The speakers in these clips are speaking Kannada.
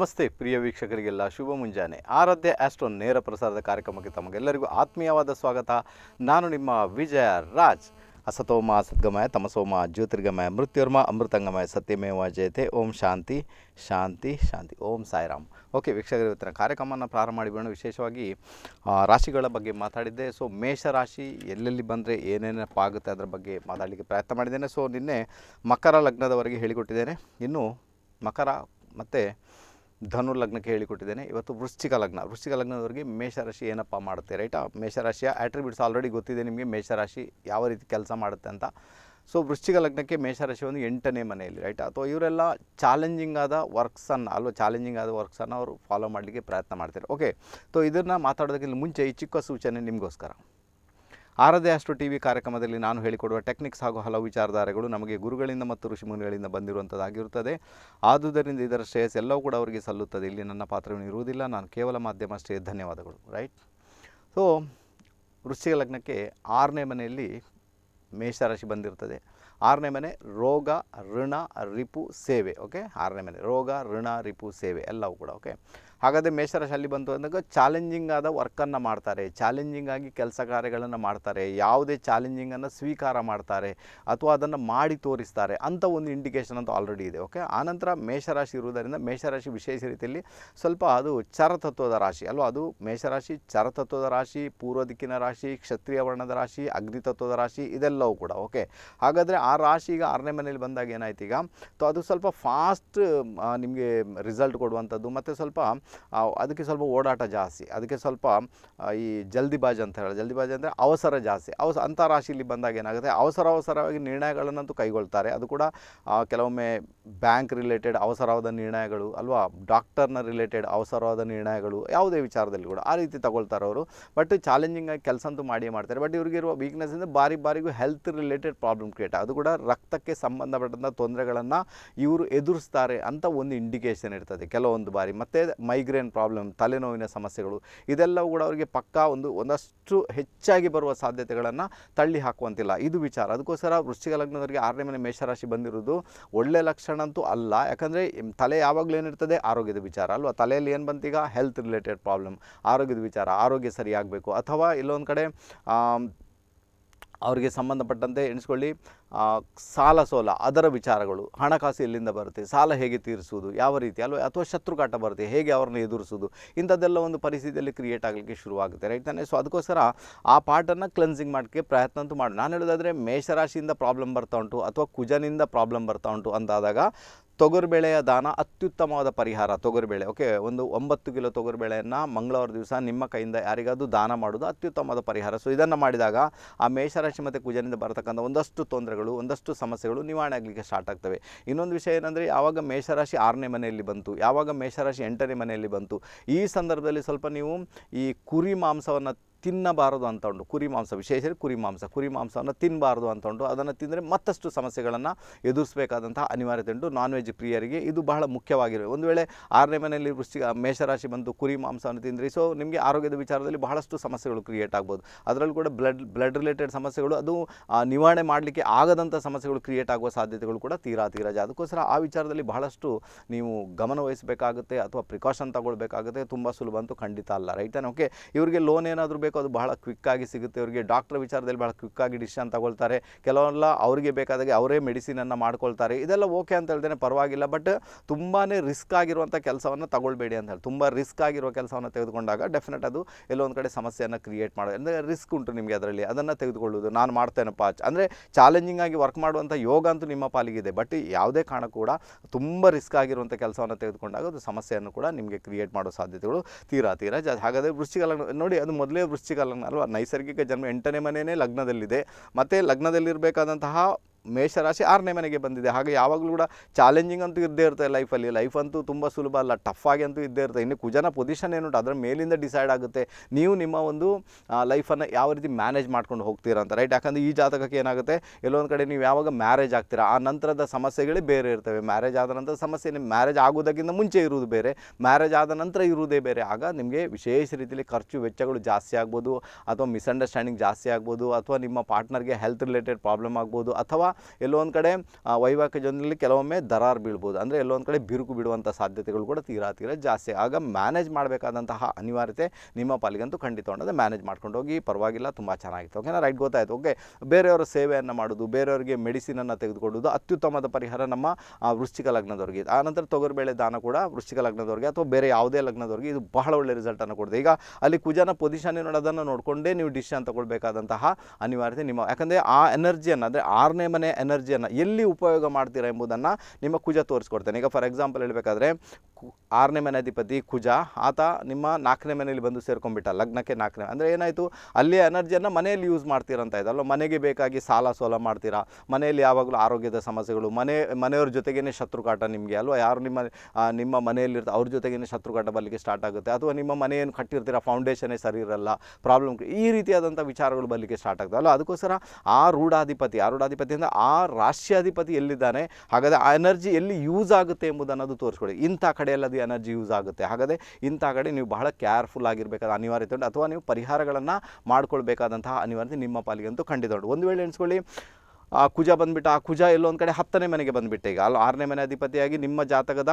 ನಮಸ್ತೆ ಪ್ರಿಯ ವೀಕ್ಷಕರಿಗೆಲ್ಲ ಶುಭ ಮುಂಜಾನೆ ಆರಾಧ್ಯ ಆಸ್ಟ್ರೋ ನೇರ ಪ್ರಸಾರದ ಕಾರ್ಯಕ್ರಮಕ್ಕೆ ತಮಗೆಲ್ಲರಿಗೂ ಆತ್ಮೀಯವಾದ ಸ್ವಾಗತ ನಾನು ನಿಮ್ಮ ವಿಜಯ ರಾಜ್ ಅಸತೋಮ ಸದ್ಗಮಯ ತಮಸೋಮ ಜ್ಯೋತಿರ್ಗಮಯ ಮೃತ್ಯುರ್ಮ ಅಮೃತಂಗಮಯ ಸತ್ಯಮೇವ ಜಯತೆ ಓಂ ಶಾಂತಿ ಶಾಂತಿ ಶಾಂತಿ ಓಂ ಸಾಯಿರಾಮ್ ಓಕೆ ವೀಕ್ಷಕರ ಇವತ್ತಿನ ಕಾರ್ಯಕ್ರಮವನ್ನು ಪ್ರಾರಂಭ ಮಾಡಿಬಿಡೋಣ ವಿಶೇಷವಾಗಿ ರಾಶಿಗಳ ಬಗ್ಗೆ ಮಾತಾಡಿದ್ದೆ ಸೊ ರಾಶಿ ಎಲ್ಲೆಲ್ಲಿ ಬಂದರೆ ಏನೇನಪ್ಪ ಆಗುತ್ತೆ ಅದರ ಬಗ್ಗೆ ಮಾತಾಡಲಿಕ್ಕೆ ಪ್ರಯತ್ನ ಮಾಡಿದ್ದೇನೆ ಸೊ ನಿನ್ನೆ ಮಕರ ಲಗ್ನದವರೆಗೆ ಹೇಳಿಕೊಟ್ಟಿದ್ದೇನೆ ಇನ್ನು ಮಕರ ಮತ್ತು ಧನು ಲಗ್ನಕ್ಕೆ ಹೇಳಿಕೊಟ್ಟಿದ್ದೇನೆ ಇವತ್ತು ವೃಶ್ಚಿಕ ಲಗ್ನ ವೃಶ್ಚಿಕ ಲಗ್ನದವರಿಗೆ ಮೇಷರಾಶಿ ಏನಪ್ಪ ಮಾಡುತ್ತೆ ರೈಟಾ ಮೇಷರಾಶಿಯ ಆಟ್ರಿಬ್ಯೂಟ್ಸ್ ಆಲ್ರೆಡಿ ಗೊತ್ತಿದೆ ನಿಮಗೆ ಮೇಷರಾಶಿ ಯಾವ ರೀತಿ ಕೆಲಸ ಮಾಡುತ್ತೆ ಅಂತ ಸೊ ವೃಶ್ಚಿಕ ಲಗ್ನಕ್ಕೆ ಮೇಷರಾಶಿ ಒಂದು ಎಂಟನೇ ಮನೆಯಲ್ಲಿ ರೈಟ್ ಅಥವಾ ಇವರೆಲ್ಲ ಚಾಲೆಂಜಿಂಗ್ ಆದ ವರ್ಕ್ಸನ್ನು ಅಲ್ವಾ ಚಾಲೆಂಜಿಂಗ್ ಆದ ವರ್ಕ್ಸನ್ನು ಅವರು ಫಾಲೋ ಮಾಡಲಿಕ್ಕೆ ಪ್ರಯತ್ನ ಮಾಡ್ತಾರೆ ಓಕೆ ಸೊ ಇದನ್ನು ಮಾತಾಡೋದಕ್ಕಿಂತ ಮುಂಚೆ ಈ ಚಿಕ್ಕ ಸೂಚನೆ ನಿಮಗೋಸ್ಕರ ಆರದೇ ಅಷ್ಟು ಟಿ ವಿ ಕಾರ್ಯಕ್ರಮದಲ್ಲಿ ನಾನು ಹೇಳಿಕೊಡುವ ಟೆಕ್ನಿಕ್ಸ್ ಹಾಗೂ ಹಲವು ವಿಚಾರಧಾರೆಗಳು ನಮಗೆ ಗುರುಗಳಿಂದ ಮತ್ತು ಋಷಿಮುನಿಗಳಿಂದ ಬಂದಿರುವಂಥದ್ದಾಗಿರುತ್ತದೆ ಆದುದರಿಂದ ಇದರ ಶ್ರೇಯಸ್ ಎಲ್ಲವೂ ಕೂಡ ಅವರಿಗೆ ಸಲ್ಲುತ್ತದೆ ಇಲ್ಲಿ ನನ್ನ ಪಾತ್ರವನ್ನು ಇರುವುದಿಲ್ಲ ನಾನು ಕೇವಲ ಮಾಧ್ಯಮ ಅಷ್ಟೇ ಧನ್ಯವಾದಗಳು ರೈಟ್ ಸೊ ವೃಶ್ಚಿಕ ಲಗ್ನಕ್ಕೆ ಆರನೇ ಮನೆಯಲ್ಲಿ ಮೇಷರಾಶಿ ಬಂದಿರ್ತದೆ ಆರನೇ ಮನೆ ರೋಗ ಋಣ ರಿಪು ಸೇವೆ ಓಕೆ ಆರನೇ ಮನೆ ರೋಗ ಋಣ ರಿಪು ಸೇವೆ ಎಲ್ಲವೂ ಕೂಡ ಓಕೆ ಹಾಗಾದರೆ ಮೇಷರಾಶಿಯಲ್ಲಿ ಬಂತು ಅಂದಾಗ ಚಾಲೆಂಜಿಂಗ್ ಆದ ವರ್ಕನ್ನು ಮಾಡ್ತಾರೆ ಚಾಲೆಂಜಿಂಗ್ ಆಗಿ ಕೆಲಸ ಕಾರ್ಯಗಳನ್ನು ಮಾಡ್ತಾರೆ ಯಾವುದೇ ಚಾಲೆಂಜಿಂಗನ್ನು ಸ್ವೀಕಾರ ಮಾಡ್ತಾರೆ ಅಥವಾ ಅದನ್ನು ಮಾಡಿ ತೋರಿಸ್ತಾರೆ ಅಂಥ ಒಂದು ಇಂಡಿಕೇಷನ್ ಅಂತ ಆಲ್ರೆಡಿ ಇದೆ ಓಕೆ ಆನಂತರ ಮೇಷರಾಶಿ ಇರುವುದರಿಂದ ಮೇಷರಾಶಿ ವಿಶೇಷ ರೀತಿಯಲ್ಲಿ ಸ್ವಲ್ಪ ಅದು ಚರತತ್ವದ ರಾಶಿ ಅಲ್ವಾ ಅದು ಮೇಷರಾಶಿ ಚರತತ್ವದ ರಾಶಿ ಪೂರ್ವ ದಿಕ್ಕಿನ ರಾಶಿ ಕ್ಷತ್ರಿಯ ವರ್ಣದ ರಾಶಿ ಅಗ್ನಿತತ್ವದ ರಾಶಿ ಇದೆಲ್ಲವೂ ಕೂಡ ಓಕೆ ಹಾಗಾದರೆ ಆ ರಾಶಿ ಈಗ ಆರನೇ ಮನೇಲಿ ಬಂದಾಗ ಏನಾಯ್ತು ಈಗ ಅದು ಸ್ವಲ್ಪ ಫಾಸ್ಟ್ ನಿಮಗೆ ರಿಸಲ್ಟ್ ಕೊಡುವಂಥದ್ದು ಮತ್ತು ಸ್ವಲ್ಪ ಅದಕ್ಕೆ ಸ್ವಲ್ಪ ಓಡಾಟ ಜಾಸ್ತಿ ಅದಕ್ಕೆ ಸ್ವಲ್ಪ ಈ ಜಲ್ದಿ ಜಲ್ದಿಬಾಜ್ ಅಂತ ಹೇಳಿ ಜಲ್ದಿಬಾಜ್ ಅಂದರೆ ಅವಸರ ಜಾಸ್ತಿ ಅವಸ ಅಂತಾರಾಷ್ಟ್ರೀಯಲ್ಲಿ ಬಂದಾಗ ಏನಾಗುತ್ತೆ ಅವಸರ ಅವಸರವಾಗಿ ನಿರ್ಣಯಗಳನ್ನಂತೂ ಕೈಗೊಳ್ತಾರೆ ಅದು ಕೂಡ ಕೆಲವೊಮ್ಮೆ ಬ್ಯಾಂಕ್ ರಿಲೇಟೆಡ್ ಅವಸರವಾದ ನಿರ್ಣಯಗಳು ಅಲ್ವಾ ಡಾಕ್ಟರ್ನ ರಿಲೇಟೆಡ್ ಅವಸರವಾದ ನಿರ್ಣಯಗಳು ಯಾವುದೇ ವಿಚಾರದಲ್ಲಿ ಕೂಡ ಆ ರೀತಿ ತಗೊಳ್ತಾರೆ ಅವರು ಬಟ್ ಚಾಲೆಂಜಿಂಗ್ ಆಗಿ ಕೆಲಸ ಅಂತೂ ಮಾಡಿ ಮಾಡ್ತಾರೆ ಬಟ್ ಇವರಿಗಿರುವ ವೀಕ್ನೆಸ್ ಇಂದ ಬಾರಿ ಬಾರಿಗೂ ಹೆಲ್ತ್ ರಿಲೇಟೆಡ್ ಪ್ರಾಬ್ಲಮ್ ಕ್ರಿಯೇಟ್ ಅದು ಕೂಡ ರಕ್ತಕ್ಕೆ ಸಂಬಂಧಪಟ್ಟಂಥ ತೊಂದರೆಗಳನ್ನು ಇವರು ಎದುರಿಸ್ತಾರೆ ಅಂತ ಒಂದು ಇಂಡಿಕೇಶನ್ ಇರ್ತದೆ ಕೆಲವೊಂದು ಬಾರಿ ಮತ್ತು ಮೈ ಮೈಗ್ರೇನ್ ಪ್ರಾಬ್ಲಮ್ ತಲೆನೋವಿನ ಸಮಸ್ಯೆಗಳು ಇದೆಲ್ಲವೂ ಕೂಡ ಅವರಿಗೆ ಪಕ್ಕಾ ಒಂದು ಒಂದಷ್ಟು ಹೆಚ್ಚಾಗಿ ಬರುವ ಸಾಧ್ಯತೆಗಳನ್ನು ತಳ್ಳಿ ಹಾಕುವಂತಿಲ್ಲ ಇದು ವಿಚಾರ ಅದಕ್ಕೋಸ್ಕರ ವೃಶ್ಚಿಕ ಲಗ್ನದವರಿಗೆ ಆರನೇ ಮನೆ ಮೇಷರಾಶಿ ಬಂದಿರೋದು ಒಳ್ಳೆಯ ಲಕ್ಷಣ ಅಂತೂ ಅಲ್ಲ ಯಾಕಂದರೆ ತಲೆ ಯಾವಾಗಲೂ ಏನಿರ್ತದೆ ಆರೋಗ್ಯದ ವಿಚಾರ ಅಲ್ವಾ ತಲೆಯಲ್ಲಿ ಏನು ಬಂತೀಗ ಹೆಲ್ತ್ ರಿಲೇಟೆಡ್ ಪ್ರಾಬ್ಲಮ್ ಆರೋಗ್ಯದ ವಿಚಾರ ಆರೋಗ್ಯ ಸರಿಯಾಗಬೇಕು ಅಥವಾ ಇಲ್ಲೊಂದು ಕಡೆ ಅವರಿಗೆ ಸಂಬಂಧಪಟ್ಟಂತೆ ಎಣಿಸ್ಕೊಳ್ಳಿ ಸಾಲ ಸೋಲ ಅದರ ವಿಚಾರಗಳು ಹಣಕಾಸು ಎಲ್ಲಿಂದ ಬರುತ್ತೆ ಸಾಲ ಹೇಗೆ ತೀರಿಸುವುದು ಯಾವ ರೀತಿ ಅಲ್ವ ಅಥವಾ ಶತ್ರುಕಾಟ ಬರುತ್ತೆ ಹೇಗೆ ಅವ್ರನ್ನ ಎದುರಿಸೋದು ಇಂಥದ್ದೆಲ್ಲ ಒಂದು ಪರಿಸ್ಥಿತಿಯಲ್ಲಿ ಕ್ರಿಯೇಟ್ ಆಗಲಿಕ್ಕೆ ಶುರುವಾಗುತ್ತೆ ರೈಟ್ ತಾನೇ ಸೊ ಅದಕ್ಕೋಸ್ಕರ ಆ ಪಾರ್ಟನ್ನು ಕ್ಲೆನ್ಸಿಂಗ್ ಮಾಡೋಕ್ಕೆ ಪ್ರಯತ್ನ ಅಂತೂ ಮಾಡಿ ನಾನು ಹೇಳೋದಾದರೆ ಮೇಷರಾಶಿಯಿಂದ ಪ್ರಾಬ್ಲಮ್ ಬರ್ತಾ ಉಂಟು ಅಥವಾ ಕುಜನಿಂದ ಪ್ರಾಬ್ಲಮ್ ಬರ್ತಾ ಉಂಟು ಅಂತಾದಾಗ ತೊಗರುಬೇಳೆಯ ದಾನ ಅತ್ಯುತ್ತಮವಾದ ಪರಿಹಾರ ತೊಗರುಬೇಳೆ ಓಕೆ ಒಂದು ಒಂಬತ್ತು ಕಿಲೋ ತೊಗರುಬೇಳೆಯನ್ನು ಮಂಗಳವಾರ ದಿವಸ ನಿಮ್ಮ ಕೈಯಿಂದ ಯಾರಿಗಾದರೂ ದಾನ ಮಾಡೋದು ಅತ್ಯುತ್ತಮವಾದ ಪರಿಹಾರ ಸೊ ಇದನ್ನು ಮಾಡಿದಾಗ ಆ ಮೇಷರಾಶಿ ಮತ್ತು ಕುಜನಿಂದ ಬರತಕ್ಕಂಥ ಒಂದಷ್ಟು ತೊಂದರೆಗಳು ಒಂದಷ್ಟು ಸಮಸ್ಯೆಗಳು ನಿವಾರಣೆ ಆಗಲಿಕ್ಕೆ ಸ್ಟಾರ್ಟ್ ಆಗ್ತವೆ ಇನ್ನೊಂದು ವಿಷಯ ಏನಂದರೆ ಯಾವಾಗ ಮೇಷರಾಶಿ ಆರನೇ ಮನೆಯಲ್ಲಿ ಬಂತು ಯಾವಾಗ ಮೇಷರಾಶಿ ಎಂಟನೇ ಮನೆಯಲ್ಲಿ ಬಂತು ಈ ಸಂದರ್ಭದಲ್ಲಿ ಸ್ವಲ್ಪ ನೀವು ಈ ಕುರಿ ಮಾಂಸವನ್ನು ತಿನ್ನಬಾರದು ಅಂತ ಉಂಟು ಕುರಿ ಮಾಂಸ ವಿಶೇಷ ಕುರಿ ಮಾಂಸ ಕುರಿ ಮಾಂಸವನ್ನು ತಿನ್ನಬಾರದು ಅಂತ ಉಂಟು ಅದನ್ನು ತಿಂದರೆ ಮತ್ತಷ್ಟು ಸಮಸ್ಯೆಗಳನ್ನು ಎದುರಿಸಬೇಕಾದಂತಹ ಅನಿವಾರ್ಯತೆ ಉಂಟು ನಾನ್ ವೆಜ್ ಪ್ರಿಯರಿಗೆ ಇದು ಬಹಳ ಮುಖ್ಯವಾಗಿರುವ ಒಂದು ವೇಳೆ ಆರನೇ ಮನೆಯಲ್ಲಿ ವೃಷ್ಟಿ ಮೇಷರಾಶಿ ಬಂದು ಕುರಿ ಮಾಂಸವನ್ನು ತಿಂದರೆ ಸೊ ನಿಮಗೆ ಆರೋಗ್ಯದ ವಿಚಾರದಲ್ಲಿ ಬಹಳಷ್ಟು ಸಮಸ್ಯೆಗಳು ಕ್ರಿಯೇಟ್ ಆಗ್ಬೋದು ಅದರಲ್ಲೂ ಕೂಡ ಬ್ಲಡ್ ಬ್ಲಡ್ ರಿಲೇಟೆಡ್ ಸಮಸ್ಯೆಗಳು ಅದು ನಿವಾರಣೆ ಮಾಡಲಿಕ್ಕೆ ಆಗದಂಥ ಸಮಸ್ಯೆಗಳು ಕ್ರಿಯೇಟ್ ಆಗುವ ಸಾಧ್ಯತೆಗಳು ಕೂಡ ತೀರಾ ತೀರಾ ಅದಕ್ಕೋಸ್ಕರ ಆ ವಿಚಾರದಲ್ಲಿ ಬಹಳಷ್ಟು ನೀವು ಗಮನವಹಿಸಬೇಕಾಗುತ್ತೆ ಅಥವಾ ಪ್ರಿಕಾಷನ್ ತಗೊಳ್ಬೇಕಾಗುತ್ತೆ ತುಂಬ ಸುಲಭ ಅಂತೂ ಖಂಡಿತ ಅಲ್ಲ ರೈಟ್ ಓಕೆ ಇವರಿಗೆ ಲೋನ್ ಏನಾದರೂ ಬೇಕು ಅದು ಬಹಳ ಕ್ವಿಕ್ಕಾಗಿ ಸಿಗುತ್ತೆ ಅವರಿಗೆ ಡಾಕ್ಟ್ರ್ ವಿಚಾರದಲ್ಲಿ ಬಹಳ ಕ್ವಿಕ್ಕಾಗಿ ಡಿಸಿಷನ್ ತಗೊಳ್ತಾರೆ ಕೆಲವೆಲ್ಲ ಅವರಿಗೆ ಬೇಕಾದಾಗೆ ಅವರೇ ಮೆಡಿಸಿನನ್ನು ಮಾಡ್ಕೊಳ್ತಾರೆ ಇದೆಲ್ಲ ಓಕೆ ಅಂತ ಹೇಳ್ದೇನೆ ಪರವಾಗಿಲ್ಲ ಬಟ್ ತುಂಬಾ ರಿಸ್ಕ್ ಆಗಿರುವಂಥ ಕೆಲಸವನ್ನು ತಗೊಳ್ಬೇಡಿ ಅಂತ ಹೇಳಿ ತುಂಬ ರಿಸ್ಕ್ ಆಗಿರುವ ಕೆಲಸವನ್ನು ತೆಗೆದುಕೊಂಡಾಗ ಡೆಫಿನೆಟ್ ಅದು ಎಲ್ಲೊಂದು ಕಡೆ ಸಮಸ್ಯೆಯನ್ನು ಕ್ರಿಯೇಟ್ ಮಾಡೋದು ಅಂದರೆ ರಿಸ್ಕ್ ಉಂಟು ನಿಮಗೆ ಅದರಲ್ಲಿ ಅದನ್ನು ತೆಗೆದುಕೊಳ್ಳೋದು ನಾನು ಮಾಡ್ತೇನಪ್ಪ ಅಂದರೆ ಚಾಲೆಂಜಿಂಗ್ ಆಗಿ ವರ್ಕ್ ಮಾಡುವಂಥ ಯೋಗ ಅಂತೂ ನಿಮ್ಮ ಪಾಲಿಗಿದೆ ಬಟ್ ಯಾವುದೇ ಕಾರಣ ಕೂಡ ತುಂಬ ರಿಸ್ಕ್ ಆಗಿರುವಂಥ ಕೆಲಸವನ್ನು ತೆಗೆದುಕೊಂಡಾಗ ಅದು ಸಮಸ್ಯೆಯನ್ನು ಕೂಡ ನಿಮಗೆ ಕ್ರಿಯೇಟ್ ಮಾಡೋ ಸಾಧ್ಯತೆಗಳು ತೀರಾ ತೀರಾ ಹಾಗಾದರೆ ವೃಷ್ಟಿಗಳನ್ನು ನೋಡಿ ಅದು ಮೊದಲೇ ವೃಶ್ಚಿಕ ಲಗ್ನ ಅಲ್ವಾ ನೈಸರ್ಗಿಕ ಜನ್ಮ ಎಂಟನೇ ಮನೆಯೇ ಲಗ್ನದಲ್ಲಿದೆ ಮತ್ತು ಲಗ್ನದಲ್ಲಿರಬೇಕಾದಂತಹ ಮೇಷರಾಶಿ ಆರನೇ ಮನೆಗೆ ಬಂದಿದೆ ಹಾಗೆ ಯಾವಾಗಲೂ ಕೂಡ ಚಾಲೆಂಜಿಂಗ್ ಅಂತೂ ಇದ್ದೇ ಇರುತ್ತೆ ಲೈಫಲ್ಲಿ ಲೈಫ್ ಅಂತೂ ತುಂಬ ಸುಲಭ ಅಲ್ಲ ಟಫ್ ಆಗಿ ಅಂತೂ ಇದ್ದೇ ಇರುತ್ತೆ ಇನ್ನು ಕುಜನ ಪೊಸಿಷನ್ ಏನುಂಟು ಅದರ ಮೇಲಿಂದ ಡಿಸೈಡ್ ಆಗುತ್ತೆ ನೀವು ನಿಮ್ಮ ಒಂದು ಲೈಫನ್ನು ಯಾವ ರೀತಿ ಮ್ಯಾನೇಜ್ ಮಾಡ್ಕೊಂಡು ಹೋಗ್ತೀರಾ ಅಂತ ರೈಟ್ ಯಾಕಂದರೆ ಈ ಜಾತಕಕ್ಕೆ ಏನಾಗುತ್ತೆ ಎಲ್ಲೊಂದು ಕಡೆ ನೀವು ಯಾವಾಗ ಮ್ಯಾರೇಜ್ ಆಗ್ತೀರಾ ಆ ನಂತರದ ಸಮಸ್ಯೆಗಳೇ ಬೇರೆ ಇರ್ತವೆ ಮ್ಯಾರೇಜ್ ಆದ ನಂತರ ಸಮಸ್ಯೆ ನಿಮ್ಮ ಮ್ಯಾರೇಜ್ ಆಗೋದಕ್ಕಿಂತ ಮುಂಚೆ ಇರುವುದು ಬೇರೆ ಮ್ಯಾರೇಜ್ ಆದ ನಂತರ ಇರುವುದೇ ಬೇರೆ ಆಗ ನಿಮಗೆ ವಿಶೇಷ ರೀತಿಯಲ್ಲಿ ಖರ್ಚು ವೆಚ್ಚಗಳು ಜಾಸ್ತಿ ಆಗ್ಬೋದು ಅಥವಾ ಮಿಸ್ಅಂಡರ್ಸ್ಟ್ಯಾಂಡಿಂಗ್ ಜಾಸ್ತಿ ಆಗ್ಬೋದು ಅಥವಾ ನಿಮ್ಮ ಪಾರ್ಟ್ನರ್ಗೆ ಹೆಲ್ತ್ ರಿಲೇಟೆಡ್ ಪ್ರಾಬ್ಲಮ್ ಆಗ್ಬೋದು ಅಥವಾ ಎಲ್ಲೊಂದು ಕಡೆ ವೈವಾಹಿಕ ಜನರಲ್ಲಿ ಕೆಲವೊಮ್ಮೆ ದರಾರ್ ಬೀಳ್ಬೋದು ಅಂದರೆ ಎಲ್ಲೊಂದು ಕಡೆ ಬಿರುಕು ಬಿಡುವಂಥ ಸಾಧ್ಯತೆಗಳು ಕೂಡ ತೀರಾ ತೀರ ಜಾಸ್ತಿ ಆಗ ಮ್ಯಾನೇಜ್ ಮಾಡಬೇಕಾದಂತಹ ಅನಿವಾರ್ಯತೆ ನಿಮ್ಮ ಪಾಲಿಗಂತೂ ಖಂಡಿತ ಉಂಟು ಮ್ಯಾನೇಜ್ ಮಾಡ್ಕೊಂಡು ಹೋಗಿ ಪರವಾಗಿಲ್ಲ ತುಂಬ ಚೆನ್ನಾಗಿತ್ತು ಓಕೆನಾ ರೈಟ್ ಗೊತ್ತಾಯಿತು ಓಕೆ ಬೇರೆಯವರ ಸೇವೆಯನ್ನು ಮಾಡೋದು ಬೇರೆಯವರಿಗೆ ಮೆಡಿಸಿನನ್ನು ತೆಗೆದುಕೊಳ್ಳೋದು ಅತ್ಯುತ್ತಮದ ಪರಿಹಾರ ನಮ್ಮ ವೃಶ್ಚಿಕ ಲಗ್ನದವ್ರಿಗೆ ಆನಂತರ ತೊಗರಿಬೇಳೆ ದಾನ ಕೂಡ ವೃಶ್ಚಿಕ ಲಗ್ನದವರಿಗೆ ಅಥವಾ ಬೇರೆ ಯಾವುದೇ ಲಗ್ನದವರಿಗೆ ಇದು ಬಹಳ ಒಳ್ಳೆ ರಿಸಲ್ಟನ್ನು ಕೊಡುತ್ತೆ ಈಗ ಅಲ್ಲಿ ಕುಜನ ಪೊಸಿಷನ್ ಏನೋ ಅದನ್ನು ನೋಡಿಕೊಂಡೇ ನೀವು ಡಿಸಿಷನ್ ತಗೊಳ್ಬೇಕಾದಂತಹ ಅನಿವಾರ್ಯತೆ ನಿಮ್ಮ ಯಾಕಂದರೆ ಆ ಎನರ್ಜಿಯನ್ನು ಅಂದರೆ ಆರನೇ ಎನರ್ಜಿಯನ್ನ ಎನರ್ಜಿಯನ್ನು ಎಲ್ಲಿ ಉಪಯೋಗ ಮಾಡ್ತೀರಾ ಎಂಬುದನ್ನು ನಿಮ್ಮ ಕುಜ ತೋರಿಸ್ಕೊಡ್ತೇನೆ ಈಗ ಫಾರ್ ಎಕ್ಸಾಂಪಲ್ ಹೇಳಬೇಕಾದ್ರೆ ಆರನೇ ಮನೆ ಅಧಿಪತಿ ಕುಜ ಆತ ನಿಮ್ಮ ನಾಲ್ಕನೇ ಮನೆಯಲ್ಲಿ ಬಂದು ಸೇರ್ಕೊಂಡ್ಬಿಟ್ಟ ಲಗ್ನಕ್ಕೆ ನಾಲ್ಕನೇ ಅಂದರೆ ಏನಾಯಿತು ಅಲ್ಲಿ ಎನರ್ಜಿಯನ್ನು ಮನೆಯಲ್ಲಿ ಯೂಸ್ ಮಾಡ್ತೀರಂತ ಇದಲ್ಲ ಮನೆಗೆ ಬೇಕಾಗಿ ಸಾಲ ಸೋಲ ಮಾಡ್ತೀರಾ ಮನೆಯಲ್ಲಿ ಯಾವಾಗಲೂ ಆರೋಗ್ಯದ ಸಮಸ್ಯೆಗಳು ಮನೆ ಮನೆಯವ್ರ ಜೊತೆಗೇ ಶತ್ರುಕಾಟ ನಿಮಗೆ ಅಲ್ವಾ ಯಾರು ನಿಮ್ಮ ನಿಮ್ಮ ಮನೆಯಲ್ಲಿರ್ತಾರೆ ಅವ್ರ ಜೊತೆಗೇ ಶತ್ರುಕಾಟ ಬರಲಿಕ್ಕೆ ಸ್ಟಾರ್ಟ್ ಆಗುತ್ತೆ ಅಥವಾ ನಿಮ್ಮ ಮನೆಯನ್ನು ಕಟ್ಟಿರ್ತೀರ ಫೌಂಡೇಶನೇ ಸರಿ ಇರಲ್ಲ ಪ್ರಾಬ್ಲಮ್ ಈ ರೀತಿಯಾದಂಥ ವಿಚಾರಗಳು ಬರಲಿಕ್ಕೆ ಸ್ಟಾರ್ಟ್ ಆಗುತ್ತೆ ಅಲ್ಲ ಅದಕ್ಕೋಸ್ಕರ ಆ ರೂಢಾಧಿಪತಿ ಆ ರೂಢಾಧಿಪತಿಯಿಂದ ಆ ರಾಷ್ಟ್ರಾಧಿಪತಿ ಎಲ್ಲಿದ್ದಾನೆ ಹಾಗಾದರೆ ಆ ಎನರ್ಜಿ ಎಲ್ಲಿ ಯೂಸ್ ಆಗುತ್ತೆ ಎಂಬುದನ್ನು ಅದು ತೋರಿಸ್ಕೊಡಿ ಇಂಥ ಕಡೆ ಕಡೆಯಲ್ಲಿ ಅದು ಎನರ್ಜಿ ಯೂಸ್ ಆಗುತ್ತೆ ಹಾಗಾದರೆ ಇಂಥ ಕಡೆ ನೀವು ಬಹಳ ಕೇರ್ಫುಲ್ ಆಗಿರಬೇಕಾದ ಅನಿವಾರ್ಯತೆ ಉಂಟು ಅಥವಾ ನೀವು ಪರಿಹಾರಗಳನ್ನು ಮಾಡ್ಕೊಳ್ಬೇಕಾದಂತಹ ಅನಿವಾರ್ಯತೆ ನಿಮ್ಮ ಪಾಲಿಗಂತೂ ಖಂಡಿತ ಉಂಟು ಒಂದು ವೇಳೆ ಎಣಿಸ್ಕೊಳ್ಳಿ ಆ ಕುಜ ಬಂದುಬಿಟ್ಟು ಆ ಕುಜ ಎಲ್ಲೊಂದು ಕಡೆ ಹತ್ತನೇ ಮನೆಗೆ ಬಂದುಬಿಟ್ಟೆ ಈಗ ಅಲ್ಲಿ ಆರನೇ ಮನೆ ಅಧಿಪತಿಯಾಗಿ ನಿಮ್ಮ ಜಾತಕದ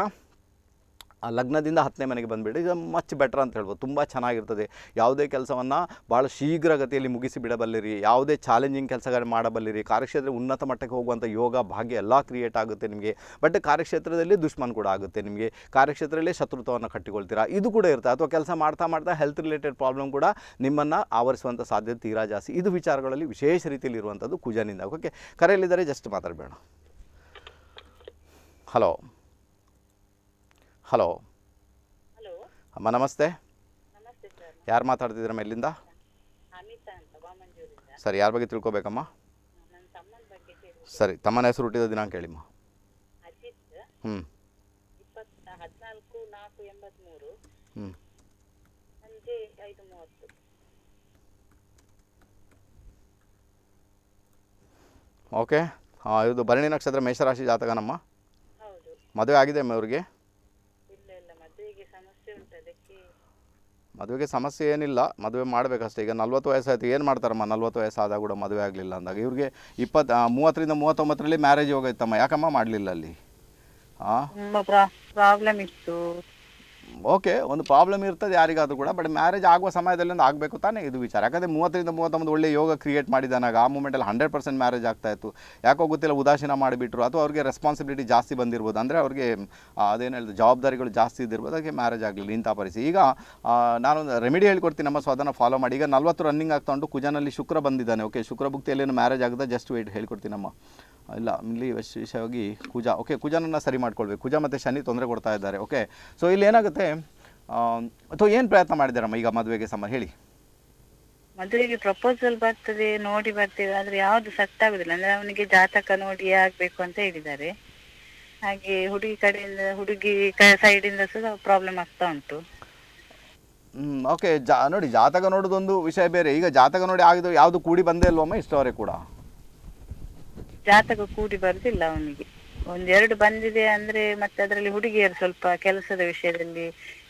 ಆ ಲಗ್ನದಿಂದ ಹತ್ತನೇ ಮನೆಗೆ ಬಂದುಬಿಡಿ ಇದು ಮಚ್ ಬೆಟ್ರ್ ಅಂತ ಹೇಳ್ಬೋದು ತುಂಬ ಚೆನ್ನಾಗಿರ್ತದೆ ಯಾವುದೇ ಕೆಲಸವನ್ನು ಭಾಳ ಶೀಘ್ರಗತಿಯಲ್ಲಿ ಮುಗಿಸಿ ಬಿಡಬಲ್ಲಿರಿ ಯಾವುದೇ ಚಾಲೆಂಜಿಂಗ್ ಕೆಲಸಗಳು ಮಾಡಬಲ್ಲಿರಿ ಕಾರ್ಯಕ್ಷೇತ್ರ ಉನ್ನತ ಮಟ್ಟಕ್ಕೆ ಹೋಗುವಂಥ ಯೋಗ ಭಾಗ್ಯ ಎಲ್ಲ ಕ್ರಿಯೇಟ್ ಆಗುತ್ತೆ ನಿಮಗೆ ಬಟ್ ಕಾರ್ಯಕ್ಷೇತ್ರದಲ್ಲಿ ದುಷ್ಮನ್ ಕೂಡ ಆಗುತ್ತೆ ನಿಮಗೆ ಕಾರ್ಯಕ್ಷೇತ್ರದಲ್ಲಿ ಶತ್ರುತ್ವವನ್ನು ಕಟ್ಟಿಕೊಳ್ತೀರಾ ಇದು ಕೂಡ ಇರುತ್ತೆ ಅಥವಾ ಕೆಲಸ ಮಾಡ್ತಾ ಮಾಡ್ತಾ ಹೆಲ್ತ್ ರಿಲೇಟೆಡ್ ಪ್ರಾಬ್ಲಮ್ ಕೂಡ ನಿಮ್ಮನ್ನು ಆವರಿಸುವಂಥ ಸಾಧ್ಯತೆ ತೀರಾ ಜಾಸ್ತಿ ಇದು ವಿಚಾರಗಳಲ್ಲಿ ವಿಶೇಷ ರೀತಿಯಲ್ಲಿ ಇರುವಂಥದ್ದು ಕುಜನಿಂದ ಓಕೆ ಕರೆಯಲಿದ್ದಾರೆ ಜಸ್ಟ್ ಮಾತಾಡಬೇಡ ಹಲೋ ಹಲೋ ಅಮ್ಮ ನಮಸ್ತೆ ಯಾರು ಮಾತಾಡ್ತಿದ್ದೀರಮ್ಮ ಎಲ್ಲಿಂದ ಸರಿ ಯಾರ ಬಗ್ಗೆ ತಿಳ್ಕೊಬೇಕಮ್ಮ ಸರಿ ತಮ್ಮನ ಹೆಸರು ಹುಟ್ಟಿದ ದಿನಾಂಕ ಹೇಳಿಮ್ಮ ಹ್ಞೂ ಹ್ಞೂ ಓಕೆ ಇದು ಭರಣಿ ನಕ್ಷತ್ರ ಮೇಷರಾಶಿ ಜಾತಕನಮ್ಮ ಮದುವೆ ಆಗಿದೆ ಅಮ್ಮ ಅವ್ರಿಗೆ ಮದುವೆಗೆ ಸಮಸ್ಯೆ ಏನಿಲ್ಲ ಮದುವೆ ಮಾಡಬೇಕಷ್ಟೇ ಈಗ ನಲ್ವತ್ತು ವಯಸ್ಸಾಯಿತು ಏನು ಮಾಡ್ತಾರಮ್ಮ ನಲ್ವತ್ತು ವಯಸ್ಸಾದಾಗ ಕೂಡ ಮದುವೆ ಆಗಲಿಲ್ಲ ಅಂದಾಗ ಇವ್ರಿಗೆ ಇಪ್ಪತ್ತು ಮೂವತ್ತರಿಂದ ಮೂವತ್ತೊಂಬತ್ತರಲ್ಲಿ ಮ್ಯಾರೇಜ್ ಹೋಗೈತಮ್ಮ ಯಾಕಮ್ಮ ಮಾಡಲಿಲ್ಲ ಅಲ್ಲಿ ಹಾಂ ಪ್ರಾಬ್ಲಮ್ ಇತ್ತು ಓಕೆ ಒಂದು ಪ್ರಾಬ್ಲಮ್ ಇರ್ತದೆ ಯಾರಿಗಾದರೂ ಕೂಡ ಬಟ್ ಮ್ಯಾರೇಜ್ ಆಗುವ ಸಮಯದಲ್ಲಿ ಒಂದು ಆಗಬೇಕು ತಾನೇ ಇದು ವಿಚಾರ ಯಾಕಂದರೆ ಮೂವತ್ತರಿಂದ ಮೂವತ್ತೊಂದು ಒಳ್ಳೆ ಯೋಗ ಕ್ರಿಯೇಟ್ ಮಾಡಿದಾನಾಗ ಆ ಮೂಮೆಂಟಲ್ಲಿ ಹಂಡ್ರೆಡ್ ಪರ್ಸೆಂಟ್ ಮ್ಯಾರೇಜ್ ಆಗ್ತಾ ಇತ್ತು ಯಾಕೋ ಗೊತ್ತಿಲ್ಲ ಉದಾಸೀನ ಮಾಡಿಬಿಟ್ರು ಅಥವಾ ಅವ್ರಿಗೆ ರೆಸ್ಪಾನ್ಸಿಬಿಲಿಟಿ ಜಾಸ್ತಿ ಬಂದಿರ್ಬೋದು ಅಂದರೆ ಅವ್ರಿಗೆ ಅದೇನು ಹೇಳಿದ್ರು ಜವಾಬ್ದಾರಿಗಳು ಜಾಸ್ತಿ ಇದ್ದಿರ್ಬೋದು ಅದಕ್ಕೆ ಮ್ಯಾರೇಜ್ ಆಗಲಿ ಇಂಥ ಪರಿಸ್ಥಿತಿ ಈಗ ನಾನು ರೆಮಿಡಿ ಹೇಳ್ಕೊಡ್ತೀನಿ ನಮ್ಮ ಸ್ವಾದನ ಫಾಲೋ ಮಾಡಿ ಈಗ ನಲ್ವತ್ತು ರನ್ನಿಂಗ್ ಆಗ್ತಾ ಉಂಟು ಕುಜನಲ್ಲಿ ಶುಕ್ರ ಬಂದಿದ್ದಾನೆ ಓಕೆ ಶುಕ್ರ ಏನು ಮ್ಯಾರೇಜ್ ಆಗದೆ ಜಸ್ಟ್ ವೇಟ್ ಹೇಳ್ಕೊಡ್ತೀನಿ ನಮ್ಮ ಇಲ್ಲ ಇಲ್ಲಿ ವಿಶೇಷವಾಗಿ ಕುಜ ಓಕೆ ಕುಜನನ್ನು ಸರಿ ಮಾಡ್ಕೊಳ್ಬೇಕು ಕುಜ ಮತ್ತು ಶನಿ ತೊಂದರೆ ಕೊಡ್ತಾ ಇದ್ದಾರೆ ಓಕೆ ಸೊ ಇಲ್ಲಿ ಏನಾಗುತ್ತೆ ಅಥವಾ ಏನು ಪ್ರಯತ್ನ ಮಾಡಿದ್ದಾರಮ್ಮ ಈಗ ಮದುವೆಗೆ ಸಮ ಹೇಳಿ ಮದುವೆಗೆ ಪ್ರಪೋಸಲ್ ಬರ್ತದೆ ನೋಡಿ ಬರ್ತೇವೆ ಆದ್ರೆ ಯಾವ್ದು ಸೆಟ್ ಆಗುದಿಲ್ಲ ಅಂದ್ರೆ ಅವನಿಗೆ ಜಾತಕ ನೋಡಿ ಆಗಬೇಕು ಅಂತ ಹೇಳಿದ್ದಾರೆ ಹಾಗೆ ಹುಡುಗಿ ಕಡೆಯಿಂದ ಹುಡುಗಿ ಸೈಡಿಂದ ಸಹ ಪ್ರಾಬ್ಲಮ್ ಆಗ್ತಾ ಉಂಟು ಓಕೆ ಜಾ ನೋಡಿ ಜಾತಕ ನೋಡೋದೊಂದು ವಿಷಯ ಬೇರೆ ಈಗ ಜಾತಕ ನೋಡಿ ಆಗಿದ್ದು ಯಾವುದು ಕೂಡಿ ಬಂದೇ ಇಲ್ವಮ್ಮ ಇಷ್ಟೋರೆ ಕೂಡ ಜಾತಕ ಕೂಡಿ ಬರುದಿಲ್ಲ ಅವನಿಗೆ ಒಂದೆರಡು ಬಂದಿದೆ ಅಂದ್ರೆ ಮತ್ತೆ ಅದರಲ್ಲಿ ಹುಡುಗಿಯರು ಸ್ವಲ್ಪ ಕೆಲಸದ ವಿಷಯದಲ್ಲಿ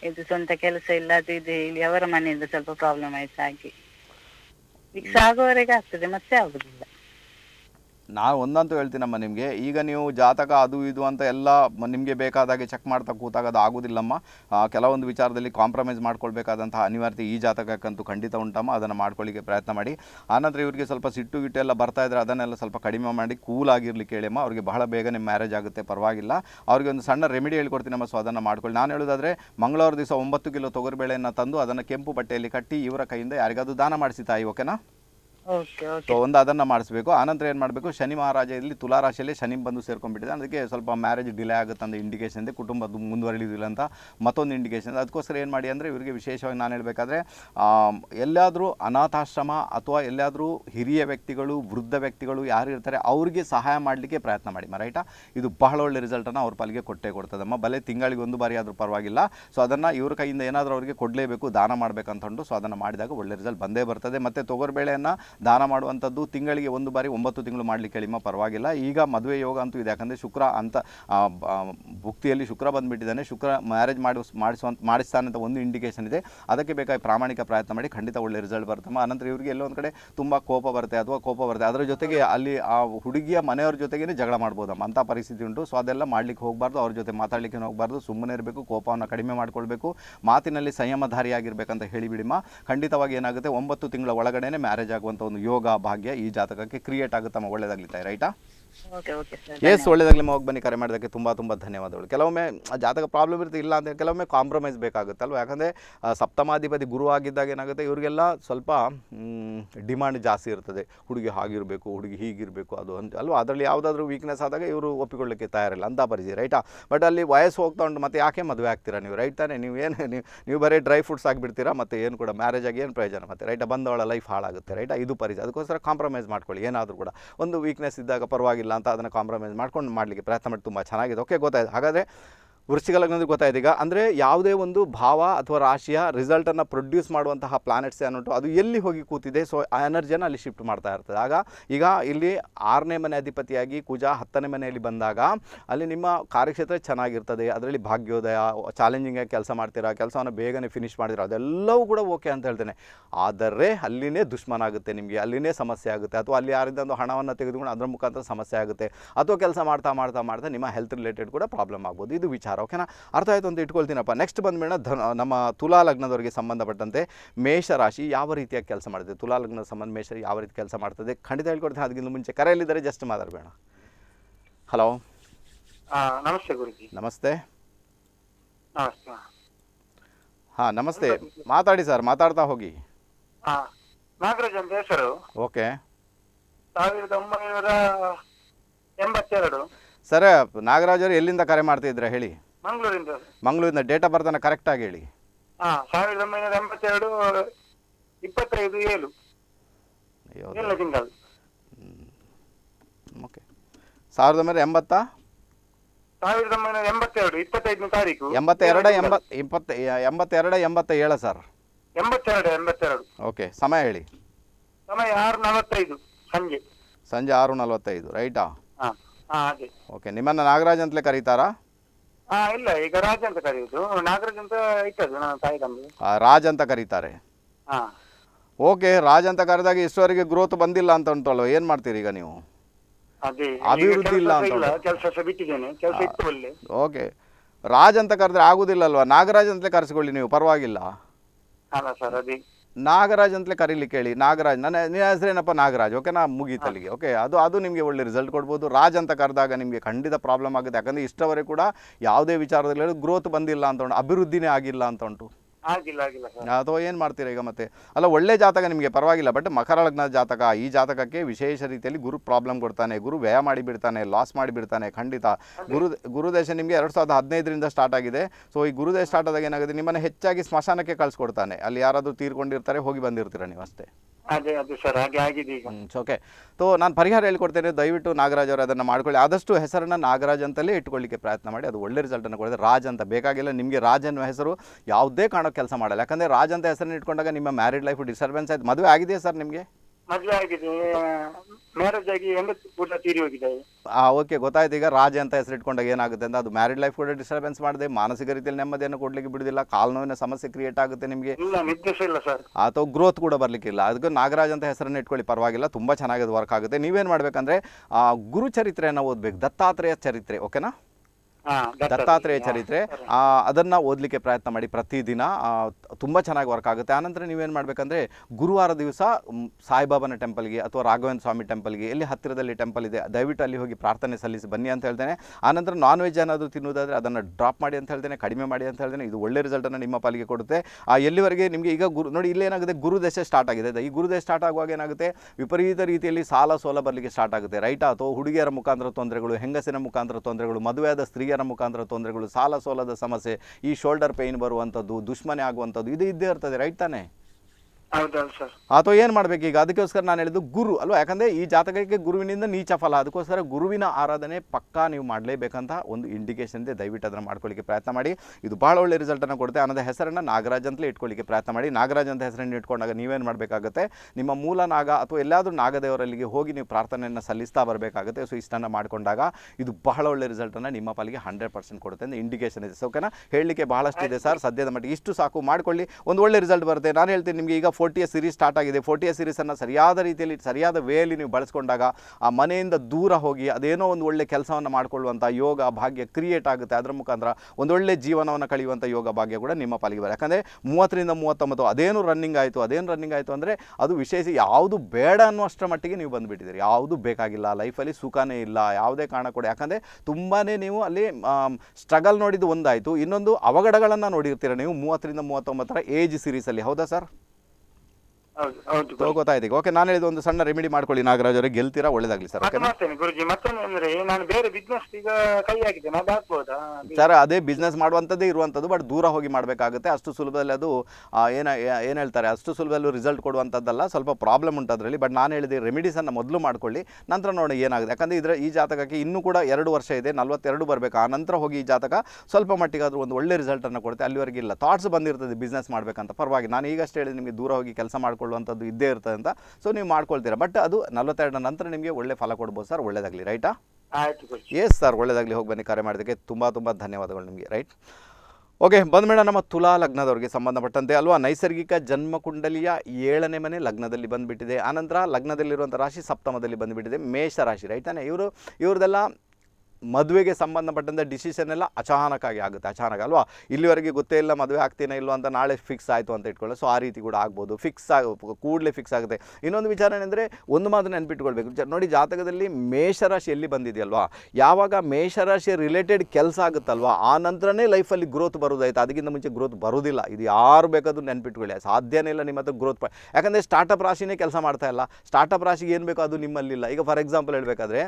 ಇದು ಸ್ವಂತ ಕೆಲಸ ಇಲ್ಲ ಅದು ಇದು ಇಲ್ಲಿ ಅವರ ಮನೆಯಿಂದ ಸ್ವಲ್ಪ ಪ್ರಾಬ್ಲಮ್ ಆಯ್ತು ಹಾಗೆ ಫಿಕ್ಸ್ ಆಗುವವರೆಗೆ ಆಗ್ತದೆ ಮತ್ತೆ ಆಗುದಿಲ್ಲ ನಾನು ಒಂದಂತೂ ಹೇಳ್ತೀನಮ್ಮ ನಿಮಗೆ ಈಗ ನೀವು ಜಾತಕ ಅದು ಇದು ಅಂತ ಎಲ್ಲ ನಿಮಗೆ ಬೇಕಾದಾಗೆ ಚೆಕ್ ಮಾಡ್ತಾ ಕೂತಾಗ ಅದು ಆಗೋದಿಲ್ಲಮ್ಮ ಕೆಲವೊಂದು ವಿಚಾರದಲ್ಲಿ ಕಾಂಪ್ರಮೈಸ್ ಮಾಡ್ಕೊಳ್ಬೇಕಾದಂಥ ಅನಿವಾರ್ಯತೆ ಈ ಜಾತಕಕ್ಕಂತೂ ಖಂಡಿತ ಉಂಟಮ್ಮ ಅದನ್ನು ಮಾಡ್ಕೊಳ್ಳಿಕ್ಕೆ ಪ್ರಯತ್ನ ಮಾಡಿ ಆನಂತರ ಇವರಿಗೆ ಸ್ವಲ್ಪ ಸಿಟ್ಟು ಗಿಟ್ಟು ಎಲ್ಲ ಬರ್ತಾ ಇದ್ದರೆ ಅದನ್ನೆಲ್ಲ ಸ್ವಲ್ಪ ಕಡಿಮೆ ಮಾಡಿ ಕೂಲ್ ಆಗಿರಲಿ ಹೇಳಿಮ್ಮ ಅವರಿಗೆ ಬಹಳ ಬೇಗ ನಿಮ್ಮ ಮ್ಯಾರೇಜ್ ಆಗುತ್ತೆ ಪರವಾಗಿಲ್ಲ ಅವರಿಗೆ ಒಂದು ಸಣ್ಣ ರೆಮಿಡಿ ಹೇಳ್ಕೊಡ್ತೀನಮ್ಮ ಸೊ ಅದನ್ನು ಮಾಡ್ಕೊಳ್ಳಿ ನಾನು ಹೇಳೋದಾದರೆ ಮಂಗಳವಾರ ದಿವಸ ಒಂಬತ್ತು ಕಿಲೋ ತೊಗರಿಬೇಳೆಯನ್ನು ತಂದು ಅದನ್ನು ಕೆಂಪು ಬಟ್ಟೆಯಲ್ಲಿ ಕಟ್ಟಿ ಇವರ ಕೈಯಿಂದ ಯಾರಿಗಾದರೂ ದಾನ ಮಾಡಿಸಿ ತಾಯಿ ಓಕೆನಾ ಸೊ ಒಂದು ಅದನ್ನು ಮಾಡಿಸ್ಬೇಕು ಆನಂತರ ಏನು ಮಾಡಬೇಕು ಶನಿ ಮಹಾರಾಜ ಇಲ್ಲಿ ತುಲಾರಾಶಿಯಲ್ಲಿ ಶನಿ ಬಂದು ಸೇರ್ಕೊಂಡ್ಬಿಟ್ಟಿದೆ ಅದಕ್ಕೆ ಸ್ವಲ್ಪ ಮ್ಯಾರೇಜ್ ಡಿಲೇ ಆಗುತ್ತೆ ಅಂತ ಇಂಡಿಕೇಶನ್ ಇದೆ ಕುಟುಂಬ ಮುಂದುವರಿಲಿಲ್ಲ ಅಂತ ಮತ್ತೊಂದು ಇಂಡಿಕೇಶನ್ ಅದಕ್ಕೋಸ್ಕರ ಏನು ಮಾಡಿ ಅಂದರೆ ಇವರಿಗೆ ವಿಶೇಷವಾಗಿ ನಾನು ಹೇಳಬೇಕಾದ್ರೆ ಎಲ್ಲಾದರೂ ಅನಾಥಾಶ್ರಮ ಅಥವಾ ಎಲ್ಲಾದರೂ ಹಿರಿಯ ವ್ಯಕ್ತಿಗಳು ವೃದ್ಧ ವ್ಯಕ್ತಿಗಳು ಯಾರು ಇರ್ತಾರೆ ಅವರಿಗೆ ಸಹಾಯ ಮಾಡಲಿಕ್ಕೆ ಪ್ರಯತ್ನ ಮಾಡಿ ರೈಟಾ ಇದು ಬಹಳ ಒಳ್ಳೆ ರಿಸಲ್ಟನ್ನು ಅವ್ರ ಪಾಲಿಗೆ ಕೊಟ್ಟೆ ಕೊಡ್ತದಮ್ಮ ಬಲೆ ತಿಂಗಳಿಗೆ ಒಂದು ಬಾರಿ ಆದರೂ ಪರವಾಗಿಲ್ಲ ಸೊ ಅದನ್ನು ಇವ್ರ ಕೈಯಿಂದ ಏನಾದರೂ ಅವರಿಗೆ ಕೊಡಲೇಬೇಕು ದಾನ ಮಾಡಬೇಕಂತಂದು ಸೊ ಅದನ್ನು ಮಾಡಿದಾಗ ಒಳ್ಳೆ ರಿಸಲ್ಟ್ ಬಂದೇ ಬರ್ತದೆ ಮತ್ತು ತೊಗರ್ಬೇಳೆಯನ್ನು ದಾನ ಮಾಡುವಂಥದ್ದು ತಿಂಗಳಿಗೆ ಒಂದು ಬಾರಿ ಒಂಬತ್ತು ತಿಂಗಳು ಮಾಡಲಿಕ್ಕೆ ಹೇಳಿಮ್ಮ ಪರವಾಗಿಲ್ಲ ಈಗ ಮದುವೆ ಯೋಗ ಅಂತೂ ಇದೆ ಯಾಕಂದರೆ ಶುಕ್ರ ಅಂತ ಭುಕ್ತಿಯಲ್ಲಿ ಶುಕ್ರ ಬಂದುಬಿಟ್ಟಿದ್ದಾನೆ ಶುಕ್ರ ಮ್ಯಾರೇಜ್ ಮಾಡಿಸ್ ಮಾಡಿಸುವಂಥ ಮಾಡಿಸ್ತಾನೆ ಅಂತ ಒಂದು ಇಂಡಿಕೇಷನ್ ಇದೆ ಅದಕ್ಕೆ ಬೇಕಾಗಿ ಪ್ರಾಮಾಣಿಕ ಪ್ರಯತ್ನ ಮಾಡಿ ಖಂಡಿತ ಒಳ್ಳೆ ರಿಸಲ್ಟ್ ಬರುತ್ತಮ್ಮ ಅನಂತರ ಇವರಿಗೆ ಎಲ್ಲೊಂದು ಕಡೆ ತುಂಬ ಕೋಪ ಬರುತ್ತೆ ಅಥವಾ ಕೋಪ ಬರುತ್ತೆ ಅದರ ಜೊತೆಗೆ ಅಲ್ಲಿ ಆ ಹುಡುಗಿಯ ಮನೆಯವ್ರ ಜೊತೆಗೇ ಜಗಳ ಮಾಡ್ಬೋದಮ್ಮ ಅಂಥ ಪರಿಸ್ಥಿತಿ ಉಂಟು ಸೊ ಅದೆಲ್ಲ ಮಾಡಲಿಕ್ಕೆ ಹೋಗಬಾರ್ದು ಅವ್ರ ಜೊತೆ ಮಾತಾಡಲಿಕ್ಕೆ ಹೋಗಬಾರ್ದು ಸುಮ್ಮನೆ ಇರಬೇಕು ಕೋಪವನ್ನು ಕಡಿಮೆ ಮಾಡಿಕೊಳ್ಬೇಕು ಮಾತಿನಲ್ಲಿ ಸಂಯಮಧಾರಿಯಾಗಿರ್ಬೇಕಂತ ಹೇಳಿಬಿಡಿಮ್ಮ ಖಂಡಿತವಾಗಿ ಏನಾಗುತ್ತೆ ಒಂಬತ್ತು ತಿಂಗಳ ಒಳಗಡೆ ಮ್ಯಾರೇಜ್ ಆಗುವಂಥ ಒಂದು ಯೋಗ ಭಾಗ್ಯ ಈ ಜಾತಕಕ್ಕೆ ಕ್ರಿಯೇಟ್ ಆಗುತ್ತಮ್ಮ ತಾಯಿ ರೈಟಾ ಎಸ್ ಒಳ್ಳೇದಾಗಲಿ ಮಗ ಬನ್ನಿ ಕರೆ ಮಾಡೋದಕ್ಕೆ ತುಂಬ ತುಂಬ ಧನ್ಯವಾದಗಳು ಕೆಲವೊಮ್ಮೆ ಜಾತಕ ಪ್ರಾಬ್ಲಮ್ ಇರುತ್ತೆ ಇಲ್ಲ ಅಂತ ಕೆಲವೊಮ್ಮೆ ಕಾಂಪ್ರಮೈಸ್ ಬೇಕಾಗುತ್ತಲ್ವ ಯಾಕಂದರೆ ಸಪ್ತಮಾಧಿಪತಿ ಗುರು ಆಗಿದ್ದಾಗ ಏನಾಗುತ್ತೆ ಇವರಿಗೆಲ್ಲ ಸ್ವಲ್ಪ ಡಿಮಾಂಡ್ ಜಾಸ್ತಿ ಇರ್ತದೆ ಹುಡುಗಿ ಆಗಿರಬೇಕು ಹುಡುಗಿ ಹೀಗಿರಬೇಕು ಅದು ಅಂತ ಅಲ್ವಾ ಅದರಲ್ಲಿ ಯಾವುದಾದ್ರೂ ವೀಕ್ನೆಸ್ ಆದಾಗ ಇವರು ಒಪ್ಪಿಕೊಳ್ಳಕ್ಕೆ ತಯಾರಿಲ್ಲ ಅಂತ ಪರಿಸ್ಥಿತಿ ರೈಟಾ ಬಟ್ ಅಲ್ಲಿ ವಯಸ್ಸು ಹೋಗ್ತಾ ಉಂಟು ಮತ್ತೆ ಯಾಕೆ ಮದುವೆ ಆಗ್ತೀರಾ ನೀವು ರೈಟ್ ತಾನೇ ನೀವು ಏನು ನೀವು ನೀವು ಬರೀ ಡ್ರೈ ಫ್ರೂಟ್ಸ್ ಆಗಿಬಿಡ್ತೀರಾ ಮತ್ತೆ ಏನು ಕೂಡ ಮ್ಯಾರೇಜ್ ಆಗಿ ಏನು ಪ್ರಯೋಜನ ಮತ್ತೆ ರೈಟ್ ಬಂದವಳ ಲೈಫ್ ಹಾಳಾಗುತ್ತೆ ರೈಟಾ ಇದು ಪರಿಸ್ಥಿತಿ ಅದಕ್ಕೋಸ್ಕರ ಕಾಂಪ್ರಮೈಸ್ ಮಾಡ್ಕೊಳ್ಳಿ ಏನಾದರೂ ಕೂಡ ಒಂದು ವೀಕ್ನೆಸ್ ಇದ್ದಾಗ ಪರವಾಗಿಲ್ಲ ಅಂತ ಅದನ್ನು ಕಾಂಪ್ರಮೈಸ್ ಮಾಡ್ಕೊಂಡು ಮಾಡಲಿಕ್ಕೆ ಪ್ರಯತ್ನ ಮಾಡಿ ತುಂಬ ಚೆನ್ನಾಗಿದೆ ಓಕೆ ಗೊತ್ತಾಯ್ತು ಹಾಗಾದರೆ ವೃಷಿಕ ಲಗ್ನದಲ್ಲಿ ಗೊತ್ತಾಯ್ತು ಈಗ ಅಂದರೆ ಯಾವುದೇ ಒಂದು ಭಾವ ಅಥವಾ ರಾಶಿಯ ರಿಸಲ್ಟನ್ನು ಪ್ರೊಡ್ಯೂಸ್ ಮಾಡುವಂತಹ ಪ್ಲಾನೆಟ್ಸ್ ಏನುಂಟು ಅದು ಎಲ್ಲಿ ಹೋಗಿ ಕೂತಿದೆ ಸೊ ಆ ಎನರ್ಜಿಯನ್ನು ಅಲ್ಲಿ ಶಿಫ್ಟ್ ಮಾಡ್ತಾ ಇರ್ತದೆ ಆಗ ಈಗ ಇಲ್ಲಿ ಆರನೇ ಮನೆ ಅಧಿಪತಿಯಾಗಿ ಕುಜ ಹತ್ತನೇ ಮನೆಯಲ್ಲಿ ಬಂದಾಗ ಅಲ್ಲಿ ನಿಮ್ಮ ಕಾರ್ಯಕ್ಷೇತ್ರ ಚೆನ್ನಾಗಿರ್ತದೆ ಅದರಲ್ಲಿ ಭಾಗ್ಯೋದಯ ಚಾಲೆಂಜಿಂಗಾಗಿ ಕೆಲಸ ಮಾಡ್ತೀರಾ ಕೆಲಸವನ್ನು ಬೇಗನೆ ಫಿನಿಶ್ ಮಾಡ್ತೀರಾ ಅದೆಲ್ಲವೂ ಕೂಡ ಓಕೆ ಅಂತ ಹೇಳ್ತೇನೆ ಆದರೆ ಅಲ್ಲಿನೇ ದುಷ್ಮನ ಆಗುತ್ತೆ ನಿಮಗೆ ಅಲ್ಲಿನೇ ಸಮಸ್ಯೆ ಆಗುತ್ತೆ ಅಥವಾ ಅಲ್ಲಿ ಯಾರಿಂದ ಒಂದು ಹಣವನ್ನು ತೆಗೆದುಕೊಂಡು ಅದರ ಮುಖಾಂತರ ಸಮಸ್ಯೆ ಆಗುತ್ತೆ ಅಥವಾ ಕೆಲಸ ಮಾಡ್ತಾ ಮಾಡ್ತಾ ಮಾಡ್ತಾ ನಿಮ್ಮ ಹೆಲ್ತ್ ರಿಲೇಟೆಡ್ ಕೂಡ ಪ್ರಾಬ್ಲಮ್ ಆಗ್ಬೋದು ಇದು ವಿಚಾರ ಓಕೆನಾ ಅರ್ಥ ಆಯಿತು ಅಂತ ಇಟ್ಕೊಳ್ತೀನಪ್ಪ ನೆಕ್ಸ್ಟ್ ಬಂದಮೇಲೆ ಧ ನಮ್ಮ ತುಲಾ ಲಗ್ನದವರಿಗೆ ಸಂಬಂಧಪಟ್ಟಂತೆ ಮೇಷರಾಶಿ ಯಾವ ರೀತಿಯಾಗಿ ಕೆಲಸ ಮಾಡ್ತದೆ ತುಲಾ ಲಗ್ನದ ಸಂಬಂಧ ಮೇಷ ಯಾವ ರೀತಿ ಕೆಲಸ ಮಾಡ್ತದೆ ಖಂಡಿತ ಹೇಳ್ಕೊಡ್ತೀನಿ ಅದಕ್ಕಿಂತ ಮುಂಚೆ ಕರೆಯಲ್ಲಿದ್ದರೆ ಜಸ್ಟ್ ಮಾತಾಡಬೇಡ ಹಲೋ ನಮಸ್ತೆ ಗುರುಜಿ ನಮಸ್ತೆ ಹಾಂ ನಮಸ್ತೆ ಮಾತಾಡಿ ಸರ್ ಮಾತಾಡ್ತಾ ಹೋಗಿ ನಾಗರಾಜ್ ಅಂತ ಹೆಸರು ಓಕೆ ಸಾವಿರದ ಒಂಬೈನೂರ ಸರ್ ನಾಗರಾಜ್ ಅವರು ಎಲ್ಲಿಂದ ಕರೆ ಮಾಡ್ತಿದ್ರ ಹೇಳಿ ಮಂಗಳೂರಿಂದ ಮಂಗಳೂರಿಂದ ಡೇಟ್ ಆಫ್ ಬರ್ತನ ಕರೆಕ್ಟ್ ಆಗಿ ಹೇಳಿ ಸಾವಿರದ ಒಂಬೈನೂರ ಎಂಬತ್ತೆರಡು ಇಪ್ಪತ್ತೈದು ಏಳು ಏಳು ತಿಂಗಳು ಓಕೆ ಸಾವಿರದ ಒಂಬೈನೂರ ಎಂಬತ್ತ ಸಾವಿರದ ಒಂಬೈನೂರ ಎಂಬತ್ತೆರಡು ಇಪ್ಪತ್ತೈದನೇ ತಾರೀಕು ಎಂಬತ್ತೆರಡ ಎಂಬತ್ ಇಪ್ಪತ್ತ ಎಂಬತ್ತೆರಡ ಎಂಬತ್ತ ಏಳು ಸರ್ ಎಂಬತ್ತೆರಡು ಎಂಬತ್ತೆರಡು ಓಕೆ ಸಮಯ ಹೇಳಿ ಸಮಯ ಆರು ನಲವತ್ತೈದು ಸಂಜೆ ಸಂಜೆ ಆರು ನಲವತ್ತೈದು ರೈಟಾ ಹಾಂ ಹಾಂ ಓಕೆ ನಿಮ್ಮನ್ನು ನಾಗರಾಜ್ ಅಂತಲೇ ಕರೀತಾರಾ ಹಾ ಇಲ್ಲ ಈಗ ರಾಜ ಅಂತ ಕರೆಯುದು ನಾಗರಾಜ್ ಅಂತ ಇಟ್ಟದ್ದು ನನ್ನ ತಾಯಿ ತಂದೆ ಆ, ರಾಜ್ ಅಂತ ಕರೀತಾರೆ ಹಾ ಓಕೆ ರಾಜ್ ಅಂತ ಕರೆದಾಗ ಇಷ್ಟವರೆಗೆ ಗ್ರೋತ್ ಬಂದಿಲ್ಲ ಅಂತ ಉಂಟಲ್ವ ಏನು ಮಾಡ್ತೀರಿ ಈಗ ನೀವು ಅದೇ ಈಗ ಅಭಿವೃದ್ಧಿ ಇಲ್ಲ ಕೆಲ್ಸ ಅಂತ ಕೆಲಸ ಬಿಟ್ಟಿದ್ದೇನೆ ಕೆಲಸ ಇತ್ತು ಅಲ್ಲಿ ಓಕೆ ರಾಜ್ ಅಂತ ಕರೆದ್ರೆ ಆಗುದಿಲ್ಲ ಅಲ್ವಾ ನಾಗರಾಜ್ ಅಂತಲೇ ಕರೆಸ್ಕೊಳ್ಳಿ ನೀವು ಪರವಾಗಿಲ್ಲ ಅಲ್ಲ ಸರ್ ಅದೇ ನಾಗರಾಜ್ ಅಂತಲೇ ಕರೀಲಿಕ್ಕೆ ಹೇಳಿ ನಾಗರಾಜ್ ನನ್ನ ನಿನ್ನ ಹೆಸರೇನಪ್ಪ ನಾಗರಾಜ್ ಓಕೆನಾ ಮುಗಿತಲ್ಲಿಗೆ ಓಕೆ ಅದು ಅದು ನಿಮಗೆ ಒಳ್ಳೆ ರಿಸಲ್ಟ್ ಕೊಡ್ಬೋದು ರಾಜ್ ಅಂತ ಕರೆದಾಗ ನಿಮಗೆ ಖಂಡಿತ ಪ್ರಾಬ್ಲಮ್ ಆಗುತ್ತೆ ಯಾಕಂದರೆ ಇಷ್ಟವರೆಗೂ ಕೂಡ ಯಾವುದೇ ವಿಚಾರದಲ್ಲಿ ಗ್ರೋತ್ ಬಂದಿಲ್ಲ ಅಂತ ಉಂಟು ಅಭಿವೃದ್ಧಿನೇ ಆಗಿಲ್ಲ ಅಂತ ಉಂಟು ಆಗಿಲ್ಲ ಆಗಿಲ್ಲ ಮಾಡ್ತೀರಾ ಈಗ ಮತ್ತೆ ಅಲ್ಲ ಒಳ್ಳೆ ಜಾತಕ ನಿಮಗೆ ಪರವಾಗಿಲ್ಲ ಬಟ್ ಮಕರ ಲಗ್ನ ಜಾತಕ ಈ ಜಾತಕಕ್ಕೆ ವಿಶೇಷ ರೀತಿಯಲ್ಲಿ ಗುರು ಪ್ರಾಬ್ಲಮ್ ಕೊಡ್ತಾನೆ ಗುರು ವ್ಯಯ ಮಾಡಿಬಿಡ್ತಾನೆ ಲಾಸ್ ಮಾಡಿಬಿಡ್ತಾನೆ ಖಂಡಿತ ಗುರು ಗುರುದೇಶ ನಿಮಗೆ ಎರಡು ಸಾವಿರದ ಹದಿನೈದರಿಂದ ಸ್ಟಾರ್ಟ್ ಆಗಿದೆ ಸೊ ಈ ಗುರುದೇಶ ಸ್ಟಾರ್ಟ್ ಆದಾಗ ಏನಾಗುತ್ತೆ ನಿಮ್ಮನ್ನು ಹೆಚ್ಚಾಗಿ ಸ್ಮಶಾನಕ್ಕೆ ಕಳಿಸ್ಕೊಡ್ತಾನೆ ಅಲ್ಲಿ ಯಾರಾದರೂ ತೀರ್ಕೊಂಡಿರ್ತಾರೆ ಹೋಗಿ ಬಂದಿರ್ತೀರ ನೀವು ಅಷ್ಟೇ ಅದು ಸರ್ ಆಗಿದೆ ಓಕೆ ನಾನು ಪರಿಹಾರ ಹೇಳ್ಕೊಡ್ತೇನೆ ದಯವಿಟ್ಟು ನಾಗರಾಜ್ ಅವರು ಅದನ್ನು ಮಾಡ್ಕೊಳ್ಳಿ ಆದಷ್ಟು ಹೆಸರನ್ನು ನಾಗರಾಜ್ ಅಂತಲೇ ಇಟ್ಕೊಳ್ಳಿಕ್ಕೆ ಪ್ರಯತ್ನ ಮಾಡಿ ಅದು ಒಳ್ಳೆ ರಿಸಲ್ಟನ್ನು ಕೊಡಿದೆ ರಾಜ್ ಅಂತ ಬೇಕಾಗಿಲ್ಲ ನಿಮಗೆ ರಾಜ್ ಅನ್ನೋ ಹೆಸರು ಯಾವುದೇ ಕಾರಣಕ್ಕೆ ಕೆಲಸ ಮಾಡಲ್ಲ ಯಾಕಂದರೆ ರಾಜ್ ಅಂತ ಹೆಸರನ್ನು ಇಟ್ಕೊಂಡಾಗ ನಿಮ್ಮ ಮ್ಯಾರಿಡ್ ಲೈಫ್ ಡಿಸ್ಟರ್ಬೆನ್ಸ್ ಆಯ್ತು ಮದುವೆ ಆಗಿದೆಯಾ ಸರ್ ನಿಮಗೆ ಮದುವೆ ಆಗಿದೆ ಮ್ಯಾರೇಜ್ ಆಗಿ ಕೂಡ ತೀರಿ ಹೋಗಿದ್ದಾರೆ ಆ ಓಕೆ ಗೊತ್ತಾಯ್ತು ಈಗ ರಾಜ ಅಂತ ಹೆಸರು ಇಟ್ಕೊಂಡಾಗ ಏನಾಗುತ್ತೆ ಅಂತ ಅದು ಮ್ಯಾರಿಡ್ ಲೈಫ್ ಕೂಡ ಡಿಸ್ಟರ್ಬೆನ್ಸ್ ಮಾಡಿದೆ ಮಾನಸಿಕ ರೀತಿಯಲ್ಲಿ ನೆಮ್ಮದಿಯನ್ನು ಕೊಡ್ಲಿಕ್ಕೆ ಬಿಡುದಿಲ್ಲ ಕಾಲ್ ನೋವಿನ ಸಮಸ್ಯೆ ಕ್ರಿಯೇಟ್ ಆಗುತ್ತೆ ನಿಮಗೆ ಇಲ್ಲ ಇಲ್ಲ ಸರ್ ಅಥವಾ ಗ್ರೋತ್ ಕೂಡ ಬರ್ಲಿಕ್ಕಿಲ್ಲ ಅದಕ್ಕೆ ನಾಗರಾಜ್ ಅಂತ ಹೆಸರನ್ನು ಇಟ್ಕೊಳ್ಳಿ ಪರವಾಗಿಲ್ಲ ತುಂಬಾ ಚೆನ್ನಾಗಿ ವರ್ಕ್ ಆಗುತ್ತೆ ನೀವೇನ್ ಮಾಡ್ಬೇಕಂದ್ರೆ ಗುರು ಚರಿತ್ರೆಯನ್ನು ಓದ್ಬೇಕು ದತ್ತಾತ್ರೇಯ ಚರಿತ್ರೆ ಓಕೆನಾ ದತ್ತಾತ್ರೇಯ ಚರಿತ್ರೆ ಅದನ್ನ ಓದಲಿಕ್ಕೆ ಪ್ರಯತ್ನ ಮಾಡಿ ಪ್ರತಿದಿನ ತುಂಬಾ ಚೆನ್ನಾಗಿ ವರ್ಕ್ ಆಗುತ್ತೆ ಆನಂತರ ನೀವೇನ್ ಮಾಡ್ಬೇಕಂದ್ರೆ ಗುರುವಾರ ದಿವಸ ಸಾಯಿಬಾಬನ ಟೆಂಪಲ್ಗೆ ಅಥವಾ ರಾಘವೇಂದ್ರ ಸ್ವಾಮಿ ಟೆಂಪಲ್ಗೆ ಎಲ್ಲಿ ಹತ್ತಿರದಲ್ಲಿ ಟೆಂಪಲ್ ಇದೆ ದಯವಿಟ್ಟು ಅಲ್ಲಿ ಹೋಗಿ ಪ್ರಾರ್ಥನೆ ಸಲ್ಲಿಸಿ ಬನ್ನಿ ಅಂತ ಹೇಳ್ತೇನೆ ಆನಂತರ ನಾನ್ ವೆಜ್ ಏನಾದರೂ ತಿನ್ನುವುದಾದ್ರೆ ಅದನ್ನು ಡ್ರಾಪ್ ಮಾಡಿ ಅಂತ ಹೇಳ್ತೇನೆ ಕಡಿಮೆ ಮಾಡಿ ಅಂತ ಹೇಳ್ತೇನೆ ಇದು ಒಳ್ಳೆ ರಿಸಲ್ಟನ್ನು ನಿಮ್ಮ ಪಾಲಿಗೆ ಕೊಡುತ್ತೆ ಆ ಎಲ್ಲಿವರೆಗೆ ನಿಮಗೆ ಈಗ ಗುರು ನೋಡಿ ಇಲ್ಲೇನಾಗುತ್ತೆ ದಶೆ ಸ್ಟಾರ್ಟ್ ಆಗಿದೆ ಈ ದಶೆ ಸ್ಟಾರ್ಟ್ ಆಗುವಾಗ ಏನಾಗುತ್ತೆ ವಿಪರೀತ ರೀತಿಯಲ್ಲಿ ಸಾಲ ಸೋಲ ಬರಲಿಕ್ಕೆ ಸ್ಟಾರ್ಟ್ ಆಗುತ್ತೆ ರೈಟ್ ಅಥವಾ ಹುಡುಗಿಯರ ಮುಖಾಂತರ ತೊಂದರೆಗಳು ಹೆಂಗಸಿನ ಮುಖಾಂತರ ತೊಂದರೆಗಳು ಮದುವೆಯಾದ ಸ್ತ್ರೀಯ ಮುಖಾಂತರ ತೊಂದರೆಗಳು ಸಾಲ ಸೋಲದ ಸಮಸ್ಯೆ ಈ ಶೋಲ್ಡರ್ ಪೇಯ್ನ್ ಬರುವಂಥದ್ದು ದುಶ್ಮನೆ ಆಗುವಂಥದ್ದು ಇದು ಇದ್ದೇ ಇರ್ತದೆ ರೈಟ್ ತಾನೇ ಅಥವಾ ಏನ್ ಮಾಡಬೇಕು ಈಗ ಅದಕ್ಕೋಸ್ಕರ ನಾನು ಹೇಳಿದ್ದು ಗುರು ಅಲ್ವಾ ಯಾಕಂದ್ರೆ ಈ ಜಾತಕಕ್ಕೆ ಗುರುವಿನಿಂದ ನೀಚ ಫಲ ಅದಕ್ಕೋಸ್ಕರ ಗುರುವಿನ ಆರಾಧನೆ ಪಕ್ಕಾ ನೀವು ಮಾಡಲೇಬೇಕಂತ ಒಂದು ಇಂಡಿಕೇಶನ್ ಇದೆ ದಯವಿಟ್ಟು ಅದನ್ನು ಮಾಡ್ಕೊಳ್ಳಿಕ್ಕೆ ಪ್ರಯತ್ನ ಮಾಡಿ ಇದು ಭಾಳ ಒಳ್ಳೆ ರಿಸಲ್ಟನ್ನು ಕೊಡುತ್ತೆ ಅನ್ನೋದ ಹೆಸರನ್ನು ನಾಗರಾಜ್ ಅಂತಲೇ ಇಟ್ಕೊಳ್ಳಿಕ್ಕೆ ಪ್ರಯತ್ನ ಮಾಡಿ ನಾಗರಾಜ್ ಅಂತ ಹೆಸರನ್ನು ಇಟ್ಕೊಂಡಾಗ ನೀವೇನು ಮಾಡಬೇಕಾಗುತ್ತೆ ನಿಮ್ಮ ಮೂಲ ನಾಗ ಅಥವಾ ಎಲ್ಲಾದರೂ ನಾಗದೇವರಲ್ಲಿಗೆ ಹೋಗಿ ನೀವು ಪ್ರಾರ್ಥನೆಯನ್ನು ಸಲ್ಲಿಸ್ತಾ ಬರಬೇಕಾಗುತ್ತೆ ಸೊ ಇಷ್ಟನ್ನು ಮಾಡಿಕೊಂಡಾಗ ಇದು ಬಹಳ ಒಳ್ಳೆ ರಿಸಲ್ಟನ್ನು ನಿಮ್ಮ ಪಾಲಿಗೆ ಹಂಡ್ರೆಡ್ ಪರ್ಸೆಂಟ್ ಕೊಡುತ್ತೆ ಅಂತ ಇಂಡಿಕೇಶನ್ ಇದೆ ಸೊ ಓಕೆನಾ ಹೇಳಲಿಕ್ಕೆ ಬಹಳಷ್ಟು ಇದೆ ಸರ್ ಸದ್ಯದ ಮಟ್ಟಿಗೆ ಇಷ್ಟು ಸಾಕು ಮಾಡಿಕೊಳ್ಳಿ ಒಂದು ಒಳ್ಳೆ ರಿಸಲ್ಟ್ ಬರುತ್ತೆ ನಾನು ಹೇಳ್ತೀನಿ ನಿಮಗೆ ಈಗ ಫೋರ್ಟಿಯ ಸೀರೀಸ್ ಸ್ಟಾರ್ಟ್ ಆಗಿದೆ ಫೋರ್ಟಿಯ ಸಿರೀಸನ್ನು ಸರಿಯಾದ ರೀತಿಯಲ್ಲಿ ಸರಿಯಾದ ವೇಯಲ್ಲಿ ನೀವು ಬಳಸ್ಕೊಂಡಾಗ ಆ ಮನೆಯಿಂದ ದೂರ ಹೋಗಿ ಅದೇನೋ ಒಂದು ಒಳ್ಳೆ ಕೆಲಸವನ್ನು ಮಾಡಿಕೊಳ್ಳುವಂಥ ಯೋಗ ಭಾಗ್ಯ ಕ್ರಿಯೇಟ್ ಆಗುತ್ತೆ ಅದರ ಮುಖಾಂತರ ಒಂದೊಳ್ಳೆ ಜೀವನವನ್ನು ಕಳೆಯುವಂಥ ಯೋಗ ಭಾಗ್ಯ ಕೂಡ ನಿಮ್ಮ ಪಾಲಿಗೆ ಬರ ಯಾಕಂದರೆ ಮೂವತ್ತರಿಂದ ಮೂವತ್ತೊಂಬತ್ತು ಅದೇನು ರನ್ನಿಂಗ್ ಆಯಿತು ಅದೇನು ರನ್ನಿಂಗ್ ಆಯಿತು ಅಂದರೆ ಅದು ವಿಶೇಷ ಯಾವುದು ಬೇಡ ಅನ್ನುವಷ್ಟರ ಮಟ್ಟಿಗೆ ನೀವು ಬಂದುಬಿಟ್ಟಿದ್ದೀರಿ ಯಾವುದು ಬೇಕಾಗಿಲ್ಲ ಲೈಫಲ್ಲಿ ಸುಖನೇ ಇಲ್ಲ ಯಾವುದೇ ಕಾರಣ ಕೂಡ ಯಾಕಂದರೆ ತುಂಬಾ ನೀವು ಅಲ್ಲಿ ಸ್ಟ್ರಗಲ್ ನೋಡಿದ್ದು ಒಂದಾಯಿತು ಇನ್ನೊಂದು ಅವಘಡಗಳನ್ನು ನೋಡಿರ್ತೀರ ನೀವು ಮೂವತ್ತರಿಂದ ಮೂವತ್ತೊಂಬತ್ತರ ಏಜ್ ಸೀರೀಸಲ್ಲಿ ಹೌದಾ ಸರ್ ಗೊತ್ತಾಯ್ತು ಓಕೆ ನಾನು ಹೇಳಿದ ಒಂದು ಸಣ್ಣ ರೆಮಿಡಿ ಮಾಡ್ಕೊಳ್ಳಿ ನಾಗರಾಜ್ ಅವರಿಗೆ ಗೆಲ್ತೀರಾ ಒಳ್ಳೇದಾಗ್ಲಿ ಸರ್ ಗುರುಜಿ ನಾನು ಬೇರೆ ಈಗ ಕೈ ಸರ್ ಅದೇ ಬಿಸ್ನೆಸ್ ಮಾಡುವಂತದ್ದೇ ಇರುವಂತದ್ದು ಬಟ್ ದೂರ ಹೋಗಿ ಮಾಡಬೇಕಾಗುತ್ತೆ ಅಷ್ಟು ಸುಲಭದಲ್ಲಿ ಅದು ಏನ ಏನು ಹೇಳ್ತಾರೆ ಅಷ್ಟು ಸುಲಭದಲ್ಲಿ ರಿಸಲ್ಟ್ ಕೊಡುವಂಥದ್ದಲ್ಲ ಸ್ವಲ್ಪ ಪ್ರಾಬ್ಲಮ್ ಉಂಟು ಅದರಲ್ಲಿ ಬಟ್ ನಾನು ಹೇಳಿದೆ ರೆಮಿಡಿಸನ್ನ ಮೊದಲು ಮಾಡ್ಕೊಳ್ಳಿ ನಂತರ ನೋಡಿ ಏನಾಗುತ್ತೆ ಯಾಕಂದ್ರೆ ಇದರ ಈ ಜಾತಕಕ್ಕೆ ಇನ್ನೂ ಕೂಡ ಎರಡು ವರ್ಷ ಇದೆ ನಲ್ವತ್ತೆರಡು ಬರಬೇಕು ಆ ನಂತರ ಹೋಗಿ ಈ ಜಾತಕ ಸ್ವಲ್ಪ ಮಟ್ಟಿಗಾದರೂ ಒಂದು ಒಳ್ಳೆ ರಿಸಲ್ಟನ್ನು ಕೊಡುತ್ತೆ ಇಲ್ಲ ಥಾಟ್ಸ್ ಬಂದಿರ್ತದೆ ಬಿಸ್ನೆಸ್ ಮಾಡಬೇಕಂತ ಪರವಾಗಿ ನಾನು ಈಗಷ್ಟೇ ಹೇಳಿದೆ ನಿಮಗೆ ದೂರ ಹೋಗಿ ಕೆಲಸ ಮಾಡ್ಕೊಳ್ಳಿ ಮಾಡ್ಕೊಳ್ಳುವಂಥದ್ದು ಇದ್ದೇ ಇರ್ತದೆ ಅಂತ ಸೊ ನೀವು ಮಾಡ್ಕೊಳ್ತೀರಾ ಬಟ್ ಅದು ನಲ್ವತ್ತೆರಡರ ನಂತರ ನಿಮಗೆ ಒಳ್ಳೆ ಫಲ ಕೊಡ್ಬೋದು ಸರ್ ಒಳ್ಳೇದಾಗಲಿ ರೈಟಾ ಎಸ್ ಸರ್ ಒಳ್ಳೇದಾಗಲಿ ಹೋಗಿ ಬನ್ನಿ ಕರೆ ಮಾಡಿದ್ದಕ್ಕೆ ತುಂಬ ತುಂಬ ಧನ್ಯವಾದಗಳು ನಿಮಗೆ ರೈಟ್ ಓಕೆ ಬಂದಮೇಡ ನಮ್ಮ ತುಲಾ ಲಗ್ನದವರಿಗೆ ಸಂಬಂಧಪಟ್ಟಂತೆ ಅಲ್ವಾ ನೈಸರ್ಗಿಕ ಜನ್ಮಕುಂಡಲಿಯ ಏಳನೇ ಮನೆ ಲಗ್ನದಲ್ಲಿ ಬಂದುಬಿಟ್ಟಿದೆ ಆನಂತರ ಲಗ್ನದಲ್ಲಿರುವಂಥ ರಾಶಿ ಸಪ್ತಮದಲ್ಲಿ ಬಂದುಬಿಟ್ಟಿದೆ ಮೇಷ ರಾಶಿ ರೈತಾನೆ ಇವರು ಇವ್ರದೆಲ್ಲ ಮದುವೆಗೆ ಸಂಬಂಧಪಟ್ಟಂಥ ಡಿಸಿಷನ್ ಎಲ್ಲ ಅಚಾನಕ್ಕಾಗಿ ಆಗುತ್ತೆ ಅಚಾನಕ್ ಅಲ್ವಾ ಇಲ್ಲಿವರೆಗೆ ಗೊತ್ತೇ ಇಲ್ಲ ಮದುವೆ ಆಗ್ತೀನ ಇಲ್ಲೋ ಅಂತ ನಾಳೆ ಫಿಕ್ಸ್ ಆಯಿತು ಅಂತ ಇಟ್ಕೊಳ್ಳೋ ಸೊ ಆ ರೀತಿ ಕೂಡ ಆಗ್ಬೋದು ಫಿಕ್ಸ್ ಆಗ ಕೂಡಲೇ ಫಿಕ್ಸ್ ಆಗುತ್ತೆ ಇನ್ನೊಂದು ವಿಚಾರ ಏನೆಂದರೆ ಒಂದು ಮಾತು ನೆನ್ಪಿಟ್ಕೊಳ್ಬೇಕು ನೋಡಿ ಜಾತಕದಲ್ಲಿ ಮೇಷರಾಶಿ ಎಲ್ಲಿ ಬಂದಿದೆಯಲ್ವಾ ಯಾವಾಗ ಮೇಷರಾಶಿ ರಿಲೇಟೆಡ್ ಕೆಲಸ ಆಗುತ್ತಲ್ವಾ ಆ ನಂತರನೇ ಲೈಫಲ್ಲಿ ಗ್ರೋತ್ ಬರೋದಾಯ್ತು ಅದಕ್ಕಿಂತ ಮುಂಚೆ ಗ್ರೋತ್ ಬರೋದಿಲ್ಲ ಇದು ಯಾರು ಬೇಕಾದ್ರೂ ನೆನ್ಪಿಟ್ಕೊಳ್ಳಿ ಸಾಧ್ಯನೇ ಇಲ್ಲ ನಿಮ್ಮ ಹತ್ರ ಗ್ರೋತ್ ಯಾಕಂದರೆ ಸ್ಟಾರ್ಟಪ್ ರಾಶಿನೇ ಕೆಲಸ ಮಾಡ್ತಾ ಇಲ್ಲ ಸ್ಟಾರ್ಟಪ್ ರಾಶಿಗೆ ಏನು ಬೇಕೋ ಅದು ನಿಮ್ಮಲ್ಲಿಲ್ಲ ಈಗ ಫಾರ್ ಎಕ್ಸಾಂಪಲ್ ಹೇಳಬೇಕಾದ್ರೆ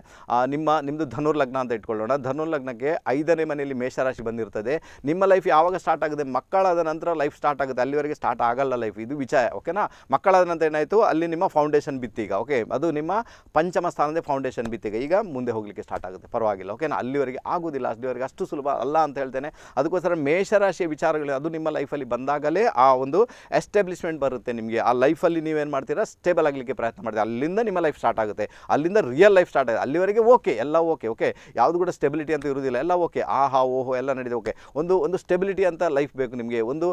ನಿಮ್ಮ ನಿಮ್ಮದು ಧನುರ್ ಲಗ್ನ ಅಂತ ಇಟ್ಕೊಳ್ಳೋಣ ಧನು ಲಗ್ನಕ್ಕೆ ಐದನೇ ಮನೆಯಲ್ಲಿ ಮೇಷರಾಶಿ ಬಂದಿರ್ತದೆ ನಿಮ್ಮ ಲೈಫ್ ಯಾವಾಗ ಸ್ಟಾರ್ಟ್ ಆಗಿದೆ ಮಕ್ಕಳಾದ ನಂತರ ಲೈಫ್ ಸ್ಟಾರ್ಟ್ ಆಗುತ್ತೆ ಅಲ್ಲಿವರೆಗೆ ಸ್ಟಾರ್ಟ್ ಆಗಲ್ಲ ಲೈಫ್ ಇದು ವಿಚಾರ ಓಕೆನಾ ಮಕ್ಕಳಾದ ನಂತರ ಏನಾಯಿತು ಅಲ್ಲಿ ನಿಮ್ಮ ಫೌಂಡೇಶನ್ ಬಿತ್ತೀಗ ಓಕೆ ಅದು ನಿಮ್ಮ ಪಂಚಮ ಸ್ಥಾನದ ಫೌಂಡೇಶನ್ ಬಿತ್ತೀಗ ಈಗ ಮುಂದೆ ಹೋಗಲಿಕ್ಕೆ ಸ್ಟಾರ್ಟ್ ಆಗುತ್ತೆ ಪರವಾಗಿಲ್ಲ ಓಕೆನಾ ಅಲ್ಲಿವರೆಗೆ ಆಗೋದಿಲ್ಲ ಅಲ್ಲಿವರೆಗೆ ಅಷ್ಟು ಸುಲಭ ಅಲ್ಲ ಅಂತ ಹೇಳ್ತೇನೆ ಅದಕ್ಕೋಸ್ಕರ ಮೇಷರಾಶಿಯ ವಿಚಾರಗಳು ಅದು ನಿಮ್ಮ ಲೈಫಲ್ಲಿ ಬಂದಾಗಲೇ ಆ ಒಂದು ಎಸ್ಟಾಬ್ಲಿಷ್ಮೆಂಟ್ ಬರುತ್ತೆ ನಿಮಗೆ ಆ ಲೈಫಲ್ಲಿ ನೀವೇನು ಮಾಡ್ತೀರಾ ಸ್ಟೇಬಲ್ ಆಗಲಿಕ್ಕೆ ಪ್ರಯತ್ನ ಮಾಡ್ತೀರಾ ಅಲ್ಲಿಂದ ನಿಮ್ಮ ಲೈಫ್ ಸ್ಟಾರ್ಟ್ ಆಗುತ್ತೆ ಅಲ್ಲಿಂದ ರಿಯಲ್ ಲೈಫ್ ಸ್ಟಾರ್ಟ್ ಆಗುತ್ತೆ ಅಲ್ಲಿವರೆಗೆ ಓಕೆ ಎಲ್ಲ ಓಕೆ ಓಕೆ ಯಾವುದು ಕೂಡ ಸ್ಟೆಬಿಲಿಟಿ ಅಂತ ಇರುವುದಿಲ್ಲ ಎಲ್ಲ ಓಕೆ ಆಹಾ ಓಹೋ ಎಲ್ಲ ನಡೆದಿದೆ ಓಕೆ ಒಂದು ಒಂದು ಸ್ಟೆಬಿಲಿಟಿ ಅಂತ ಲೈಫ್ ಬೇಕು ನಿಮಗೆ ಒಂದು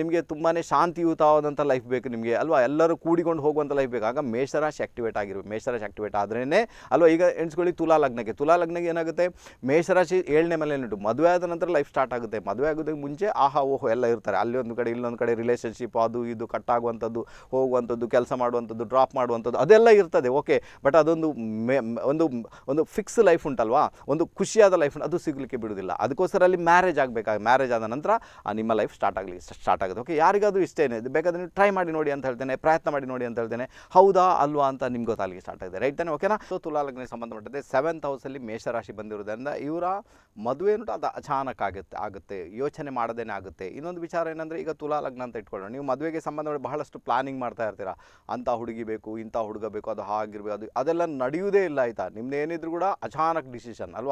ನಿಮಗೆ ತುಂಬಾ ಶಾಂತಿಯುತವಾದಂಥ ಲೈಫ್ ಬೇಕು ನಿಮಗೆ ಅಲ್ವಾ ಎಲ್ಲರೂ ಕೂಡಿಕೊಂಡು ಹೋಗುವಂಥ ಲೈಫ್ ಬೇಕು ಆಗ ಮೇಷರಾಶಿ ಆಕ್ಟಿವೇಟ್ ಆಗಿರ್ಬೇಕು ಮೇಷರಾಶಿ ಆಕ್ಟಿವೇಟ್ ಆದ್ರೇ ಅಲ್ವಾ ಈಗ ಎಣಿಸ್ಕೊಳ್ಳಿ ತುಲಾ ಲಗ್ನಕ್ಕೆ ತುಲಾ ಲಗ್ನಕ್ಕೆ ಏನಾಗುತ್ತೆ ಮೇಷರಾಶಿ ಏಳನೇ ಮೇಲೆ ಉಂಟು ಮದುವೆ ಆದ ನಂತರ ಲೈಫ್ ಸ್ಟಾರ್ಟ್ ಆಗುತ್ತೆ ಮದುವೆ ಆಗೋದಕ್ಕೆ ಮುಂಚೆ ಆಹಾ ಓಹೋ ಎಲ್ಲ ಇರ್ತಾರೆ ಅಲ್ಲಿ ಒಂದು ಕಡೆ ಇಲ್ಲೊಂದು ಕಡೆ ರಿಲೇಷನ್ಶಿಪ್ ಅದು ಇದು ಕಟ್ ಆಗುವಂಥದ್ದು ಹೋಗುವಂಥದ್ದು ಕೆಲಸ ಮಾಡುವಂಥದ್ದು ಡ್ರಾಪ್ ಮಾಡುವಂಥದ್ದು ಅದೆಲ್ಲ ಇರ್ತದೆ ಓಕೆ ಬಟ್ ಅದೊಂದು ಒಂದು ಒಂದು ಫಿಕ್ಸ್ ಲೈಫ್ ಉಂಟಲ್ವಾ ಒಂದು ಒಂದು ಖುಷಿಯಾದ ಲೈಫ್ ಅದು ಸಿಗಲಿಕ್ಕೆ ಬಿಡೋದಿಲ್ಲ ಅದಕ್ಕೋಸ್ಕರ ಅಲ್ಲಿ ಮ್ಯಾರೇಜ್ ಆಗಬೇಕಾಗ ಮ್ಯಾರೇಜ್ ಆದ ನಂತರ ನಿಮ್ಮ ಲೈಫ್ ಸ್ಟಾರ್ಟ್ ಆಗಲಿ ಸ್ಟಾರ್ಟ್ ಆಗುತ್ತೆ ಓಕೆ ಯಾರಿಗಾದರೂ ಇಷ್ಟೇ ಇದೆ ಬೇಕಾದರೆ ನೀವು ಟ್ರೈ ಮಾಡಿ ನೋಡಿ ಅಂತ ಹೇಳ್ತೇನೆ ಪ್ರಯತ್ನ ಮಾಡಿ ನೋಡಿ ಅಂತ ಹೇಳ್ತೇನೆ ಹೌದಾ ಅಲ್ವಾ ಅಂತ ನಿಮ್ಗೆ ಗೊತ್ತಾಗಿ ಸ್ಟಾರ್ಟ್ ಆಗಿದೆ ರೈಟ್ ತಾನೆ ಓಕೆನಾ ಸೊ ತುಲಾ ಲಗ್ನಕ್ಕೆ ಸಂಬಂಧಪಟ್ಟಂತೆ ಸೆವೆಂತ್ ಹೌಸಲ್ಲಿ ಮೇಷರಾಶಿ ಬಂದಿರೋದ್ರಿಂದ ಇವರ ಮದುವೆ ಅದು ಅಚಾನಕ್ ಆಗುತ್ತೆ ಆಗುತ್ತೆ ಯೋಚನೆ ಮಾಡೋದೇನೆ ಆಗುತ್ತೆ ಇನ್ನೊಂದು ವಿಚಾರ ಏನಂದರೆ ಈಗ ತುಲಾ ಲಗ್ನ ಅಂತ ಇಟ್ಕೊಳ್ಳೋಣ ನೀವು ಮದುವೆಗೆ ಸಂಬಂಧಪಟ್ಟು ಬಹಳಷ್ಟು ಪ್ಲಾನಿಂಗ್ ಮಾಡ್ತಾ ಇರ್ತೀರಾ ಅಂತ ಹುಡುಗಿ ಬೇಕು ಇಂಥ ಹುಡುಗ ಬೇಕು ಅದು ಹಾಗಿರ್ಬೇಕು ಅದು ಅದೆಲ್ಲ ನಡೆಯುವುದೇ ಇಲ್ಲ ಆಯಿತಾ ನಿಮ್ದು ಏನಿದ್ರು ಕೂಡ ಅಚಾನಕ್ ಡಿಸಿಷನ್ ಅಲ್ವಾ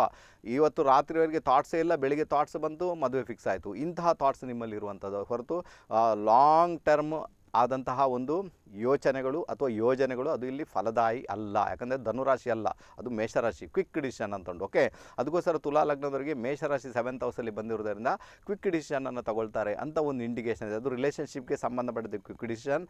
ಇವತ್ತು ರಾತ್ರಿವರೆಗೆ ಥಾಟ್ಸೇ ಇಲ್ಲ ಬೆಳಿಗ್ಗೆ ಥಾಟ್ಸ್ ಬಂತು ಮದುವೆ ಫಿಕ್ಸ್ ಆಯಿತು ಇಂತಹ ಥಾಟ್ಸ್ ನಿಮ್ಮಲ್ಲಿರುವಂಥದ್ದು ಹೊರತು ಲಾಂಗ್ ಟರ್ಮ್ ಆದಂತಹ ಒಂದು ಯೋಚನೆಗಳು ಅಥವಾ ಯೋಜನೆಗಳು ಅದು ಇಲ್ಲಿ ಫಲದಾಯಿ ಅಲ್ಲ ಯಾಕಂದರೆ ಧನುರಾಶಿ ಅಲ್ಲ ಅದು ಮೇಷರಾಶಿ ಕ್ವಿಕ್ ಡಿಸಿಷನ್ ಅಂತಂದು ಓಕೆ ಅದಕ್ಕೋಸ್ಕರ ತುಲಾ ಲಗ್ನದವರಿಗೆ ಮೇಷರಾಶಿ ಸೆವೆಂತ್ ಹೌಸಲ್ಲಿ ಬಂದಿರೋದ್ರಿಂದ ಕ್ವಿಕ್ ಡಿಸಿಷನನ್ನು ತಗೊಳ್ತಾರೆ ಅಂತ ಒಂದು ಇಂಡಿಕೇಷನ್ ಇದೆ ಅದು ರಿಲೇಷನ್ಶಿಪ್ಗೆ ಸಂಬಂಧಪಟ್ಟಿದ್ದ ಕ್ವಿಕ್ ಡಿಸಿಷನ್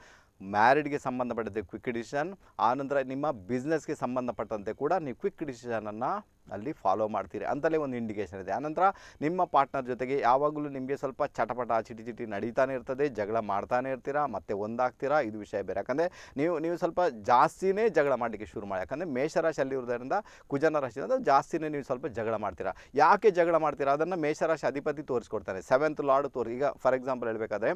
ಮ್ಯಾರಿಡ್ಗೆ ಸಂಬಂಧಪಟ್ಟಿದ್ದ ಕ್ವಿಕ್ ಡಿಸಿಷನ್ ಆನಂತರ ನಿಮ್ಮ ಬಿಸ್ನೆಸ್ಗೆ ಸಂಬಂಧಪಟ್ಟಂತೆ ಕೂಡ ನೀವು ಕ್ವಿಕ್ ಡಿಸಿಷನನ್ನು ಅಲ್ಲಿ ಫಾಲೋ ಮಾಡ್ತೀರಿ ಅಂತಲೇ ಒಂದು ಇಂಡಿಕೇಷನ್ ಇದೆ ಆನಂತರ ನಿಮ್ಮ ಪಾರ್ಟ್ನರ್ ಜೊತೆಗೆ ಯಾವಾಗಲೂ ನಿಮಗೆ ಸ್ವಲ್ಪ ಚಟಪಟ ಚಿಟಿ ಚಿಟಿ ನಡೀತಾನೆ ಇರ್ತದೆ ಜಗಳ ಮಾಡ್ತಾನೆ ಇರ್ತೀರಾ ಮತ್ತೆ ಒಂದಾಗ್ತೀರಾ ಇದು ವಿಷಯ ಬೇರೆ ಯಾಕಂದರೆ ನೀವು ನೀವು ಸ್ವಲ್ಪ ಜಾಸ್ತಿನೇ ಜಗಳ ಮಾಡಲಿಕ್ಕೆ ಶುರು ಮಾಡಿ ಯಾಕಂದರೆ ಮೇಷರಾಶಿಯಲ್ಲಿ ಇರೋದ್ರಿಂದ ಕುಜನ ರಾಶಿಯಿಂದ ಜಾಸ್ತಿನೇ ನೀವು ಸ್ವಲ್ಪ ಜಗಳ ಮಾಡ್ತೀರಾ ಯಾಕೆ ಜಗಳ ಮಾಡ್ತೀರಾ ಅದನ್ನು ಮೇಷರಾಶಿ ಅಧಿಪತಿ ತೋರಿಸ್ಕೊಡ್ತಾನೆ ಸೆವೆಂತ್ ಲಾರ್ಡ್ ತೋರಿ ಈಗ ಫಾರ್ ಎಕ್ಸಾಂಪಲ್ ಹೇಳಬೇಕಾದ್ರೆ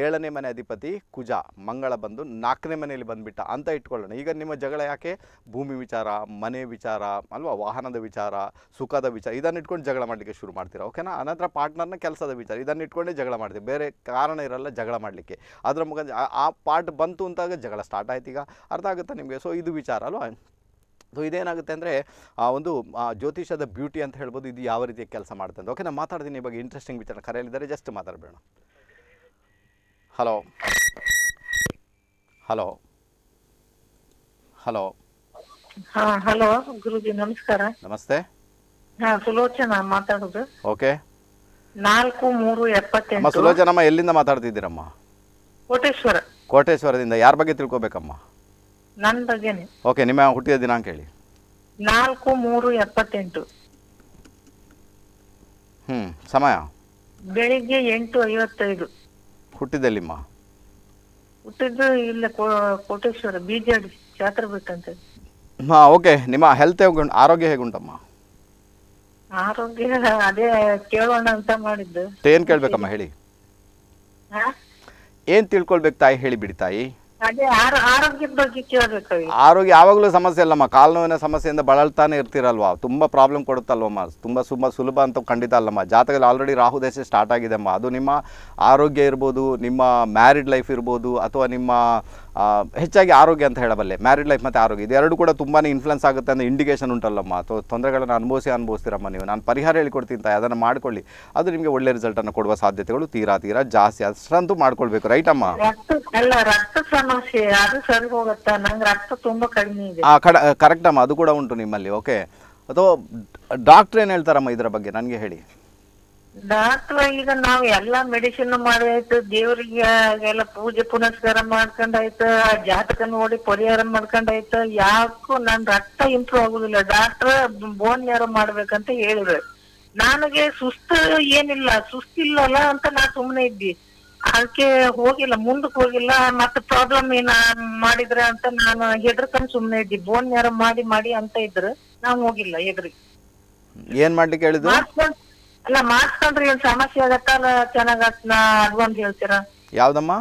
ಏಳನೇ ಮನೆ ಅಧಿಪತಿ ಕುಜ ಮಂಗಳ ಬಂದು ನಾಲ್ಕನೇ ಮನೆಯಲ್ಲಿ ಬಂದುಬಿಟ್ಟ ಅಂತ ಇಟ್ಕೊಳ್ಳೋಣ ಈಗ ನಿಮ್ಮ ಜಗಳ ಯಾಕೆ ಭೂಮಿ ವಿಚಾರ ಮನೆ ವಿಚಾರ ಅಲ್ವಾ ವಾಹನದ ವಿಚಾರ ಸುಖದ ವಿಚಾರ ಇದನ್ನು ಇಟ್ಕೊಂಡು ಜಗಳ ಮಾಡಲಿಕ್ಕೆ ಶುರು ಮಾಡ್ತೀರಾ ಓಕೆನಾ ಅನಂತರ ಪಾರ್ಟ್ನರ್ನ ಕೆಲಸದ ವಿಚಾರ ಇದನ್ನು ಇಟ್ಕೊಂಡೇ ಜಗಳ ಮಾಡ್ತೀವಿ ಬೇರೆ ಕಾರಣ ಇರಲ್ಲ ಜಗಳ ಮಾಡಲಿಕ್ಕೆ ಅದರ ಮುಖಾಂತರ ಆ ಪಾರ್ಟ್ ಬಂತು ಅಂತಾಗ ಜಗಳ ಸ್ಟಾರ್ಟ್ ಆಯ್ತು ಈಗ ಅರ್ಥ ಆಗುತ್ತಾ ನಿಮಗೆ ಸೊ ಇದು ವಿಚಾರ ಅಲ್ವಾ ಸೊ ಇದೇನಾಗುತ್ತೆ ಅಂದರೆ ಆ ಒಂದು ಜ್ಯೋತಿಷದ ಬ್ಯೂಟಿ ಅಂತ ಹೇಳ್ಬೋದು ಇದು ಯಾವ ರೀತಿಯ ಕೆಲಸ ಮಾಡ್ತಂತ ಓಕೆ ನಾನು ಮಾತಾಡ್ತೀನಿ ಇವಾಗ ಇಂಟ್ರೆಸ್ಟಿಂಗ್ ವಿಚಾರ ಕರೆಯಲಿದ್ದಾರೆ ಜಸ್ಟ್ ಮಾತಾಡಬೇಡ ಹಲೋ ಹಲೋ ಹಲೋ ಹಾ ಹಲೋ ಗುರುಜಿ ನಮಸ್ಕಾರ ನಮಸ್ತೆ ಹಾ ಸುಲೋಚನ ಮಾತಾಡೋದು ಓಕೆ ನಾಲ್ಕು ಮೂರು ಎಪ್ಪತ್ತೆಂಟು ಸುಲೋಚನಮ್ಮ ಎಲ್ಲಿಂದ ಮಾತಾಡ್ತಿದ್ದೀರಮ್ಮ ಕೋಟೇಶ್ವರ ಕೋಟೇಶ್ವರದಿಂದ ಯಾರ ಬಗ್ಗೆ ತಿಳ್ಕೊಬೇಕಮ್ಮ ನನ್ನ ಬಗ್ಗೆನೆ ಓಕೆ ನಿಮ್ಮ ಹುಟ್ಟಿದ ದಿನಾಂಕ ಹೇಳಿ ನಾಲ್ಕು ಮೂರು ಎಪ್ಪತ್ತೆಂಟು ಹ್ಞೂ ಸಮಯ ಬೆಳಿಗ್ಗೆ ಎಂಟು ಐವತ್ತೈದು ಹುಟ್ಟಿದಲ್ಲಿಮ್ಮ ಹುಟ್ಟಿದ್ದು ಇಲ್ಲ ಕೋಟೇಶ್ವರ ಬೀಜಾಡಿ ಜಾತ್ರೆ ಬೇಕಂತ ಹಾ ಓಕೆ ನಿಮ್ಮ ಹೆಲ್ತ್ ಹೇಗುಂಟು ಆರೋಗ್ಯ ಹೇಗುಂಟಮ್ಮ ಆರೋಗ್ಯ ಅದೇ ಕೇಳೋಣ ಅಂತ ಮಾಡಿದ್ದು ಏನ್ ಕೇಳ್ಬೇಕಮ್ಮ ಹೇಳಿ ಏನ್ ತಿಳ್ಕೊಳ್ಬೇಕು ತಾಯಿ ಹೇಳಿ ಬಿಡಿ ತಾಯಿ ಆರೋಗ್ಯ ಯಾವಾಗಲೂ ಸಮಸ್ಯೆ ಅಲ್ಲಮ್ಮ ಕಾಲು ನೋವಿನ ಸಮಸ್ಯೆಯಿಂದ ಬಳಲ್ತಾನೆ ಇರ್ತಿರಲ್ವಾ ತುಂಬಾ ಪ್ರಾಬ್ಲಮ್ ಕೊಡುತ್ತಲ್ವಮ್ಮ ತುಂಬಾ ಸುಮ್ಮ ಸುಲಭ ಅಂತ ಖಂಡಿತ ಅಲ್ಲಮ್ಮ ಜಾತಕದಲ್ಲಿ ಆಲ್ರೆಡಿ ರಾಹು ದೇಶ ಸ್ಟಾರ್ಟ್ ಆಗಿದೆ ಅಮ್ಮ ಅದು ನಿಮ್ಮ ಆರೋಗ್ಯ ಇರ್ಬೋದು ನಿಮ್ಮ ಮ್ಯಾರಿಡ್ ಲೈಫ್ ಇರ್ಬೋದು ಅಥವಾ ನಿಮ್ಮ ಹೆಚ್ಚಾಗಿ ಆರೋಗ್ಯ ಅಂತ ಹೇಳಬಲ್ಲೆ ಮ್ಯಾರಿಡ್ ಲೈಫ್ ಮತ್ತು ಆರೋಗ್ಯ ಇದೆರಡು ಕೂಡ ತುಂಬಾ ಇನ್ಫ್ಲುಯೆನ್ಸ್ ಆಗುತ್ತೆ ಅಂದರೆ ಇಂಡಿಕೇಷನ್ ಉಂಟಲ್ಲಮ್ಮ ಅಥವಾ ತೊಂದರೆಗಳನ್ನು ಅನುಭವಿಸಿ ಅನುಭವಿಸ್ತೀರಮ್ಮ ನೀವು ನಾನು ಪರಿಹಾರ ಹೇಳಿಕೊಡ್ತೀನಿ ಅದನ್ನು ಮಾಡ್ಕೊಳ್ಳಿ ಅದು ನಿಮಗೆ ಒಳ್ಳೆ ರಿಸಲ್ಟನ್ನು ಕೊಡುವ ಸಾಧ್ಯತೆಗಳು ತೀರಾ ತೀರಾ ಜಾಸ್ತಿ ಅಷ್ಟಂತೂ ಮಾಡ್ಕೊಳ್ಬೇಕು ರೈಟ್ ಅಮ್ಮ ಕರೆಕ್ಟ್ ಅಮ್ಮ ಅದು ಕೂಡ ಉಂಟು ನಿಮ್ಮಲ್ಲಿ ಓಕೆ ಅಥವಾ ಡಾಕ್ಟ್ರ್ ಏನು ಹೇಳ್ತಾರಮ್ಮ ಇದರ ಬಗ್ಗೆ ನನಗೆ ಹೇಳಿ ಡಾಕ್ಟ್ರ ಈಗ ನಾವ್ ಎಲ್ಲಾ ಮೆಡಿಸಿನ್ ಮಾಡಿ ಆಯ್ತು ದೇವ್ರಿಗೆ ಪೂಜೆ ಪುನಸ್ಕಾರ ಮಾಡ್ಕೊಂಡಾಯ್ತು ಆ ಜಾತಕ ನೋಡಿ ಪರಿಹಾರ ಮಾಡ್ಕೊಂಡಾಯ್ತು ಯಾಕೂ ನನ್ ರಕ್ತ ಇಂಪ್ರೂವ್ ಆಗುದಿಲ್ಲ ಡಾಕ್ಟ್ರ ಬೋನ್ ಯಾರೋ ಮಾಡ್ಬೇಕಂತ ಹೇಳಿದ್ರು ನನಗೆ ಸುಸ್ತು ಏನಿಲ್ಲ ಸುಸ್ತಿಲ್ಲಲ್ಲ ಅಂತ ನಾ ಸುಮ್ನೆ ಇದ್ದಿ ಅದಕ್ಕೆ ಹೋಗಿಲ್ಲ ಮುಂದಕ್ಕೆ ಹೋಗಿಲ್ಲ ಮತ್ತೆ ಪ್ರಾಬ್ಲಮ್ ಏನ ಮಾಡಿದ್ರ ಅಂತ ನಾನು ಹೆದರ್ಕಂಡ್ ಸುಮ್ನೆ ಇದ್ದಿ ಬೋನ್ ಯಾರೋ ಮಾಡಿ ಮಾಡಿ ಅಂತ ಇದ್ರು ನಾವ್ ಹೋಗಿಲ್ಲ ಹೆದ್ರಿ ಏನ್ ಮಾಡ್ಲಿಕ್ಕೆ ಹೇಳಿದ್ರು ಅಲ್ಲ ಮಾಡ್ಸ್ಕೊಂಡ್ರೆ ಏನ್ ಸಮಸ್ಯೆ ಆಗತ್ತ ಅಲ್ಲ ಚೆನ್ನಾಗತ್ತ ಅದು ಒಂದ್ ಹೇಳ್ತೀರಾ ಯಾವ್ದಮ್ಮ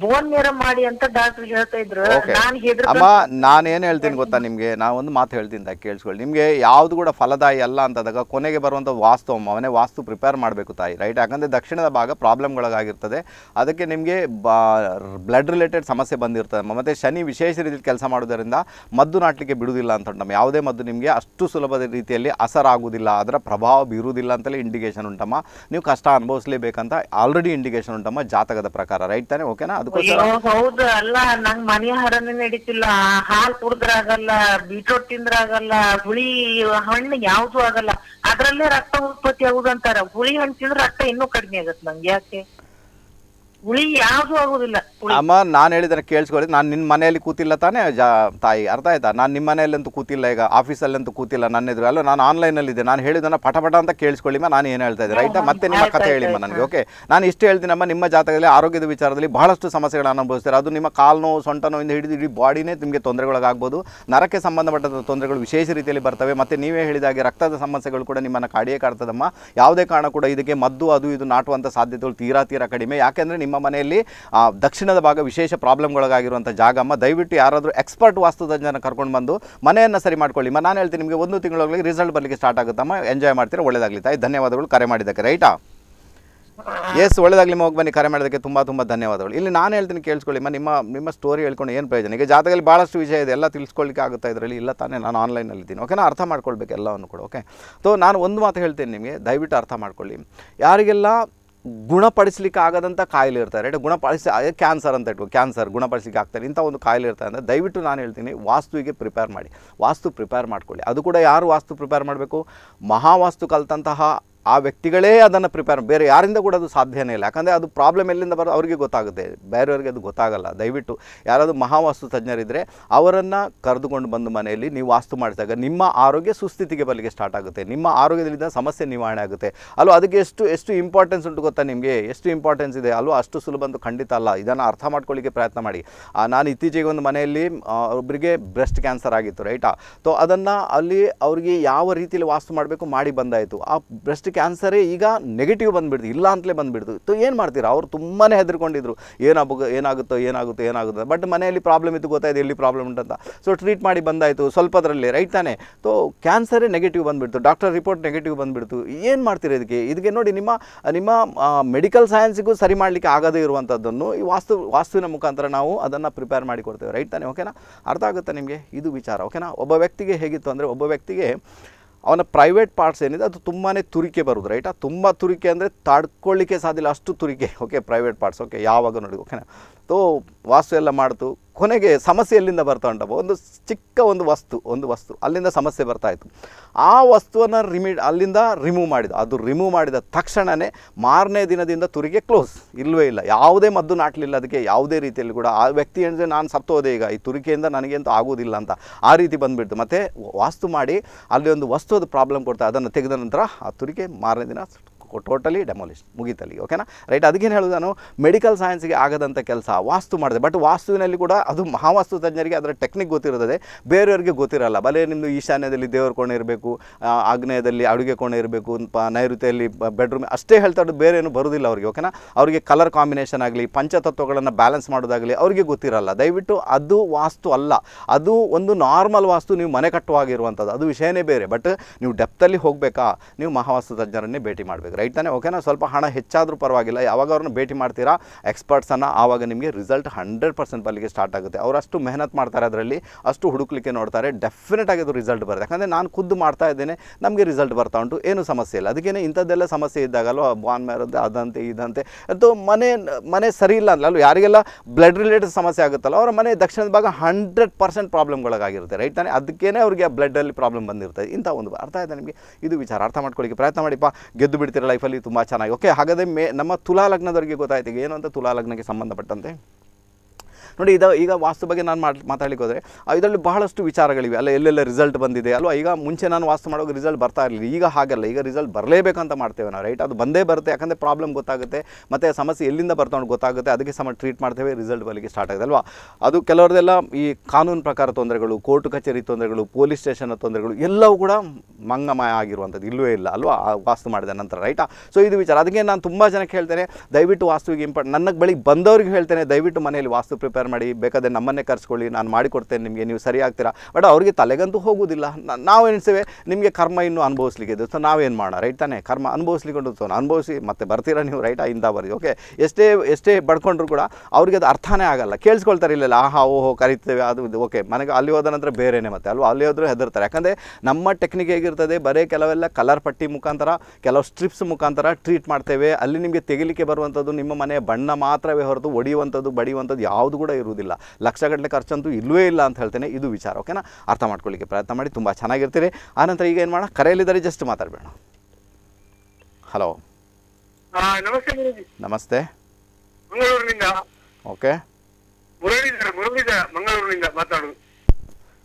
ಬೋನ್ ಮಾಡಿ ಅಂತ ಡಾಕ್ಟರ್ ಅಮ್ಮ ನಾನೇನು ಹೇಳ್ತೀನಿ ಗೊತ್ತಾ ನಿಮಗೆ ನಾ ಒಂದು ಮಾತು ಹೇಳ್ತೀನಿ ತಾಯಿ ಕೇಳಿಸ್ಕೊಳ್ಳಿ ನಿಮಗೆ ಯಾವುದು ಕೂಡ ಫಲದಾಯಿ ಅಲ್ಲ ಅಂತದಾಗ ಕೊನೆಗೆ ಬರುವಂಥ ವಾಸ್ತು ಅವನೇ ವಾಸ್ತು ಪ್ರಿಪೇರ್ ಮಾಡಬೇಕು ತಾಯಿ ರೈಟ್ ಯಾಕಂದ್ರೆ ದಕ್ಷಿಣದ ಭಾಗ ಪ್ರಾಬ್ಲಮ್ಗಳಾಗಿರ್ತದೆ ಅದಕ್ಕೆ ನಿಮಗೆ ಬ್ಲಡ್ ರಿಲೇಟೆಡ್ ಸಮಸ್ಯೆ ಬಂದಿರ್ತದೆ ಮತ್ತೆ ಶನಿ ವಿಶೇಷ ರೀತಿಯಲ್ಲಿ ಕೆಲಸ ಮಾಡೋದರಿಂದ ಮದ್ದು ನಾಟಲಿಕ್ಕೆ ಬಿಡುವುದಿಲ್ಲ ಅಂತ ನಮ್ಮ ಯಾವುದೇ ಮದ್ದು ನಿಮಗೆ ಅಷ್ಟು ಸುಲಭದ ರೀತಿಯಲ್ಲಿ ಅಸರಾಗುವುದಿಲ್ಲ ಅದರ ಪ್ರಭಾವ ಬೀರುವುದಿಲ್ಲ ಅಂತಲೇ ಇಂಡಿಕೇಶನ್ ಉಂಟಮ್ಮ ನೀವು ಕಷ್ಟ ಅನುಭವಿಸಲೇಬೇಕಂತ ಆಲ್ರೆಡಿ ಇಂಡಿಕೇಶನ್ ಉಂಟಮ್ಮ ಜಾತಕದ ಪ್ರಕಾರ ರೈಟ್ ತಾನೆ ಓಕೆ ಓಕೆನಾ ಅದಕ್ಕೋಸ್ಕರ ಹೌದು ಅಲ್ಲ ನಂಗ್ ಮನೆ ಹರನೇ ನಡೀತಿಲ್ಲ ಹಾಲ್ ಕುಡದ್ರ ಆಗಲ್ಲ ಬೀಟ್ರೋಟ್ ತಿಂದ್ರ ಆಗಲ್ಲ ಹುಳಿ ಹಣ್ಣು ಯಾವ್ದು ಆಗಲ್ಲ ಅದ್ರಲ್ಲೇ ರಕ್ತ ಉತ್ಪತ್ತಿ ಆಗುದಂತಾರ ಹುಳಿ ಹಣ್ಣು ತಿಂದ್ರೆ ರಕ್ತ ಇನ್ನೂ ಕಡಿಮೆ ಆಗತ್ ನಂಗೆ ಯಾಕೆ ಅಮ್ಮ ನಾನು ಹೇಳಿದ್ರೆ ಕೇಳಿಸ್ಕೊಳ್ಳಿ ನಾನು ನಿನ್ ಮನೆಯಲ್ಲಿ ಕೂತಿಲ್ಲ ತಾನೇ ಜಾ ತಾಯಿ ಅರ್ಥ ಆಯ್ತಾ ನಾನು ನಿಮ್ಮ ಮನೆಯಲ್ಲಂತೂ ಕೂತಿಲ್ಲ ಈಗ ಆಫೀಸಲ್ಲಂತೂ ಕೂತಿಲ್ಲ ನನ್ನ ಎದುರು ಅಲ್ಲ ನಾನು ಆನ್ಲೈನಲ್ಲಿ ಇದ್ದೆ ನಾನು ಹೇಳಿದ್ದನ್ನ ಪಟ ಪಟ ಅಂತ ಕೇಳಿಸ್ಕೊಳ್ಳಿ ನಾನು ಏನು ಹೇಳ್ತಾ ಇದ್ದೆ ರೈಟ್ ಮತ್ತೆ ನಿಮ್ಮ ಕಥೆ ಹೇಳಿಮ್ಮ ನನಗೆ ಓಕೆ ನಾನು ಇಷ್ಟು ಹೇಳ್ತೀನಮ್ಮ ನಿಮ್ಮ ಜಾತಕದಲ್ಲಿ ಆರೋಗ್ಯದ ವಿಚಾರದಲ್ಲಿ ಬಹಳಷ್ಟು ಸಮಸ್ಯೆಗಳನ್ನು ಅನುಭವಿಸ್ತಾರೆ ಅದು ನಿಮ್ಮ ಕಾಲು ನೋವು ಸೊಂಟ ನೋವಿಂದ ಹಿಡಿದು ಇಡೀ ಬಾಡಿನೇ ನಿಮಗೆ ತೊಂದರೆಗಳಾಗ್ಬೋದು ನರಕ್ಕೆ ಸಂಬಂಧಪಟ್ಟಂಥ ತೊಂದರೆಗಳು ವಿಶೇಷ ರೀತಿಯಲ್ಲಿ ಬರ್ತವೆ ಮತ್ತೆ ನೀವೇ ಹೇಳಿದ ಹಾಗೆ ರಕ್ತದ ಸಮಸ್ಯೆಗಳು ಕೂಡ ನಿಮ್ಮನ್ನು ಕಾಡಿಯೇ ಕಾಡ್ತದಮ್ಮ ಯಾವುದೇ ಕಾರಣ ಕೂಡ ಇದಕ್ಕೆ ಮದ್ದು ಅದು ಇದು ನಾಟುವಂತ ಸಾಧ್ಯತೆಗಳು ತೀರಾ ತೀರಾ ಕಡಿಮೆ ಯಾಕೆಂದರೆ ನಿಮ್ಮ ನಿಮ್ಮ ಮನೆಯಲ್ಲಿ ದಕ್ಷಿಣದ ಭಾಗ ವಿಶೇಷ ಜಾಗ ಅಮ್ಮ ದಯವಿಟ್ಟು ಯಾರಾದರೂ ಎಕ್ಸ್ಪರ್ಟ್ ವಾಸ್ತುತಜ್ಞನ ಕರ್ಕೊಂಡು ಬಂದು ಮನೆಯನ್ನು ಸರಿ ಮಾಡ್ಕೊಳ್ಳಿ ನಾನು ಹೇಳ್ತೀನಿ ನಿಮಗೆ ಒಂದು ತಿಂಗಳೊಳಗೆ ರಿಸಲ್ಟ್ ಬರಲಿಕ್ಕೆ ಸ್ಟಾರ್ಟ್ ಆಗುತ್ತಮ್ಮ ಎಂಜಾಯ್ ಮಾಡ್ತೀರಾ ಒಳ್ಳೇದಾಗಲಿ ತಾಯಿ ಧನ್ಯವಾದಗಳು ಕರೆ ಮಾಡಿದ್ದಕ್ಕೆ ರೈಟಾ ಎಸ್ ಒಳ್ಳೇದಾಗಲಿ ಹೋಗಿ ಬನ್ನಿ ಕರೆ ಮಾಡೋದಕ್ಕೆ ತುಂಬ ತುಂಬ ಧನ್ಯವಾದಗಳು ಇಲ್ಲಿ ನಾನು ಹೇಳ್ತೀನಿ ಕೇಳಿಸ್ಕೊಳ್ಳಿ ನಿಮ್ಮ ನಿಮ್ಮ ಸ್ಟೋರಿ ಹೇಳ್ಕೊಂಡು ಏನು ಪ್ರಯೋಜನ ಈಗ ಜಾತಕದಲ್ಲಿ ಭಾಳಷ್ಟು ವಿಷಯ ಇದೆ ಎಲ್ಲ ತಿಳಿಸ್ಕೊಳ್ಳಿಕ್ಕೆ ಆಗುತ್ತಾ ಇದರಲ್ಲಿ ಇಲ್ಲ ತಾನೇ ನಾನು ಆನ್ಲೈನಲ್ಲಿ ಇದ್ದೀನಿ ಓಕೆ ನಾನು ಅರ್ಥ ಮಾಡ್ಕೊಳ್ಬೇಕು ಎಲ್ಲವನ್ನು ಕೂಡ ಓಕೆ ಸೊ ನಾನು ಒಂದು ಮಾತು ಹೇಳ್ತೀನಿ ನಿಮಗೆ ದಯವಿಟ್ಟು ಅರ್ಥ ಮಾಡ್ಕೊಳ್ಳಿ ಯಾರಿಗೆಲ್ಲ ಗುಣಪಡಿಸ್ಲಿಕ್ಕೆ ಆಗದಂಥ ಕಾಯಿಲೆ ಇರ್ತಾರೆ ರೈಟ್ ಗುಣಪಡಿಸಿ ಕ್ಯಾನ್ಸರ್ ಅಂತ ಇಟ್ಕೊಂಡು ಕ್ಯಾನ್ಸರ್ ಗುಣಪಡಿಸ್ಲಿಕ್ಕೆ ಆಗ್ತಾರೆ ಇಂಥ ಒಂದು ಕಾಯಿಲೆ ಇರ್ತಾರೆ ಅಂದರೆ ದಯವಿಟ್ಟು ನಾನು ಹೇಳ್ತೀನಿ ವಾಸ್ತುವಿಗೆ ಪ್ರಿಪೇರ್ ಮಾಡಿ ವಾಸ್ತು ಪ್ರಿಪೇರ್ ಮಾಡ್ಕೊಳ್ಳಿ ಅದು ಕೂಡ ಯಾರು ವಾಸ್ತು ಪ್ರಿಪೇರ್ ಮಾಡಬೇಕು ಮಹಾವಾಸ್ತು ಕಲ್ತಂತಹ ಆ ವ್ಯಕ್ತಿಗಳೇ ಅದನ್ನು ಪ್ರಿಪೇರ್ ಬೇರೆ ಯಾರಿಂದ ಕೂಡ ಅದು ಸಾಧ್ಯನೇ ಇಲ್ಲ ಯಾಕಂದರೆ ಅದು ಪ್ರಾಬ್ಲಮ್ ಎಲ್ಲಿಂದ ಬರೋದು ಅವರಿಗೆ ಗೊತ್ತಾಗುತ್ತೆ ಬೇರೆಯವರಿಗೆ ಅದು ಗೊತ್ತಾಗಲ್ಲ ದಯವಿಟ್ಟು ಯಾರಾದರೂ ಮಹಾವಾಸ್ತು ತಜ್ಞರಿದ್ದರೆ ಅವರನ್ನು ಕರೆದುಕೊಂಡು ಬಂದು ಮನೆಯಲ್ಲಿ ನೀವು ವಾಸ್ತು ಮಾಡಿದಾಗ ನಿಮ್ಮ ಆರೋಗ್ಯ ಸುಸ್ಥಿತಿಗೆ ಬರಲಿಕ್ಕೆ ಸ್ಟಾರ್ಟ್ ಆಗುತ್ತೆ ನಿಮ್ಮ ಆರೋಗ್ಯದಲ್ಲಿದ್ದ ಸಮಸ್ಯೆ ನಿವಾರಣೆ ಆಗುತ್ತೆ ಅಲ್ವಾ ಅದಕ್ಕೆ ಎಷ್ಟು ಎಷ್ಟು ಇಂಪಾರ್ಟೆನ್ಸ್ ಉಂಟು ಗೊತ್ತಾ ನಿಮಗೆ ಎಷ್ಟು ಇಂಪಾರ್ಟೆನ್ಸ್ ಇದೆ ಅಲ್ವಾ ಅಷ್ಟು ಸುಲಭ ಅಂತೂ ಖಂಡಿತ ಅಲ್ಲ ಇದನ್ನು ಅರ್ಥ ಮಾಡ್ಕೊಳ್ಳಿಕ್ಕೆ ಪ್ರಯತ್ನ ಮಾಡಿ ನಾನು ಇತ್ತೀಚೆಗೆ ಒಂದು ಮನೆಯಲ್ಲಿ ಒಬ್ಬರಿಗೆ ಬ್ರೆಸ್ಟ್ ಕ್ಯಾನ್ಸರ್ ಆಗಿತ್ತು ರೈಟಾ ಸೊ ಅದನ್ನು ಅಲ್ಲಿ ಅವರಿಗೆ ಯಾವ ರೀತಿಯಲ್ಲಿ ವಾಸ್ತು ಮಾಡಬೇಕು ಮಾಡಿ ಬಂದಾಯಿತು ಆ ಬ್ರೆಸ್ಟ್ ಕ್ಯಾನ್ಸರೇ ಈಗ ನೆಗೆಟಿವ್ ಬಂದುಬಿಡ್ತು ಇಲ್ಲ ಅಂತಲೇ ಬಂದುಬಿಡ್ತು ಏನು ಮಾಡ್ತೀರಾ ಅವರು ತುಂಬಾ ಹೆದರ್ಕೊಂಡಿದ್ರು ಏನಾಗ ಏನಾಗುತ್ತೋ ಏನಾಗುತ್ತೋ ಏನಾಗುತ್ತೆ ಬಟ್ ಮನೆಯಲ್ಲಿ ಪ್ರಾಬ್ಲಮ್ ಇತ್ತು ಗೊತ್ತಾಯ್ತು ಎಲ್ಲಿ ಪ್ರಾಬ್ಲಮ್ ಉಂಟಂತ ಸೊ ಟ್ರೀಟ್ ಮಾಡಿ ಬಂದಾಯಿತು ಸ್ವಲ್ಪದರಲ್ಲಿ ರೈಟ್ ತಾನೇ ಸೊ ಕ್ಯಾನ್ಸರೇ ನೆಗೆಟಿವ್ ಬಂದುಬಿಡ್ತು ಡಾಕ್ಟರ್ ರಿಪೋರ್ಟ್ ನೆಗೆಟಿವ್ ಬಂದುಬಿಡ್ತು ಏನು ಮಾಡ್ತೀರ ಇದಕ್ಕೆ ಇದಕ್ಕೆ ನೋಡಿ ನಿಮ್ಮ ನಿಮ್ಮ ಮೆಡಿಕಲ್ ಸೈನ್ಸ್ಗೂ ಸರಿ ಮಾಡಲಿಕ್ಕೆ ಆಗದೇ ಇರುವಂಥದ್ದನ್ನು ಈ ವಾಸ್ತು ವಾಸ್ತುವಿನ ಮುಖಾಂತರ ನಾವು ಅದನ್ನು ಪ್ರಿಪೇರ್ ಮಾಡಿ ರೈಟ್ ತಾನೇ ಓಕೆನಾ ಅರ್ಥ ಆಗುತ್ತೆ ನಿಮಗೆ ಇದು ವಿಚಾರ ಓಕೆನಾ ಒಬ್ಬ ವ್ಯಕ್ತಿಗೆ ಹೇಗಿತ್ತು ಅಂದರೆ ಒಬ್ಬ ವ್ಯಕ್ತಿಗೆ ಅವನ ಪ್ರೈವೇಟ್ ಪಾರ್ಟ್ಸ್ ಏನಿದೆ ಅದು ತುಂಬಾ ತುರಿಕೆ ಬರುದು ರೈಟ್ ತುಂಬ ತುರಿಕೆ ಅಂದರೆ ತಡ್ಕೊಳ್ಳಿಕ್ಕೆ ಸಾಧ್ಯ ಅಷ್ಟು ತುರಿಕೆ ಓಕೆ ಪ್ರೈವೇಟ್ ಪಾರ್ಟ್ಸ್ ಓಕೆ ಯಾವಾಗ ನೋಡಿ ಓಕೆನಾ ಮಾಡ್ತು ವಾಸ್ತು ಎಲ್ಲ ಮಾಡ್ತು ಕೊನೆಗೆ ಸಮಸ್ಯೆ ಎಲ್ಲಿಂದ ಬರ್ತಾ ಉಂಟಪ್ಪ ಒಂದು ಚಿಕ್ಕ ಒಂದು ವಸ್ತು ಒಂದು ವಸ್ತು ಅಲ್ಲಿಂದ ಸಮಸ್ಯೆ ಬರ್ತಾಯಿತ್ತು ಆ ವಸ್ತುವನ್ನು ರಿಮಿ ಅಲ್ಲಿಂದ ರಿಮೂವ್ ಮಾಡಿದ ಅದು ರಿಮೂವ್ ಮಾಡಿದ ತಕ್ಷಣವೇ ಮಾರನೇ ದಿನದಿಂದ ತುರಿಗೆ ಕ್ಲೋಸ್ ಇಲ್ಲವೇ ಇಲ್ಲ ಯಾವುದೇ ಮದ್ದು ನಾಟಲಿಲ್ಲ ಅದಕ್ಕೆ ಯಾವುದೇ ರೀತಿಯಲ್ಲಿ ಕೂಡ ಆ ವ್ಯಕ್ತಿ ಹೇಳಿದ್ರೆ ನಾನು ಸತ್ತೋದೆ ಈಗ ಈ ತುರಿಕೆಯಿಂದ ನನಗೆಂತೂ ಆಗೋದಿಲ್ಲ ಅಂತ ಆ ರೀತಿ ಬಂದುಬಿಡ್ತು ಮತ್ತು ವಾಸ್ತು ಮಾಡಿ ಅಲ್ಲಿ ಒಂದು ವಸ್ತುದ ಪ್ರಾಬ್ಲಮ್ ಕೊಡ್ತಾ ಅದನ್ನು ತೆಗೆದ ನಂತರ ಆ ತುರಿಗೆ ಮಾರನೇ ದಿನ ಟೋಟಲಿ ಡೆಮೊಲಿಷ್ ಮುಗಿತಲ್ಲಿ ಓಕೆನಾ ರೈಟ್ ಅದಕ್ಕೇನು ಹೇಳೋದು ನಾನು ಮೆಡಿಕಲ್ ಸೈನ್ಸ್ಗೆ ಆಗದಂಥ ಕೆಲಸ ವಾಸ್ತು ಮಾಡಿದೆ ಬಟ್ ವಾಸ್ತುವಿನಲ್ಲಿ ಕೂಡ ಅದು ಮಹಾವಾಸ್ತು ತಜ್ಞರಿಗೆ ಅದರ ಟೆಕ್ನಿಕ್ ಗೊತ್ತಿರುತ್ತದೆ ಬೇರೆಯವರಿಗೆ ಗೊತ್ತಿರಲ್ಲ ಬಲೆ ನಿಮ್ಮದು ಈಶಾನ್ಯದಲ್ಲಿ ದೇವರ ಕೋಣೆ ಇರಬೇಕು ಆಗ್ನೇಯದಲ್ಲಿ ಅಡುಗೆ ಕೋಣೆ ಇರಬೇಕು ನೈಋತ್ಯದಲ್ಲಿ ಬೆಡ್ರೂಮ್ ಅಷ್ಟೇ ಹೇಳ್ತಾ ಬೇರೆ ಏನು ಬರೋದಿಲ್ಲ ಅವರಿಗೆ ಓಕೆನಾ ಅವರಿಗೆ ಕಲರ್ ಕಾಂಬಿನೇಷನ್ ಆಗಲಿ ಪಂಚತತ್ವಗಳನ್ನು ಬ್ಯಾಲೆನ್ಸ್ ಮಾಡೋದಾಗಲಿ ಅವರಿಗೆ ಗೊತ್ತಿರಲ್ಲ ದಯವಿಟ್ಟು ಅದು ವಾಸ್ತು ಅಲ್ಲ ಅದು ಒಂದು ನಾರ್ಮಲ್ ವಾಸ್ತು ನೀವು ಮನೆ ಕಟ್ಟುವಾಗಿರುವಂಥದ್ದು ಅದು ವಿಷಯನೇ ಬೇರೆ ಬಟ್ ನೀವು ಡೆಪ್ತಲ್ಲಿ ಹೋಗಬೇಕಾ ನೀವು ಮಹಾವಾಸ್ತು ತಜ್ಞರನ್ನೇ ಭೇಟಿ ಮಾಡಬೇಕು ರೈಟ್ ತಾನೇ ಓಕೆನಾ ಸ್ವಲ್ಪ ಹಣ ಹೆಚ್ಚಾದರೂ ಪರವಾಗಿಲ್ಲ ಯಾವಾಗ ಅವ್ರನ್ನ ಭೇಟಿ ಮಾಡ್ತೀರಾ ಎಕ್ಸ್ಪರ್ಟ್ಸನ್ನು ಆವಾಗ ನಿಮಗೆ ರಿಸಲ್ಟ್ ಹಂಡ್ರೆಡ್ ಪರ್ಸೆಂಟ್ ಬಲ್ಲಿಗೆ ಸ್ಟಾರ್ಟ್ ಆಗುತ್ತೆ ಅವರು ಅಷ್ಟು ಮೆಹನತ್ ಮಾಡ್ತಾರೆ ಅದರಲ್ಲಿ ಅಷ್ಟು ಹುಡುಕ್ಲಿಕ್ಕೆ ನೋಡ್ತಾರೆ ಡೆಫಿನೆಟ್ ಆಗಿ ಅದು ರಿಸಲ್ಟ್ ಬರುತ್ತೆ ಯಾಕಂದರೆ ನಾನು ಖುದ್ದು ಮಾಡ್ತಾ ಇದ್ದೇನೆ ನಮಗೆ ರಿಸಲ್ಟ್ ಬರ್ತಾ ಉಂಟು ಏನು ಸಮಸ್ಯೆ ಇಲ್ಲ ಅದಕ್ಕೇನೆ ಇಂಥದ್ದೆಲ್ಲ ಸಮಸ್ಯೆ ಇದ್ದಾಗಲ್ವಾ ಬಾನ್ ಮೇರೋದು ಅದಂತೆ ಇದಂತೆ ಅದು ಮನೆ ಮನೆ ಸರಿ ಇಲ್ಲ ಅಂದ್ರೆ ಅಲ್ಲೂ ಯಾರಿಗೆಲ್ಲ ಬ್ಲಡ್ ರಿಲೇಟೆಡ್ ಸಮಸ್ಯೆ ಆಗುತ್ತಲ್ಲ ಅವರ ಮನೆ ದಕ್ಷಿಣದ ಭಾಗ ಹಂಡ್ರೆಡ್ ಪರ್ಸೆಂಟ್ ಪ್ರಾಬ್ಲಮ್ಗಳಾಗಿರುತ್ತೆ ರೈಟ್ ತಾನೇ ಅದಕ್ಕೇನೆ ಅವರಿಗೆ ಬ್ಲಡ್ಡಲ್ಲಿ ಪ್ರಾಬ್ಲಮ್ ಬಂದಿರ್ತದೆ ಇಂಥ ಒಂದು ಅರ್ಥ ಆಯ್ತಾ ನಿಮಗೆ ಇದು ವಿಚಾರ ಅರ್ಥ ಮಾಡ್ಕೊಳ್ಳಿಕ್ಕೆ ಪ್ರಯತ್ನ ಮಾಡಿಪ್ಪ ಗೆದ್ದು ಬಿಡ್ತಿರಲ್ಲ ಲೈಫಲ್ಲಿ ತುಂಬ ಚೆನ್ನಾಗಿ ಓಕೆ ಹಾಗಾದರೆ ಮೇ ನಮ್ಮ ತುಲಾ ಲಗ್ನದವರಿಗೆ ಗೊತ್ತಾಯ್ತಿಗೆ ಏನು ಅಂತ ತುಲಾ ಲಗ್ನಕ್ಕೆ ಸಂಬಂಧಪಟ್ಟಂತೆ ನೋಡಿ ಇದು ಈಗ ವಾಸ್ತು ಬಗ್ಗೆ ನಾನು ಮಾತಾಡಲಿಕ್ಕೆ ಹೋದರೆ ಇದರಲ್ಲಿ ಬಹಳಷ್ಟು ವಿಚಾರಗಳಿವೆ ಅಲ್ಲ ಎಲ್ಲೆಲ್ಲ ರಿಸಲ್ಟ್ ಬಂದಿದೆ ಅಲ್ವಾ ಈಗ ಮುಂಚೆ ನಾನು ವಾಸ್ತು ಮಾಡುವಾಗ ರಿಸಲ್ಟ್ ಬರ್ತಾ ಇರಲಿಲ್ಲ ಈಗ ಹಾಗಲ್ಲ ಈಗ ರಿಸಲ್ಟ್ ಬರಲೇಬೇಕಂತ ಮಾಡ್ತೇವೆ ನಾವು ರೈಟ್ ಅದು ಬಂದೇ ಬರುತ್ತೆ ಯಾಕಂದರೆ ಪ್ರಾಬ್ಲಮ್ ಗೊತ್ತಾಗುತ್ತೆ ಮತ್ತು ಸಮಸ್ಯೆ ಎಲ್ಲಿಂದ ಬರ್ತಾವೆ ಗೊತ್ತಾಗುತ್ತೆ ಅದಕ್ಕೆ ಸಮ ಟ್ರೀಟ್ ಮಾಡ್ತೇವೆ ರಿಸಲ್ಟ್ ಬರಲಿಕ್ಕೆ ಸ್ಟಾರ್ಟ್ ಆಗಿದೆ ಅಲ್ವಾ ಅದು ಕೆಲವ್ರದೆಲ್ಲ ಈ ಕಾನೂನು ಪ್ರಕಾರ ತೊಂದರೆಗಳು ಕೋರ್ಟ್ ಕಚೇರಿ ತೊಂದರೆಗಳು ಪೊಲೀಸ್ ಸ್ಟೇಷನ್ ತೊಂದರೆಗಳು ಎಲ್ಲವೂ ಕೂಡ ಮಂಗಮಯ ಆಗಿರುವಂಥದ್ದು ಇಲ್ಲವೇ ಇಲ್ಲ ಅಲ್ವಾ ವಾಸ್ತು ಮಾಡಿದ ನಂತರ ರೈಟಾ ಸೊ ಇದು ವಿಚಾರ ಅದಕ್ಕೆ ನಾನು ತುಂಬ ಜನಕ್ಕೆ ಹೇಳ್ತೇನೆ ದಯವಿಟ್ಟು ವಾಸ್ತುವಿಗೆ ಇಂಪಾರ್ಟೆಂಟ್ ನನ್ನ ಬಳಿ ಬಂದವರಿಗೆ ಹೇಳ್ತೇನೆ ದಯವಿಟ್ಟು ಮನೆಯಲ್ಲಿ ವಾಸ್ತು ಪ್ರಿಪೇರ್ ಮಾಡಿ ಬೇಕಾದರೆ ನಮ್ಮನ್ನೇ ಕರೆಸ್ಕೊಳ್ಳಿ ನಾನು ಮಾಡಿಕೊಡ್ತೇನೆ ನಿಮಗೆ ನೀವು ಸರಿ ಆಗ್ತೀರಾ ಬಟ್ ಅವರಿಗೆ ತಲೆಗಂತೂ ಹೋಗುವುದಿಲ್ಲ ನಾವು ಎಣಿಸ್ತೇವೆ ನಿಮಗೆ ಕರ್ಮ ಇನ್ನೂ ಅನುಭವಿಸ್ಲಿಕ್ಕೆ ಇದೆ ಸೊ ನಾವೇನು ಮಾಡೋಣ ರೈಟ್ ತಾನೇ ಕರ್ಮ ಅನುಭವಿಸ್ಲಿಕ್ಕೊಂಡು ಸೊ ಅನುಭವಿಸಿ ಮತ್ತೆ ಬರ್ತೀರಾ ನೀವು ರೈಟ್ ಇಂದ ಬರಿ ಓಕೆ ಎಷ್ಟೇ ಎಷ್ಟೇ ಬಡ್ಕೊಂಡ್ರು ಕೂಡ ಅವ್ರಿಗೆ ಅದು ಅರ್ಥನೇ ಆಗಲ್ಲ ಕೇಳಿಸ್ಕೊಳ್ತಾರೆ ಇಲ್ಲಲ್ಲ ಆಹಾ ಓಹೋ ಕರಿತೇವೆ ಅದು ಇದು ಓಕೆ ಮನೆಗೆ ಅಲ್ಲಿ ಹೋದ ನಂತರ ಬೇರೆನೇ ಮತ್ತೆ ಅಲ್ವಾ ಅಲ್ಲಿ ಹೋದ್ರೆ ಹೆದರ್ತಾರೆ ಯಾಕಂದರೆ ನಮ್ಮ ಟೆಕ್ನಿಕ್ ಹೇಗಿರ್ತದೆ ಬರೀ ಕೆಲವೆಲ್ಲ ಕಲರ್ ಪಟ್ಟಿ ಮುಖಾಂತರ ಕೆಲವು ಸ್ಟ್ರಿಪ್ಸ್ ಮುಖಾಂತರ ಟ್ರೀಟ್ ಮಾಡ್ತೇವೆ ಅಲ್ಲಿ ನಿಮಗೆ ತೆಗಿಲಿಕ್ಕೆ ಬರುವಂಥದ್ದು ನಿಮ್ಮ ಮನೆಯ ಬಣ್ಣ ಮಾತ್ರವೇ ಹೊರತು ಒಡೆಯುವಂಥದ್ದು ಬಡಿಯುವಂಥದ್ದು ಯಾವುದು ಕೂಡ ಕೂಡ ಇರುವುದಿಲ್ಲ ಲಕ್ಷಗಟ್ಟಲೆ ಖರ್ಚಂತೂ ಇಲ್ಲವೇ ಇಲ್ಲ ಅಂತ ಹೇಳ್ತೇನೆ ಇದು ವಿಚಾರ ಓಕೆನಾ ಅರ್ಥ ಮಾಡ್ಕೊಳ್ಳಿಕ್ಕೆ ಪ್ರಯತ್ನ ಮಾಡಿ ತುಂಬ ಚೆನ್ನಾಗಿರ್ತೀರಿ ಆನಂತರ ಈಗ ಏನು ಮಾಡೋಣ ಕರೆಯಲ್ಲಿದ್ದಾರೆ ಜಸ್ಟ್ ಮಾತಾಡಬೇಡ ಹಲೋ ನಮಸ್ತೆ ಓಕೆ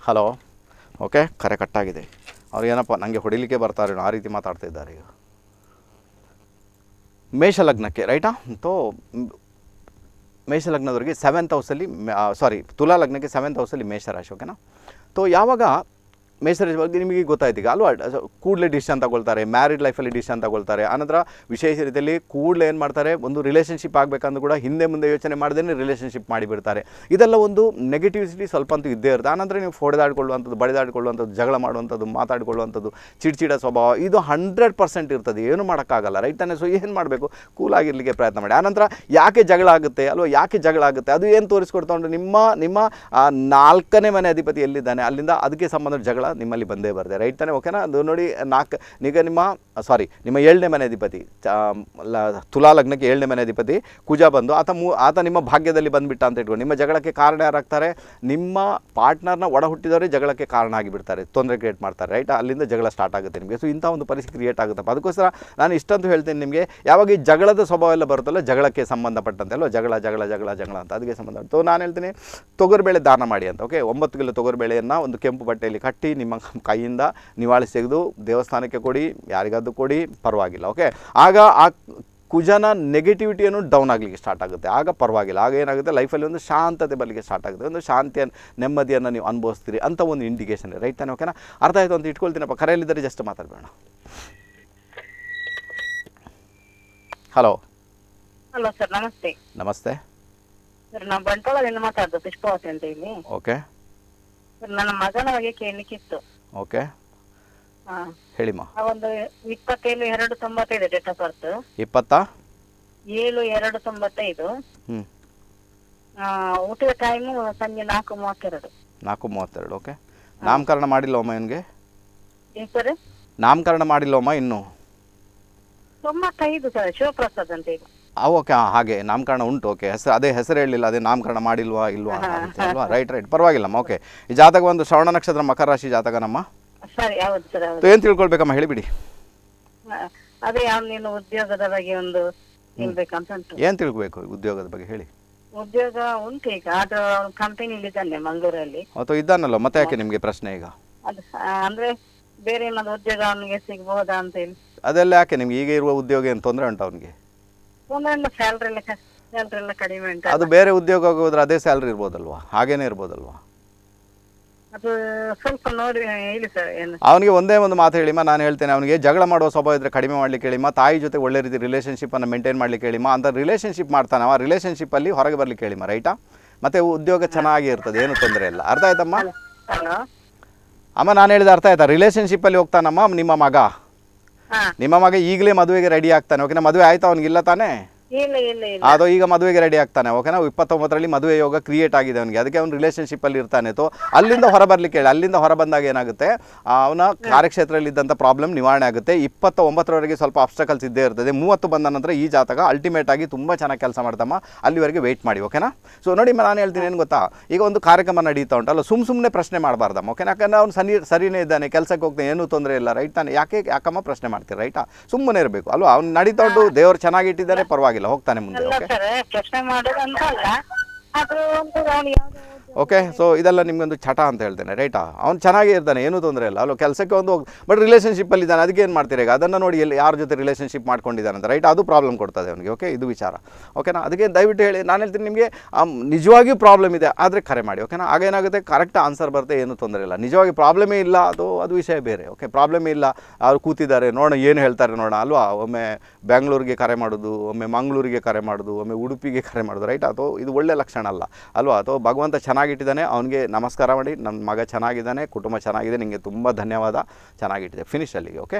ಹಲೋ ಓಕೆ ಕರೆ ಕಟ್ಟಾಗಿದೆ ಅವ್ರು ಏನಪ್ಪ ನನಗೆ ಹೊಡಿಲಿಕ್ಕೆ ಬರ್ತಾರೆ ಆ ರೀತಿ ಮಾತಾಡ್ತಾ ಇದ್ದಾರೆ ಈಗ ಮೇಷ ಲಗ್ನಕ್ಕೆ ರೈಟಾ ತೋ ಮೇಷ ಲಗ್ನದವರಿಗೆ ಸೆವೆಂತ್ ಹೌಸಲ್ಲಿ ಸಾರಿ ತುಲಾ ಲಗ್ನಕ್ಕೆ ಸೆವೆಂತ್ ಹೌಸಲ್ಲಿ ಮೇಷ ರಾಶಿ ಓಕೆನಾ ತೊ ಯಾವಾಗ ಮೇಷರಾಜ್ ಬಗ್ಗೆ ನಿಮಗೆ ಗೊತ್ತಾಯ್ತು ಈಗ ಅಲ್ವಾ ಕೂಡಲೇ ಡಿಸಿಷನ್ ತಗೊಳ್ತಾರೆ ಮ್ಯಾರಿಡ್ ಲೈಫಲ್ಲಿ ಡಿಸಿಷನ್ ತಗೊಳ್ತಾರೆ ಆನಂತರ ವಿಶೇಷ ರೀತಿಯಲ್ಲಿ ಕೂಡಲೇ ಏನು ಮಾಡ್ತಾರೆ ಒಂದು ರಿಲೇಷನ್ಶಿಪ್ ಆಗಬೇಕಂದ್ರೂ ಕೂಡ ಹಿಂದೆ ಮುಂದೆ ಯೋಚನೆ ಮಾಡದೇ ರಿಲೇಷನ್ಶಿಪ್ ಮಾಡಿಬಿಡ್ತಾರೆ ಇದೆಲ್ಲ ಒಂದು ನೆಗೆಟಿವಿಸಿಟಿ ಸ್ವಲ್ಪ ಅಂತೂ ಇದ್ದೇ ಇರುತ್ತೆ ಆನಂತರ ನೀವು ಹೊಡೆದಾಡ್ಕೊಳ್ಳುವಂಥದ್ದು ಬಡಿದಾಡ್ಕೊಳ್ಳುವಂಥದ್ದು ಜಗಳ ಮಾಡುವಂಥದ್ದು ಮಾತಾಡಿಕೊಳ್ಳುವಂಥದ್ದು ಚಿಡ್ಚಿಡ ಸ್ವಭಾವ ಇದು ಹಂಡ್ರೆಡ್ ಪರ್ಸೆಂಟ್ ಇರ್ತದೆ ಏನು ಮಾಡೋಕ್ಕಾಗಲ್ಲ ರೈಟ್ ತಾನೇ ಸೊ ಏನು ಮಾಡಬೇಕು ಕೂಲಾಗಿರಲಿಕ್ಕೆ ಪ್ರಯತ್ನ ಮಾಡಿ ಆನಂತರ ಯಾಕೆ ಜಗಳ ಆಗುತ್ತೆ ಅಲ್ವಾ ಯಾಕೆ ಜಗಳ ಆಗುತ್ತೆ ಅದು ಏನು ತೋರಿಸ್ಕೊಡ್ತಾ ಉಂಟು ನಿಮ್ಮ ನಿಮ್ಮ ನಾಲ್ಕನೇ ಮನೆ ಅಧಿಪತಿ ಎಲ್ಲಿದ್ದಾನೆ ಅಲ್ಲಿಂದ ಅದಕ್ಕೆ ಸಂಬಂಧ ಜಗಳ ನಿಮ್ಮಲ್ಲಿ ಬಂದೇ ಬರ್ತದೆ ರೈಟ್ ತಾನೇ ಓಕೆನಾ ಅದು ನೋಡಿ ನಾಲ್ಕು ಈಗ ನಿಮ್ಮ ಸಾರಿ ನಿಮ್ಮ ಏಳನೇ ಮನೆ ಅಧಿಪತಿ ತುಲಾ ಲಗ್ನಕ್ಕೆ ಏಳನೇ ಮನೆ ಅಧಿಪತಿ ಕುಜಾ ಬಂದು ಆತ ಮೂ ಆತ ನಿಮ್ಮ ಭಾಗ್ಯದಲ್ಲಿ ಬಂದುಬಿಟ್ಟ ಅಂತ ಇಟ್ಕೊಂಡು ನಿಮ್ಮ ಜಗಳಕ್ಕೆ ಕಾರಣ ಯಾರಾಗ್ತಾರೆ ನಿಮ್ಮ ಪಾರ್ಟ್ನರ್ನ ಒಡ ಹುಟ್ಟಿದವರೇ ಜಗಳಕ್ಕೆ ಕಾರಣ ಆಗಿಬಿಡ್ತಾರೆ ತೊಂದರೆ ಕ್ರಿಯೇಟ್ ಮಾಡ್ತಾರೆ ರೈಟ್ ಅಲ್ಲಿಂದ ಜಗಳ ಸ್ಟಾರ್ಟ್ ಆಗುತ್ತೆ ನಿಮಗೆ ಸೊ ಇಂಥ ಒಂದು ಪರಿಸ್ಥಿತಿ ಕ್ರಿಯೇಟ್ ಆಗುತ್ತಪ್ಪ ಅದಕ್ಕೋಸ್ಕರ ನಾನು ಇಷ್ಟಂತೂ ಹೇಳ್ತೀನಿ ನಿಮಗೆ ಯಾವಾಗ ಈ ಜಗಳದ ಸ್ವಭಾವ ಎಲ್ಲ ಬರುತ್ತಲ್ಲ ಜಗಳಕ್ಕೆ ಸಂಬಂಧಪಟ್ಟಂತೆ ಅಲ್ವ ಜಗಳ ಜಗಳ ಜಗಳ ಜಗಳ ಅಂತ ಅದಕ್ಕೆ ಸಂಬಂಧ ಸೊ ನಾನು ಹೇಳ್ತೀನಿ ತೊಗರ್ಬೇಳೆ ದಾನ ಮಾಡಿ ಅಂತ ಓಕೆ ಒಂಬತ್ತು ಕಿಲೋ ಬೆಳೆಯನ್ನು ಒಂದು ಕೆಂಪು ಬಟ್ಟೆಯಲ್ಲಿ ಕಟ್ಟಿ ನಿಮ್ಮ ಕೈಯಿಂದ ನಿವಾಳಿ ತೆಗೆದು ದೇವಸ್ಥಾನಕ್ಕೆ ಕೊಡಿ ಯಾರಿಗಾದ್ರೂ ಕೊಡಿ ಪರವಾಗಿಲ್ಲ ಓಕೆ ಆಗ ಆ ಕುಜನ ನೆಗೆಟಿವಿಟಿಯನ್ನು ಡೌನ್ ಆಗಲಿಕ್ಕೆ ಸ್ಟಾರ್ಟ್ ಆಗುತ್ತೆ ಆಗ ಪರವಾಗಿಲ್ಲ ಆಗ ಏನಾಗುತ್ತೆ ಲೈಫಲ್ಲಿ ಒಂದು ಶಾಂತತೆ ಬರಲಿಕ್ಕೆ ಸ್ಟಾರ್ಟ್ ಆಗುತ್ತೆ ಒಂದು ಶಾಂತಿಯನ್ನು ನೆಮ್ಮದಿಯನ್ನು ನೀವು ಅನುಭವಿಸ್ತೀರಿ ಅಂತ ಒಂದು ಇಂಡಿಕೇಷನ್ ರೈಟ್ ತಾನೆ ಓಕೆನಾ ಅರ್ಥ ಆಯಿತು ಅಂತ ಇಟ್ಕೊಳ್ತೀನಪ್ಪ ಕರೆಯಲ್ಲಿದ್ದರೆ ಜಸ್ಟ್ ಮಾತಾಡಬೇಡ ಹಲೋ ಹಲೋ ಸರ್ ನಮಸ್ತೆ ನಮಸ್ತೆ ಸರ್ ನಾನು ಬಂಟ್ವಾಳದಿಂದ ಮಾತಾಡೋದು ಪುಷ್ಪಾವತಿ ಅಂತ ಹೇಳಿ ಓಕೆ ನನ್ನ ಮಗನ ಬಗ್ಗೆ ಕೇಳಲಿಕ್ಕಿತ್ತು ಓಕೆ ಹೇಳಿಮ್ಮ ಒಂದು ಇಪ್ಪತ್ತೇಳು ಎರಡು ತೊಂಬತ್ತೈದು ಡೇಟ್ ಆಫ್ ಬರ್ತ್ ಇಪ್ಪತ್ತ ಏಳು ಎರಡು ತೊಂಬತ್ತೈದು ಹ್ಞೂ ಊಟದ ಟೈಮು ಸಂಜೆ ನಾಲ್ಕು ಮೂವತ್ತೆರಡು ನಾಲ್ಕು ಮೂವತ್ತೆರಡು ಓಕೆ ನಾಮಕರಣ ಮಾಡಿಲ್ಲವಮ್ಮ ಇವನಿಗೆ ಸರ್ ನಾಮಕರಣ ಮಾಡಿಲ್ಲವಮ್ಮ ಇನ್ನು ತೊಂಬತ್ತೈದು ಸರ್ ಶಿವಪ್ರಸಾದ್ ಅಂತ ಈಗ ಓಕೆ ಹಾಗೆ ನಾಮಕರಣ ಉಂಟು ಓಕೆ ಹೆಸರು ಅದೇ ಹೆಸರು ಹೇಳಿಲ್ಲ ಅದೇ ನಾಮಕರಣ ಮಾಡಿಲ್ವಾ ಇಲ್ವಾ ಅಲ್ವಾ ರೈಟ್ ರೈಟ್ ಪರವಾಗಿಲ್ಲಮ್ಮ ಓಕೆ ಈ ಜಾತಕ ಒಂದು ಶ್ರವಣ ನಕ್ಷತ್ರ ಮಕರ ರಾಶಿ ಜಾತಕ ನಮ್ಮ ಏನ್ ತಿಳ್ಕೊಳ್ಬೇಕಮ್ಮ ಹೇಳಿಬಿಡಿ ಅದೇ ನೀನು ಉದ್ಯೋಗದ ಬಗ್ಗೆ ಒಂದು ಏನ್ ತಿಳ್ಕೊಬೇಕು ಉದ್ಯೋಗದ ಬಗ್ಗೆ ಹೇಳಿ ಉದ್ಯೋಗ ಉಂಟು ಈಗ ಅದು ಕಂಪನಿಲಿ ಇದ್ದಾನೆ ಮಂಗಳೂರಲ್ಲಿ ಅಥವಾ ಇದ್ದಾನಲ್ಲ ಮತ್ತೆ ಯಾಕೆ ನಿಮ್ಗೆ ಪ್ರಶ್ನೆ ಈಗ ಅಂದ್ರೆ ಬೇರೆ ಏನಾದ್ರು ಉದ್ಯೋಗ ಅವನಿಗೆ ಸಿಗ್ಬಹುದಾ ಅಂತ ಹೇಳಿ ಅದೆಲ್ಲ ಯಾಕೆ ನಿಮ್ಗೆ ಈಗ ಇರುವ ಉದ್ಯೋಗ ಏನು ತೊಂದರೆ ಉಂಟು ಅವನಿಗೆ ಅದು ಬೇರೆ ಉದ್ಯೋಗ ಹೋದ್ರೆ ಅದೇ ಸ್ಯಾಲ್ರಿ ಇರ್ಬೋದಲ್ವಾ ಹಾಗೇನೆ ಇರ್ಬೋದಲ್ವಾ ಅದು ಹೇಳಿ ಅವನಿಗೆ ಒಂದೇ ಒಂದು ಮಾತು ಹೇಳಿಮ್ಮ ನಾನು ಹೇಳ್ತೇನೆ ಅವನಿಗೆ ಜಗಳ ಮಾಡುವ ಸ್ವಭಾವ ಇದ್ರೆ ಕಡಿಮೆ ಮಾಡ್ಲಿಕ್ಕೆ ಹೇಳಿಮ್ಮ ತಾಯಿ ಜೊತೆ ಒಳ್ಳೆ ರೀತಿ ಅನ್ನ ಮೇಂಟೈನ್ ಮಾಡ್ಲಿಕ್ಕೆ ಹೇಳಿಮ್ಮ ಅಂತ ರಿಲೇಷನ್ಶಿಪ್ ರಿಲೇಶನ್ಶಿಪ್ ಅಲ್ಲಿ ಹೊರಗೆ ಬರ್ಲಿಕ್ಕೆ ಹೇಳಿಮ್ಮ ರೈಟಾ ಮತ್ತೆ ಉದ್ಯೋಗ ಚೆನ್ನಾಗಿ ಇರ್ತದೆ ಏನು ತೊಂದರೆ ಇಲ್ಲ ಅರ್ಥ ಆಯ್ತಮ್ಮ ಅಮ್ಮ ನಾನು ಹೇಳಿದ ಅರ್ಥ ಆಯ್ತಾ ಅಲ್ಲಿ ಹೋಗ್ತಾನಮ್ಮ ನಿಮ್ಮ ಮಗ ನಿಮ್ಮ ಮಗ ಈಗಲೇ ಮದುವೆಗೆ ರೆಡಿ ಆಗ್ತಾನೆ ಓಕೆನಾ ಮದುವೆ ಆಯ್ತಾ ಇಲ್ಲ ತಾನೇ ಅದು ಈಗ ಮದುವೆಗೆ ರೆಡಿ ಆಗ್ತಾನೆ ಓಕೆನಾ ಇಪ್ಪತ್ತೊಂಬತ್ತರಲ್ಲಿ ಮದುವೆ ಯೋಗ ಕ್ರಿಯೇಟ್ ಆಗಿದೆ ಅವನಿಗೆ ಅದಕ್ಕೆ ಅವ್ನು ರಿಲೇಷನ್ಶಿಪ್ ಅಲ್ಲಿ ಇರ್ತಾನೆ ತೊ ಅಲ್ಲಿಂದ ಹೊರ ಬರ್ಲಿಕ್ಕೆ ಹೇಳಿ ಅಲ್ಲಿಂದ ಹೊರ ಬಂದಾಗ ಏನಾಗುತ್ತೆ ಅವನ ಕಾರ್ಯಕ್ಷೇತ್ರದಲ್ಲಿ ಇದ್ದಂಥ ಪ್ರಾಬ್ಲಮ್ ನಿವಾರಣೆ ಆಗುತ್ತೆ ಇಪ್ಪತ್ತ ಒಂಬತ್ತರವರೆಗೆ ಸ್ವಲ್ಪ ಅಬ್ಸ್ಟಕಲ್ಸ್ ಇದ್ದೇ ಇರ್ತದೆ ಮೂವತ್ತು ಬಂದ ನಂತರ ಈ ಜಾತಕ ಅಲ್ಟಿಮೇಟ್ ಆಗಿ ತುಂಬ ಚೆನ್ನಾಗಿ ಕೆಲಸ ಮಾಡ್ತಮ್ಮ ಅಲ್ಲಿವರೆಗೆ ವೆಯ್ಟ್ ಮಾಡಿ ಓಕೆನಾ ಸೊ ನೋಡಿ ನಾನು ಹೇಳ್ತೀನಿ ಏನು ಗೊತ್ತಾ ಈಗ ಒಂದು ಕಾರ್ಯಕ್ರಮ ನಡೀತಾ ಉಂಟಲ್ಲ ಸುಮ್ ಸುಮ್ಮನೆ ಪ್ರಶ್ನೆ ಮಾಡಬಾರ್ದಮ್ಮ ಓಕೆ ಯಾಕಂದ್ರೆ ಅವ್ನು ಸನಿ ಸರಿನೇ ಇದ್ದಾನೆ ಕೆಲಸಕ್ಕೆ ಹೋಗ್ತಾನೆ ಏನೂ ತೊಂದರೆ ಇಲ್ಲ ರೈಟ್ ತಾನೆ ಯಾಕೆ ಯಾಕಮ್ಮ ಪ್ರಶ್ನೆ ಮಾಡ್ತೀರಿ ರೈಟಾ ಸುಮ್ಮನೆ ಇರಬೇಕು ಅಲ್ವಾ ಅವ್ನು ನಡೀತಾ ಉಂಟು ಚೆನ್ನಾಗಿ ಇಟ್ಟಿದ್ದಾರೆ ಪರವಾಗಿಲ್ಲ ಹೋಗ್ತಾನೆ ಮುಂದೆ ಪ್ರಶ್ನೆ ಮಾಡೋದಂತಲ್ಲ ಅದು ಒಂದು ನಾನು ಯಾವ್ದು ಓಕೆ ಸೊ ಇದೆಲ್ಲ ನಿಮಗೊಂದು ಚಟ ಅಂತ ಹೇಳ್ತೇನೆ ರೈಟಾ ಅವ್ನು ಚೆನ್ನಾಗಿ ಇರ್ತಾನೆ ಏನೂ ತೊಂದರೆ ಇಲ್ಲ ಅಲ್ಲೋ ಕೆಲಸಕ್ಕೆ ಒಂದು ಬಟ್ ರಿಲೇಷನ್ಶಿಪ್ಪಲ್ಲಿ ಇದ್ದಾನೆ ಅದಕ್ಕೆ ಏನು ಮಾಡ್ತೀರಿ ಈಗ ಅದನ್ನು ನೋಡಿ ಎಲ್ಲಿ ಯಾರ ಜೊತೆ ರಿಲೇಷನ್ಶಿಪ್ ಮಾಡ್ಕೊಂಡಿದ್ದಾನೆ ಅಂತ ರೈಟ್ ಅದು ಪ್ರಾಬ್ಲಮ್ ಕೊಡ್ತದೆ ಅವನಿಗೆ ಓಕೆ ಇದು ವಿಚಾರ ಓಕೆನಾ ಅದಕ್ಕೆ ದಯವಿಟ್ಟು ಹೇಳಿ ನಾನು ಹೇಳ್ತೀನಿ ನಿಮಗೆ ನಿಜವಾಗಿಯೂ ಪ್ರಾಬ್ಲಮ್ ಇದೆ ಆದರೆ ಕರೆ ಮಾಡಿ ಓಕೆನಾ ಏನಾಗುತ್ತೆ ಕರೆಕ್ಟ್ ಆನ್ಸರ್ ಬರುತ್ತೆ ಏನೂ ತೊಂದರೆ ಇಲ್ಲ ನಿಜವಾಗಿ ಪ್ರಾಬ್ಲಮೇ ಇಲ್ಲ ಅದು ಅದು ವಿಷಯ ಬೇರೆ ಓಕೆ ಪ್ರಾಬ್ಲಮೇ ಇಲ್ಲ ಅವ್ರು ಕೂತಿದ್ದಾರೆ ನೋಡೋಣ ಏನು ಹೇಳ್ತಾರೆ ನೋಡೋಣ ಅಲ್ವಾ ಒಮ್ಮೆ ಬ್ಯಾಂಗ್ಳೂರಿಗೆ ಕರೆ ಮಾಡೋದು ಒಮ್ಮೆ ಮಂಗಳೂರಿಗೆ ಕರೆ ಮಾಡೋದು ಒಮ್ಮೆ ಉಡುಪಿಗೆ ಕರೆ ಮಾಡೋದು ರೈಟ್ ಅಥವಾ ಇದು ಒಳ್ಳೆ ಲಕ್ಷಣ ಅಲ್ಲ ಅಲ್ವಾ ಅಥವಾ ಭಗವಂತ ಚೆನ್ನಾಗಿ ಚೆನ್ನಾಗಿಟ್ಟಿದ್ದಾನೆ ಅವನಿಗೆ ನಮಸ್ಕಾರ ಮಾಡಿ ನನ್ನ ಮಗ ಚೆನ್ನಾಗಿದ್ದಾನೆ ಕುಟುಂಬ ಚೆನ್ನಾಗಿದೆ ನಿಮಗೆ ತುಂಬ ಧನ್ಯವಾದ ಚೆನ್ನಾಗಿಟ್ಟಿದೆ ಫಿನಿಶ್ ಅಲ್ಲಿಗೆ ಓಕೆ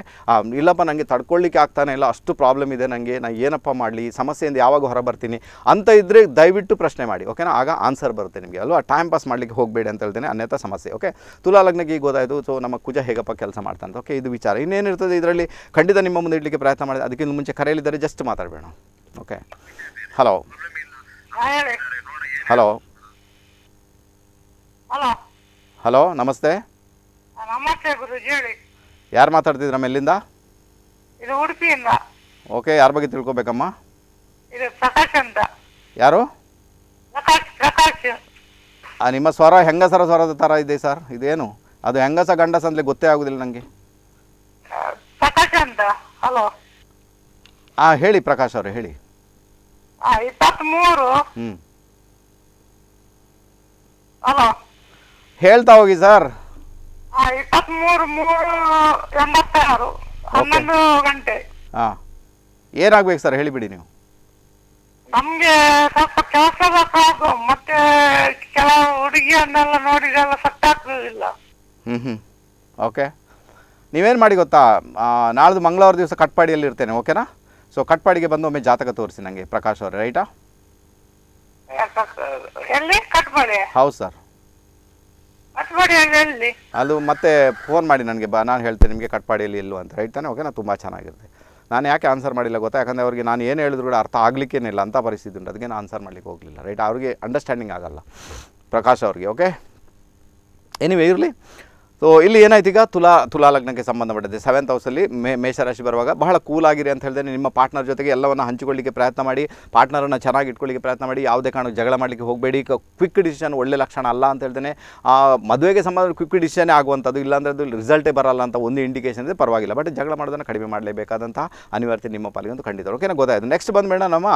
ಇಲ್ಲಪ್ಪ ನನಗೆ ತಡ್ಕೊಳ್ಳಿಕ್ಕೆ ಆಗ್ತಾನೆ ಇಲ್ಲ ಅಷ್ಟು ಪ್ರಾಬ್ಲಮ್ ಇದೆ ನನಗೆ ನಾನು ಏನಪ್ಪ ಮಾಡಲಿ ಸಮಸ್ಯೆಯಿಂದ ಯಾವಾಗ ಹೊರ ಬರ್ತೀನಿ ಅಂತ ಇದ್ದರೆ ದಯವಿಟ್ಟು ಪ್ರಶ್ನೆ ಮಾಡಿ ಓಕೆನಾ ಆಗ ಆನ್ಸರ್ ಬರುತ್ತೆ ನಿಮಗೆ ಅಲ್ವಾ ಟೈಮ್ ಪಾಸ್ ಮಾಡಲಿಕ್ಕೆ ಹೋಗಬೇಡಿ ಅಂತ ಹೇಳ್ತೇನೆ ಅನ್ಯತಾ ಸಮಸ್ಯೆ ಓಕೆ ತುಲಾ ಲಗ್ನಕ್ಕೆ ಈಗ ಗೊತ್ತಾಯಿತು ಸೊ ನಮ್ಮ ಕುಜ ಹೇಗಪ್ಪ ಕೆಲಸ ಅಂತ ಓಕೆ ಇದು ವಿಚಾರ ಇನ್ನೇನಿರ್ತದೆ ಇದರಲ್ಲಿ ಖಂಡಿತ ನಿಮ್ಮ ಮುಂದೆ ಇಡಲಿಕ್ಕೆ ಪ್ರಯತ್ನ ಮಾಡಿದೆ ಅದಕ್ಕಿಂತ ಮುಂಚೆ ಕರೆಯಲಿದ್ದಾರೆ ಜಸ್ಟ್ ಮಾತಾಡಬೇಡ okay hello hello hello hello ನಮಸ್ತೆ ನಮಸ್ತೆ ಗುರುಜಿ ಹೇಳಿ ಯಾರು ಮಾತಾಡ್ತಿದ್ರಮ್ಮ ಎಲ್ಲಿಂದ ಇದು ಉಡುಪಿಯಿಂದ ಓಕೆ ಯಾರ ಬಗ್ಗೆ ತಿಳ್ಕೊಬೇಕಮ್ಮ ಇದು ಯಾರು ಪ್ರಕಾಶ್ ನಿಮ್ಮ ಸ್ವರ ಹೆಂಗಸರ ಸ್ವರದ ಥರ ಇದೆ ಸರ್ ಇದೇನು ಅದು ಹೆಂಗಸ ಗಂಡಸ ಅಂತಲೇ ಗೊತ್ತೇ ಆಗೋದಿಲ್ಲ ನನಗೆ ಅಂತ ಹಲೋ ಹಾಂ ಹೇಳಿ ಪ್ರಕಾಶ್ ಅವರೇ ಹೇಳಿ ಇಪ್ಪತ್ಮೂರು ಹ್ಞೂ ಹಲೋ ಹೇಳ್ತಾ ಹೋಗಿ ಸರ್ ಇಪ್ಪತ್ಮೂರು ಮೂರು ಎಂಬತ್ತಾರು ಗಂಟೆ ಹಾ ಏನಾಗ್ಬೇಕು ಸರ್ ಹೇಳಿಬಿಡಿ ನೀವು ನಮಗೆ ಸ್ವಲ್ಪ ಕೆಲಸದ ಮತ್ತೆ ಕೆಲವು ಹುಡುಗಿಯನ್ನೆಲ್ಲ ನೋಡಿದೆಲ್ಲ ಸೆಟ್ ಇಲ್ಲ ಹ್ಮ್ ಹ್ಮ್ ಓಕೆ ನೀವೇನು ಮಾಡಿ ಗೊತ್ತಾ ನಾಳ್ದು ಮಂಗಳವಾರ ದಿವಸ ಕಟ್ಪಾಡಿಯಲ್ಲಿ ಇರ್ತೇನೆ ಓಕೆನಾ ಸೊ ಕಟ್ಪಾಡಿಗೆ ಬಂದು ಒಮ್ಮೆ ಜಾತಕ ತೋರಿಸಿ ನನಗೆ ಪ್ರಕಾಶ್ ಅವರೇ ರೈಟಾ ಹೌದು ಸರ್ ಅದು ಮತ್ತೆ ಫೋನ್ ಮಾಡಿ ನನಗೆ ಬಾ ನಾನು ಹೇಳ್ತೇನೆ ನಿಮಗೆ ಕಟ್ಪಾಡಿಯಲ್ಲಿ ಇಲ್ಲೋ ಅಂತ ಹೇಳ್ತಾನೆ ಓಕೆ ನಾನು ತುಂಬ ಚೆನ್ನಾಗಿರುತ್ತೆ ನಾನು ಯಾಕೆ ಆನ್ಸರ್ ಮಾಡಿಲ್ಲ ಗೊತ್ತಾ ಯಾಕಂದರೆ ಅವ್ರಿಗೆ ನಾನು ಏನು ಹೇಳಿದ್ರು ಕೂಡ ಅರ್ಥ ಆಗಲಿಕ್ಕೇನಿಲ್ಲ ಅಂಥ ಪರಿಸ್ಥಿತಿ ಉಂಟು ಅದಕ್ಕೆ ನಾನು ಆನ್ಸರ್ ಮಾಡಲಿಕ್ಕೆ ಹೋಗಲಿಲ್ಲ ರೈಟ್ ಅವರಿಗೆ ಅಂಡರ್ಸ್ಟ್ಯಾಂಡಿಂಗ್ ಆಗಲ್ಲ ಪ್ರಕಾಶ್ ಅವ್ರಿಗೆ ಓಕೆ ಎನಿವೇ ಇರಲಿ ಸೊ ಇಲ್ಲಿ ಏನಾಯ್ತು ಈಗ ತುಲಾ ತುಲಾ ಲಗ್ನಕ್ಕೆ ಸಂಬಂಧಪಟ್ಟಿದೆ ಸೆವೆಂತ್ ಹೌಸಲ್ಲಿ ಮೇ ಮೇಷರಾಶಿ ಬರುವಾಗ ಬಹಳ ಕೂಲ್ ಆಗಿರಿ ಅಂತ ಹೇಳಿದ್ರೆ ನಿಮ್ಮ ಪಾರ್ಟ್ನರ್ ಜೊತೆಗೆ ಎಲ್ಲವನ್ನು ಹಂಚಿಕೊಳ್ಳಿಕ್ಕೆ ಪ್ರಯತ್ನ ಮಾಡಿ ಪಾರ್ಟ್ನರನ್ನು ಚೆನ್ನಾಗಿ ಇಟ್ಕೊಳ್ಳಿಕ್ಕೆ ಪ್ರಯತ್ನ ಮಾಡಿ ಯಾವುದೇ ಕಾರಣಕ್ಕೆ ಜಗಳ ಮಾಡಲಿಕ್ಕೆ ಹೋಗಬೇಡಿ ಕ್ವಿಕ್ ಡಿಸಿಷನ್ ಒಳ್ಳೆ ಲಕ್ಷಣ ಅಲ್ಲ ಅಂತ ಹೇಳ್ತೇನೆ ಮದುವೆಗೆ ಸಂಬಂಧ ಕ್ವಿಕ್ ಡಿಸಿಷನೇ ಆಗುವಂಥದ್ದು ಇಲ್ಲಾಂದ್ರೆ ಅದು ರಿಸಲ್ಟೇ ಬರಲ್ಲ ಅಂತ ಒಂದು ಇಂಡಿಕೇಶನ್ ಇದೆ ಪರವಾಗಿಲ್ಲ ಬಟ್ ಜಗಳ ಮಾಡೋದನ್ನು ಕಡಿಮೆ ಮಾಡಲೇಬೇಕಾದಂಥ ಅನಿವಾರ್ಯತೆ ನಿಮ್ಮ ಒಂದು ಖಂಡಿತ ಓಕೆ ಗೊತ್ತಾಯಿತು ನೆಕ್ಸ್ಟ್ ಬಂದ್ಬೇಡ ನಮ್ಮ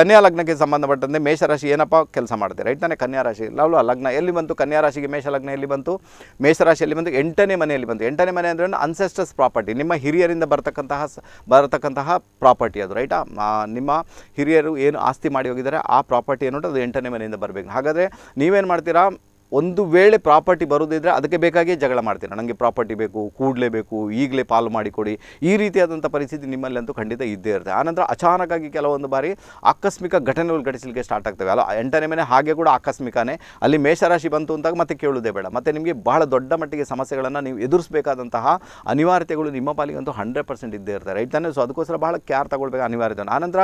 ಕನ್ಯಾ ಲಗ್ನಕ್ಕೆ ಸಂಬಂಧಪಟ್ಟಂತೆ ಮೇಷರಾಶಿ ಏನಪ್ಪ ಕೆಲಸ ಮಾಡುತ್ತೆ ರೈಟ್ ತಾನೆ ಕನ್ಯಾ ರಾಶಿ ಲವ್ ಲಗ್ನ ಎಲ್ಲಿ ಬಂತು ಕನ್ಯಾ ರಾಶಿಗೆ ಮೇಷ ಲಗ್ನ ಎಲ್ಲಿ ಬಂತು ಮೇಷರಾಶಿಯಲ್ಲಿ ಬಂದು ಬಂದು ಎಂಟನೇ ಮನೆಯಲ್ಲಿ ಬಂತು ಎಂಟನೇ ಮನೆ ಅಂದರೆ ಅನ್ಸೆಸ್ಟರ್ಸ್ ಪ್ರಾಪರ್ಟಿ ನಿಮ್ಮ ಹಿರಿಯರಿಂದ ಬರ್ತಕ್ಕಂತಹ ಬರತಕ್ಕಂತಹ ಪ್ರಾಪರ್ಟಿ ಅದು ರೈಟಾ ನಿಮ್ಮ ಹಿರಿಯರು ಏನು ಆಸ್ತಿ ಮಾಡಿ ಹೋಗಿದ್ದಾರೆ ಆ ಪ್ರಾಪರ್ಟಿ ಏನು ಅದು ಎಂಟನೇ ಮನೆಯಿಂದ ಬರಬೇಕು ಹಾಗಾದರೆ ನೀವೇನು ಮಾಡ್ತೀರಾ ಒಂದು ವೇಳೆ ಪ್ರಾಪರ್ಟಿ ಬರೋದಿದ್ರೆ ಅದಕ್ಕೆ ಬೇಕಾಗಿಯೇ ಜಗಳ ಮಾಡ್ತೀರ ನನಗೆ ಪ್ರಾಪರ್ಟಿ ಬೇಕು ಬೇಕು ಈಗಲೇ ಪಾಲು ಮಾಡಿಕೊಡಿ ಈ ರೀತಿಯಾದಂಥ ಪರಿಸ್ಥಿತಿ ನಿಮ್ಮಲ್ಲಿ ಅಂತೂ ಖಂಡಿತ ಇದ್ದೇ ಇರುತ್ತೆ ಆನಂತರ ಅಚಾನಕ್ಕಾಗಿ ಕೆಲವೊಂದು ಬಾರಿ ಆಕಸ್ಮಿಕ ಘಟನೆಗಳು ಘಟಿಸಲಿಕ್ಕೆ ಸ್ಟಾರ್ಟ್ ಆಗ್ತವೆ ಅಲ್ಲ ಎಂಟನೇ ಮನೆ ಹಾಗೆ ಕೂಡ ಆಕಸ್ಮಿಕನೇ ಅಲ್ಲಿ ಮೇಷರಾಶಿ ಬಂತು ಅಂತಾಗ ಮತ್ತೆ ಕೇಳೋದೇ ಬೇಡ ಮತ್ತು ನಿಮಗೆ ಬಹಳ ದೊಡ್ಡ ಮಟ್ಟಿಗೆ ಸಮಸ್ಯೆಗಳನ್ನು ನೀವು ಎದುರಿಸಬೇಕಾದಂತಹ ಅನಿವಾರ್ಯತೆಗಳು ನಿಮ್ಮ ಪಾಲಿಗೆ ಅಂತೂ ಹಂಡ್ರೆಡ್ ಪರ್ಸೆಂಟ್ ಇದ್ದೇ ಇರ್ತಾರೆ ರೈಟ್ ತಾನೇ ಸೊ ಅದಕ್ಕೋಸ್ಕರ ಬಹಳ ಕ್ಯಾರ್ ತಗೊಳ್ಬೇಕು ಅನಿವಾರ್ಯತೆ ಆನಂತರ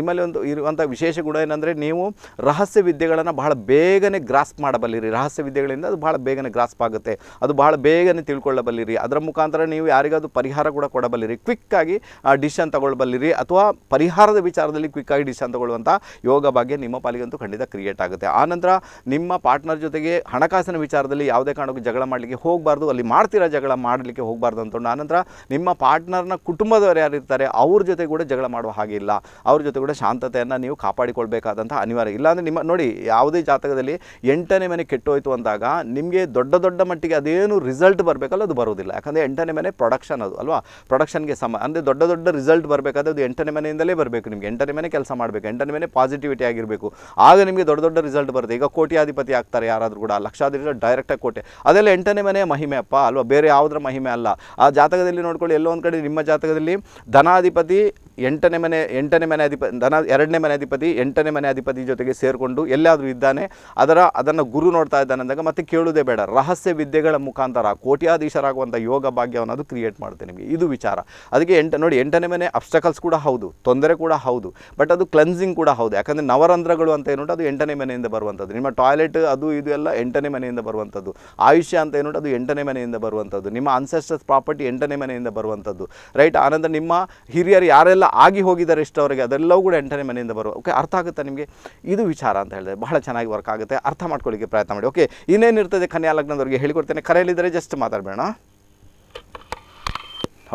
ನಿಮ್ಮಲ್ಲಿ ಒಂದು ಇರುವಂಥ ವಿಶೇಷ ಗುಣ ಏನಂದರೆ ನೀವು ರಹಸ್ಯ ವಿದ್ಯೆಗಳನ್ನು ಬಹಳ ಬೇಗನೆ ಗ್ರಾಸ್ಪ್ ಮಾಡಬಲ್ಲಿರಿ ರಹಸ್ಯ ವಿದ್ಯೆಗಳಿಂದ ಅದು ಭಾಳ ಬೇಗನೆ ಗ್ರಾಸ್ಪ್ ಆಗುತ್ತೆ ಅದು ಭಾಳ ಬೇಗನೆ ತಿಳ್ಕೊಳ್ಳಬಲ್ಲಿರಿ ಅದರ ಮುಖಾಂತರ ನೀವು ಯಾರಿಗಾದ್ರೂ ಪರಿಹಾರ ಕೂಡ ಕೊಡಬಲ್ಲಿರಿ ಕ್ವಿಕ್ಕಾಗಿ ಡಿಸಿಷನ್ ತಗೊಳ್ಬಲ್ಲಿರಿ ಅಥವಾ ಪರಿಹಾರದ ವಿಚಾರದಲ್ಲಿ ಕ್ವಿಕ್ಕಾಗಿ ಡಿಸಿಷನ್ ತಗೊಳ್ಳುವಂಥ ಯೋಗ ಭಾಗ್ಯ ನಿಮ್ಮ ಪಾಲಿಗಂತೂ ಖಂಡಿತ ಕ್ರಿಯೇಟ್ ಆಗುತ್ತೆ ಆನಂತರ ನಿಮ್ಮ ಪಾರ್ಟ್ನರ್ ಜೊತೆಗೆ ಹಣಕಾಸಿನ ವಿಚಾರದಲ್ಲಿ ಯಾವುದೇ ಕಾರಣಕ್ಕೂ ಜಗಳ ಮಾಡಲಿಕ್ಕೆ ಹೋಗಬಾರ್ದು ಅಲ್ಲಿ ಮಾಡ್ತಿರೋ ಜಗಳ ಮಾಡಲಿಕ್ಕೆ ಹೋಗಬಾರ್ದು ಅಂತಕೊಂಡು ಆನಂತರ ನಿಮ್ಮ ಪಾರ್ಟ್ನರ್ನ ಕುಟುಂಬದವರು ಯಾರಿರ್ತಾರೆ ಅವ್ರ ಜೊತೆ ಕೂಡ ಜಗಳ ಮಾಡುವ ಹಾಗಿಲ್ಲ ಇಲ್ಲ ಅವ್ರ ಜೊತೆ ಕೂಡ ಶಾಂತತೆಯನ್ನು ನೀವು ಕಾಪಾಡಿಕೊಳ್ಬೇಕಾದಂಥ ಅನಿವಾರ್ಯ ಇಲ್ಲಾಂದರೆ ನಿಮ್ಮ ನೋಡಿ ಯಾವುದೇ ಜಾತಕದಲ್ಲಿ ಎಂಟನೇ ಮನೆ ಕೆಟ್ಟ ಕೆಟ್ಟೋಯ್ತು ಅಂದಾಗ ನಿಮಗೆ ದೊಡ್ಡ ದೊಡ್ಡ ಮಟ್ಟಿಗೆ ಅದೇನು ರಿಸಲ್ಟ್ ಬರಬೇಕಲ್ಲ ಅದು ಬರೋದಿಲ್ಲ ಯಾಕಂದರೆ ಎಂಟನೇ ಮನೆ ಪ್ರೊಡಕ್ಷನ್ ಅದು ಅಲ್ವಾ ಪ್ರೊಡಕ್ಷನ್ಗೆ ಸಮ ಅಂದರೆ ದೊಡ್ಡ ದೊಡ್ಡ ರಿಸಲ್ಟ್ ಬರಬೇಕಾದ್ರೆ ಅದು ಎಂಟನೇ ಮನೆಯಿಂದಲೇ ಬರಬೇಕು ನಿಮಗೆ ಎಂಟನೇ ಮನೆ ಕೆಲಸ ಮಾಡಬೇಕು ಎಂಟನೇ ಮನೆ ಪಾಸಿಟಿವಿಟಿ ಆಗಿರಬೇಕು ಆಗ ನಿಮಗೆ ದೊಡ್ಡ ದೊಡ್ಡ ರಿಸಲ್ಟ್ ಬರುತ್ತೆ ಈಗ ಕೋಟ್ಯಾಧಿಪತಿ ಆಗ್ತಾರೆ ಯಾರಾದರೂ ಕೂಡ ಲಕ್ಷಾಧಿಪತಿ ಡೈರೆಕ್ಟಾಗಿ ಕೋಟೆ ಅದೆಲ್ಲ ಎಂಟನೇ ಮನೆ ಮಹಿಮೆ ಅಪ್ಪ ಅಲ್ವಾ ಬೇರೆ ಯಾವುದರ ಮಹಿಮೆ ಅಲ್ಲ ಆ ಜಾತಕದಲ್ಲಿ ನೋಡ್ಕೊಳ್ಳಿ ಎಲ್ಲೋ ಒಂದು ಕಡೆ ನಿಮ್ಮ ಜಾತಕದಲ್ಲಿ ಧನಾಧಿಪತಿ ಎಂಟನೇ ಮನೆ ಎಂಟನೇ ಮನೆ ಅಧಿಪ ಧನ ಎರಡನೇ ಮನೆ ಅಧಿಪತಿ ಎಂಟನೇ ಮನೆ ಅಧಿಪತಿ ಜೊತೆಗೆ ಸೇರಿಕೊಂಡು ಎಲ್ಲಾದರೂ ಇದ್ದಾನೆ ಅದರ ಅದನ್ನು ಗುರು ನೋಡ್ತಾ ಮಾಡ್ತಾ ಇದ್ದಾನೆ ಅಂದಾಗ ಮತ್ತೆ ಕೇಳುವುದೇ ಬೇಡ ರಹಸ್ಯ ವಿದ್ಯೆಗಳ ಮುಖಾಂತರ ಕೋಟ್ಯಾಧೀಶರಾಗುವಂಥ ಯೋಗ ಭಾಗ್ಯ ಅನ್ನೋದು ಕ್ರಿಯೇಟ್ ಮಾಡುತ್ತೆ ನಿಮಗೆ ಇದು ವಿಚಾರ ಅದಕ್ಕೆ ಎಂಟು ನೋಡಿ ಎಂಟನೇ ಮನೆ ಅಬ್ಸ್ಟಕಲ್ಸ್ ಕೂಡ ಹೌದು ತೊಂದರೆ ಕೂಡ ಹೌದು ಬಟ್ ಅದು ಕ್ಲೆನ್ಸಿಂಗ್ ಕೂಡ ಹೌದು ಯಾಕಂದರೆ ನವರಂಧ್ರಗಳು ಅಂತ ಏನು ಅದು ಎಂಟನೇ ಮನೆಯಿಂದ ಬರುವಂಥದ್ದು ನಿಮ್ಮ ಟಾಯ್ಲೆಟ್ ಅದು ಇದು ಎಲ್ಲ ಎಂಟನೇ ಮನೆಯಿಂದ ಬರುವಂಥದ್ದು ಆಯುಷ್ಯ ಅಂತ ಏನು ಅದು ಎಂಟನೇ ಮನೆಯಿಂದ ಬರುವಂಥದ್ದು ನಿಮ್ಮ ಅನ್ಸೆಸ್ಟರ್ಸ್ ಪ್ರಾಪರ್ಟಿ ಎಂಟನೇ ಮನೆಯಿಂದ ಬರುವಂಥದ್ದು ರೈಟ್ ಆನಂತರ ನಿಮ್ಮ ಹಿರಿಯರು ಯಾರೆಲ್ಲ ಆಗಿ ಹೋಗಿದ್ದಾರೆ ಅವರಿಗೆ ಅದೆಲ್ಲವೂ ಕೂಡ ಎಂಟನೇ ಮನೆಯಿಂದ ಬರುವ ಓಕೆ ಅರ್ಥ ಆಗುತ್ತಾ ನಿಮಗೆ ಇದು ವಿಚಾರ ಅಂತ ಹೇಳಿದೆ ಬಹಳ ಚೆನ್ನಾಗಿ ವರ್ಕ್ ಆಗುತ್ತೆ ಅರ್ಥ ಮಾಡ್ಕೊಳ್ಳಿಕ್ಕೆ ಪ್ರಯತ್ನ ಮಾಡಿ ಓಕೆ ಇನ್ನೇನಿರ್ತದೆ ಕನ್ಯಾ ಲಗ್ನದವ್ರಿಗೆ ಹೇಳಿಕೊಡ್ತೇನೆ ಕರೆಯಲ್ಲಿದ್ದರೆ ಜಸ್ಟ್ ಮಾತಾಡಬೇಡ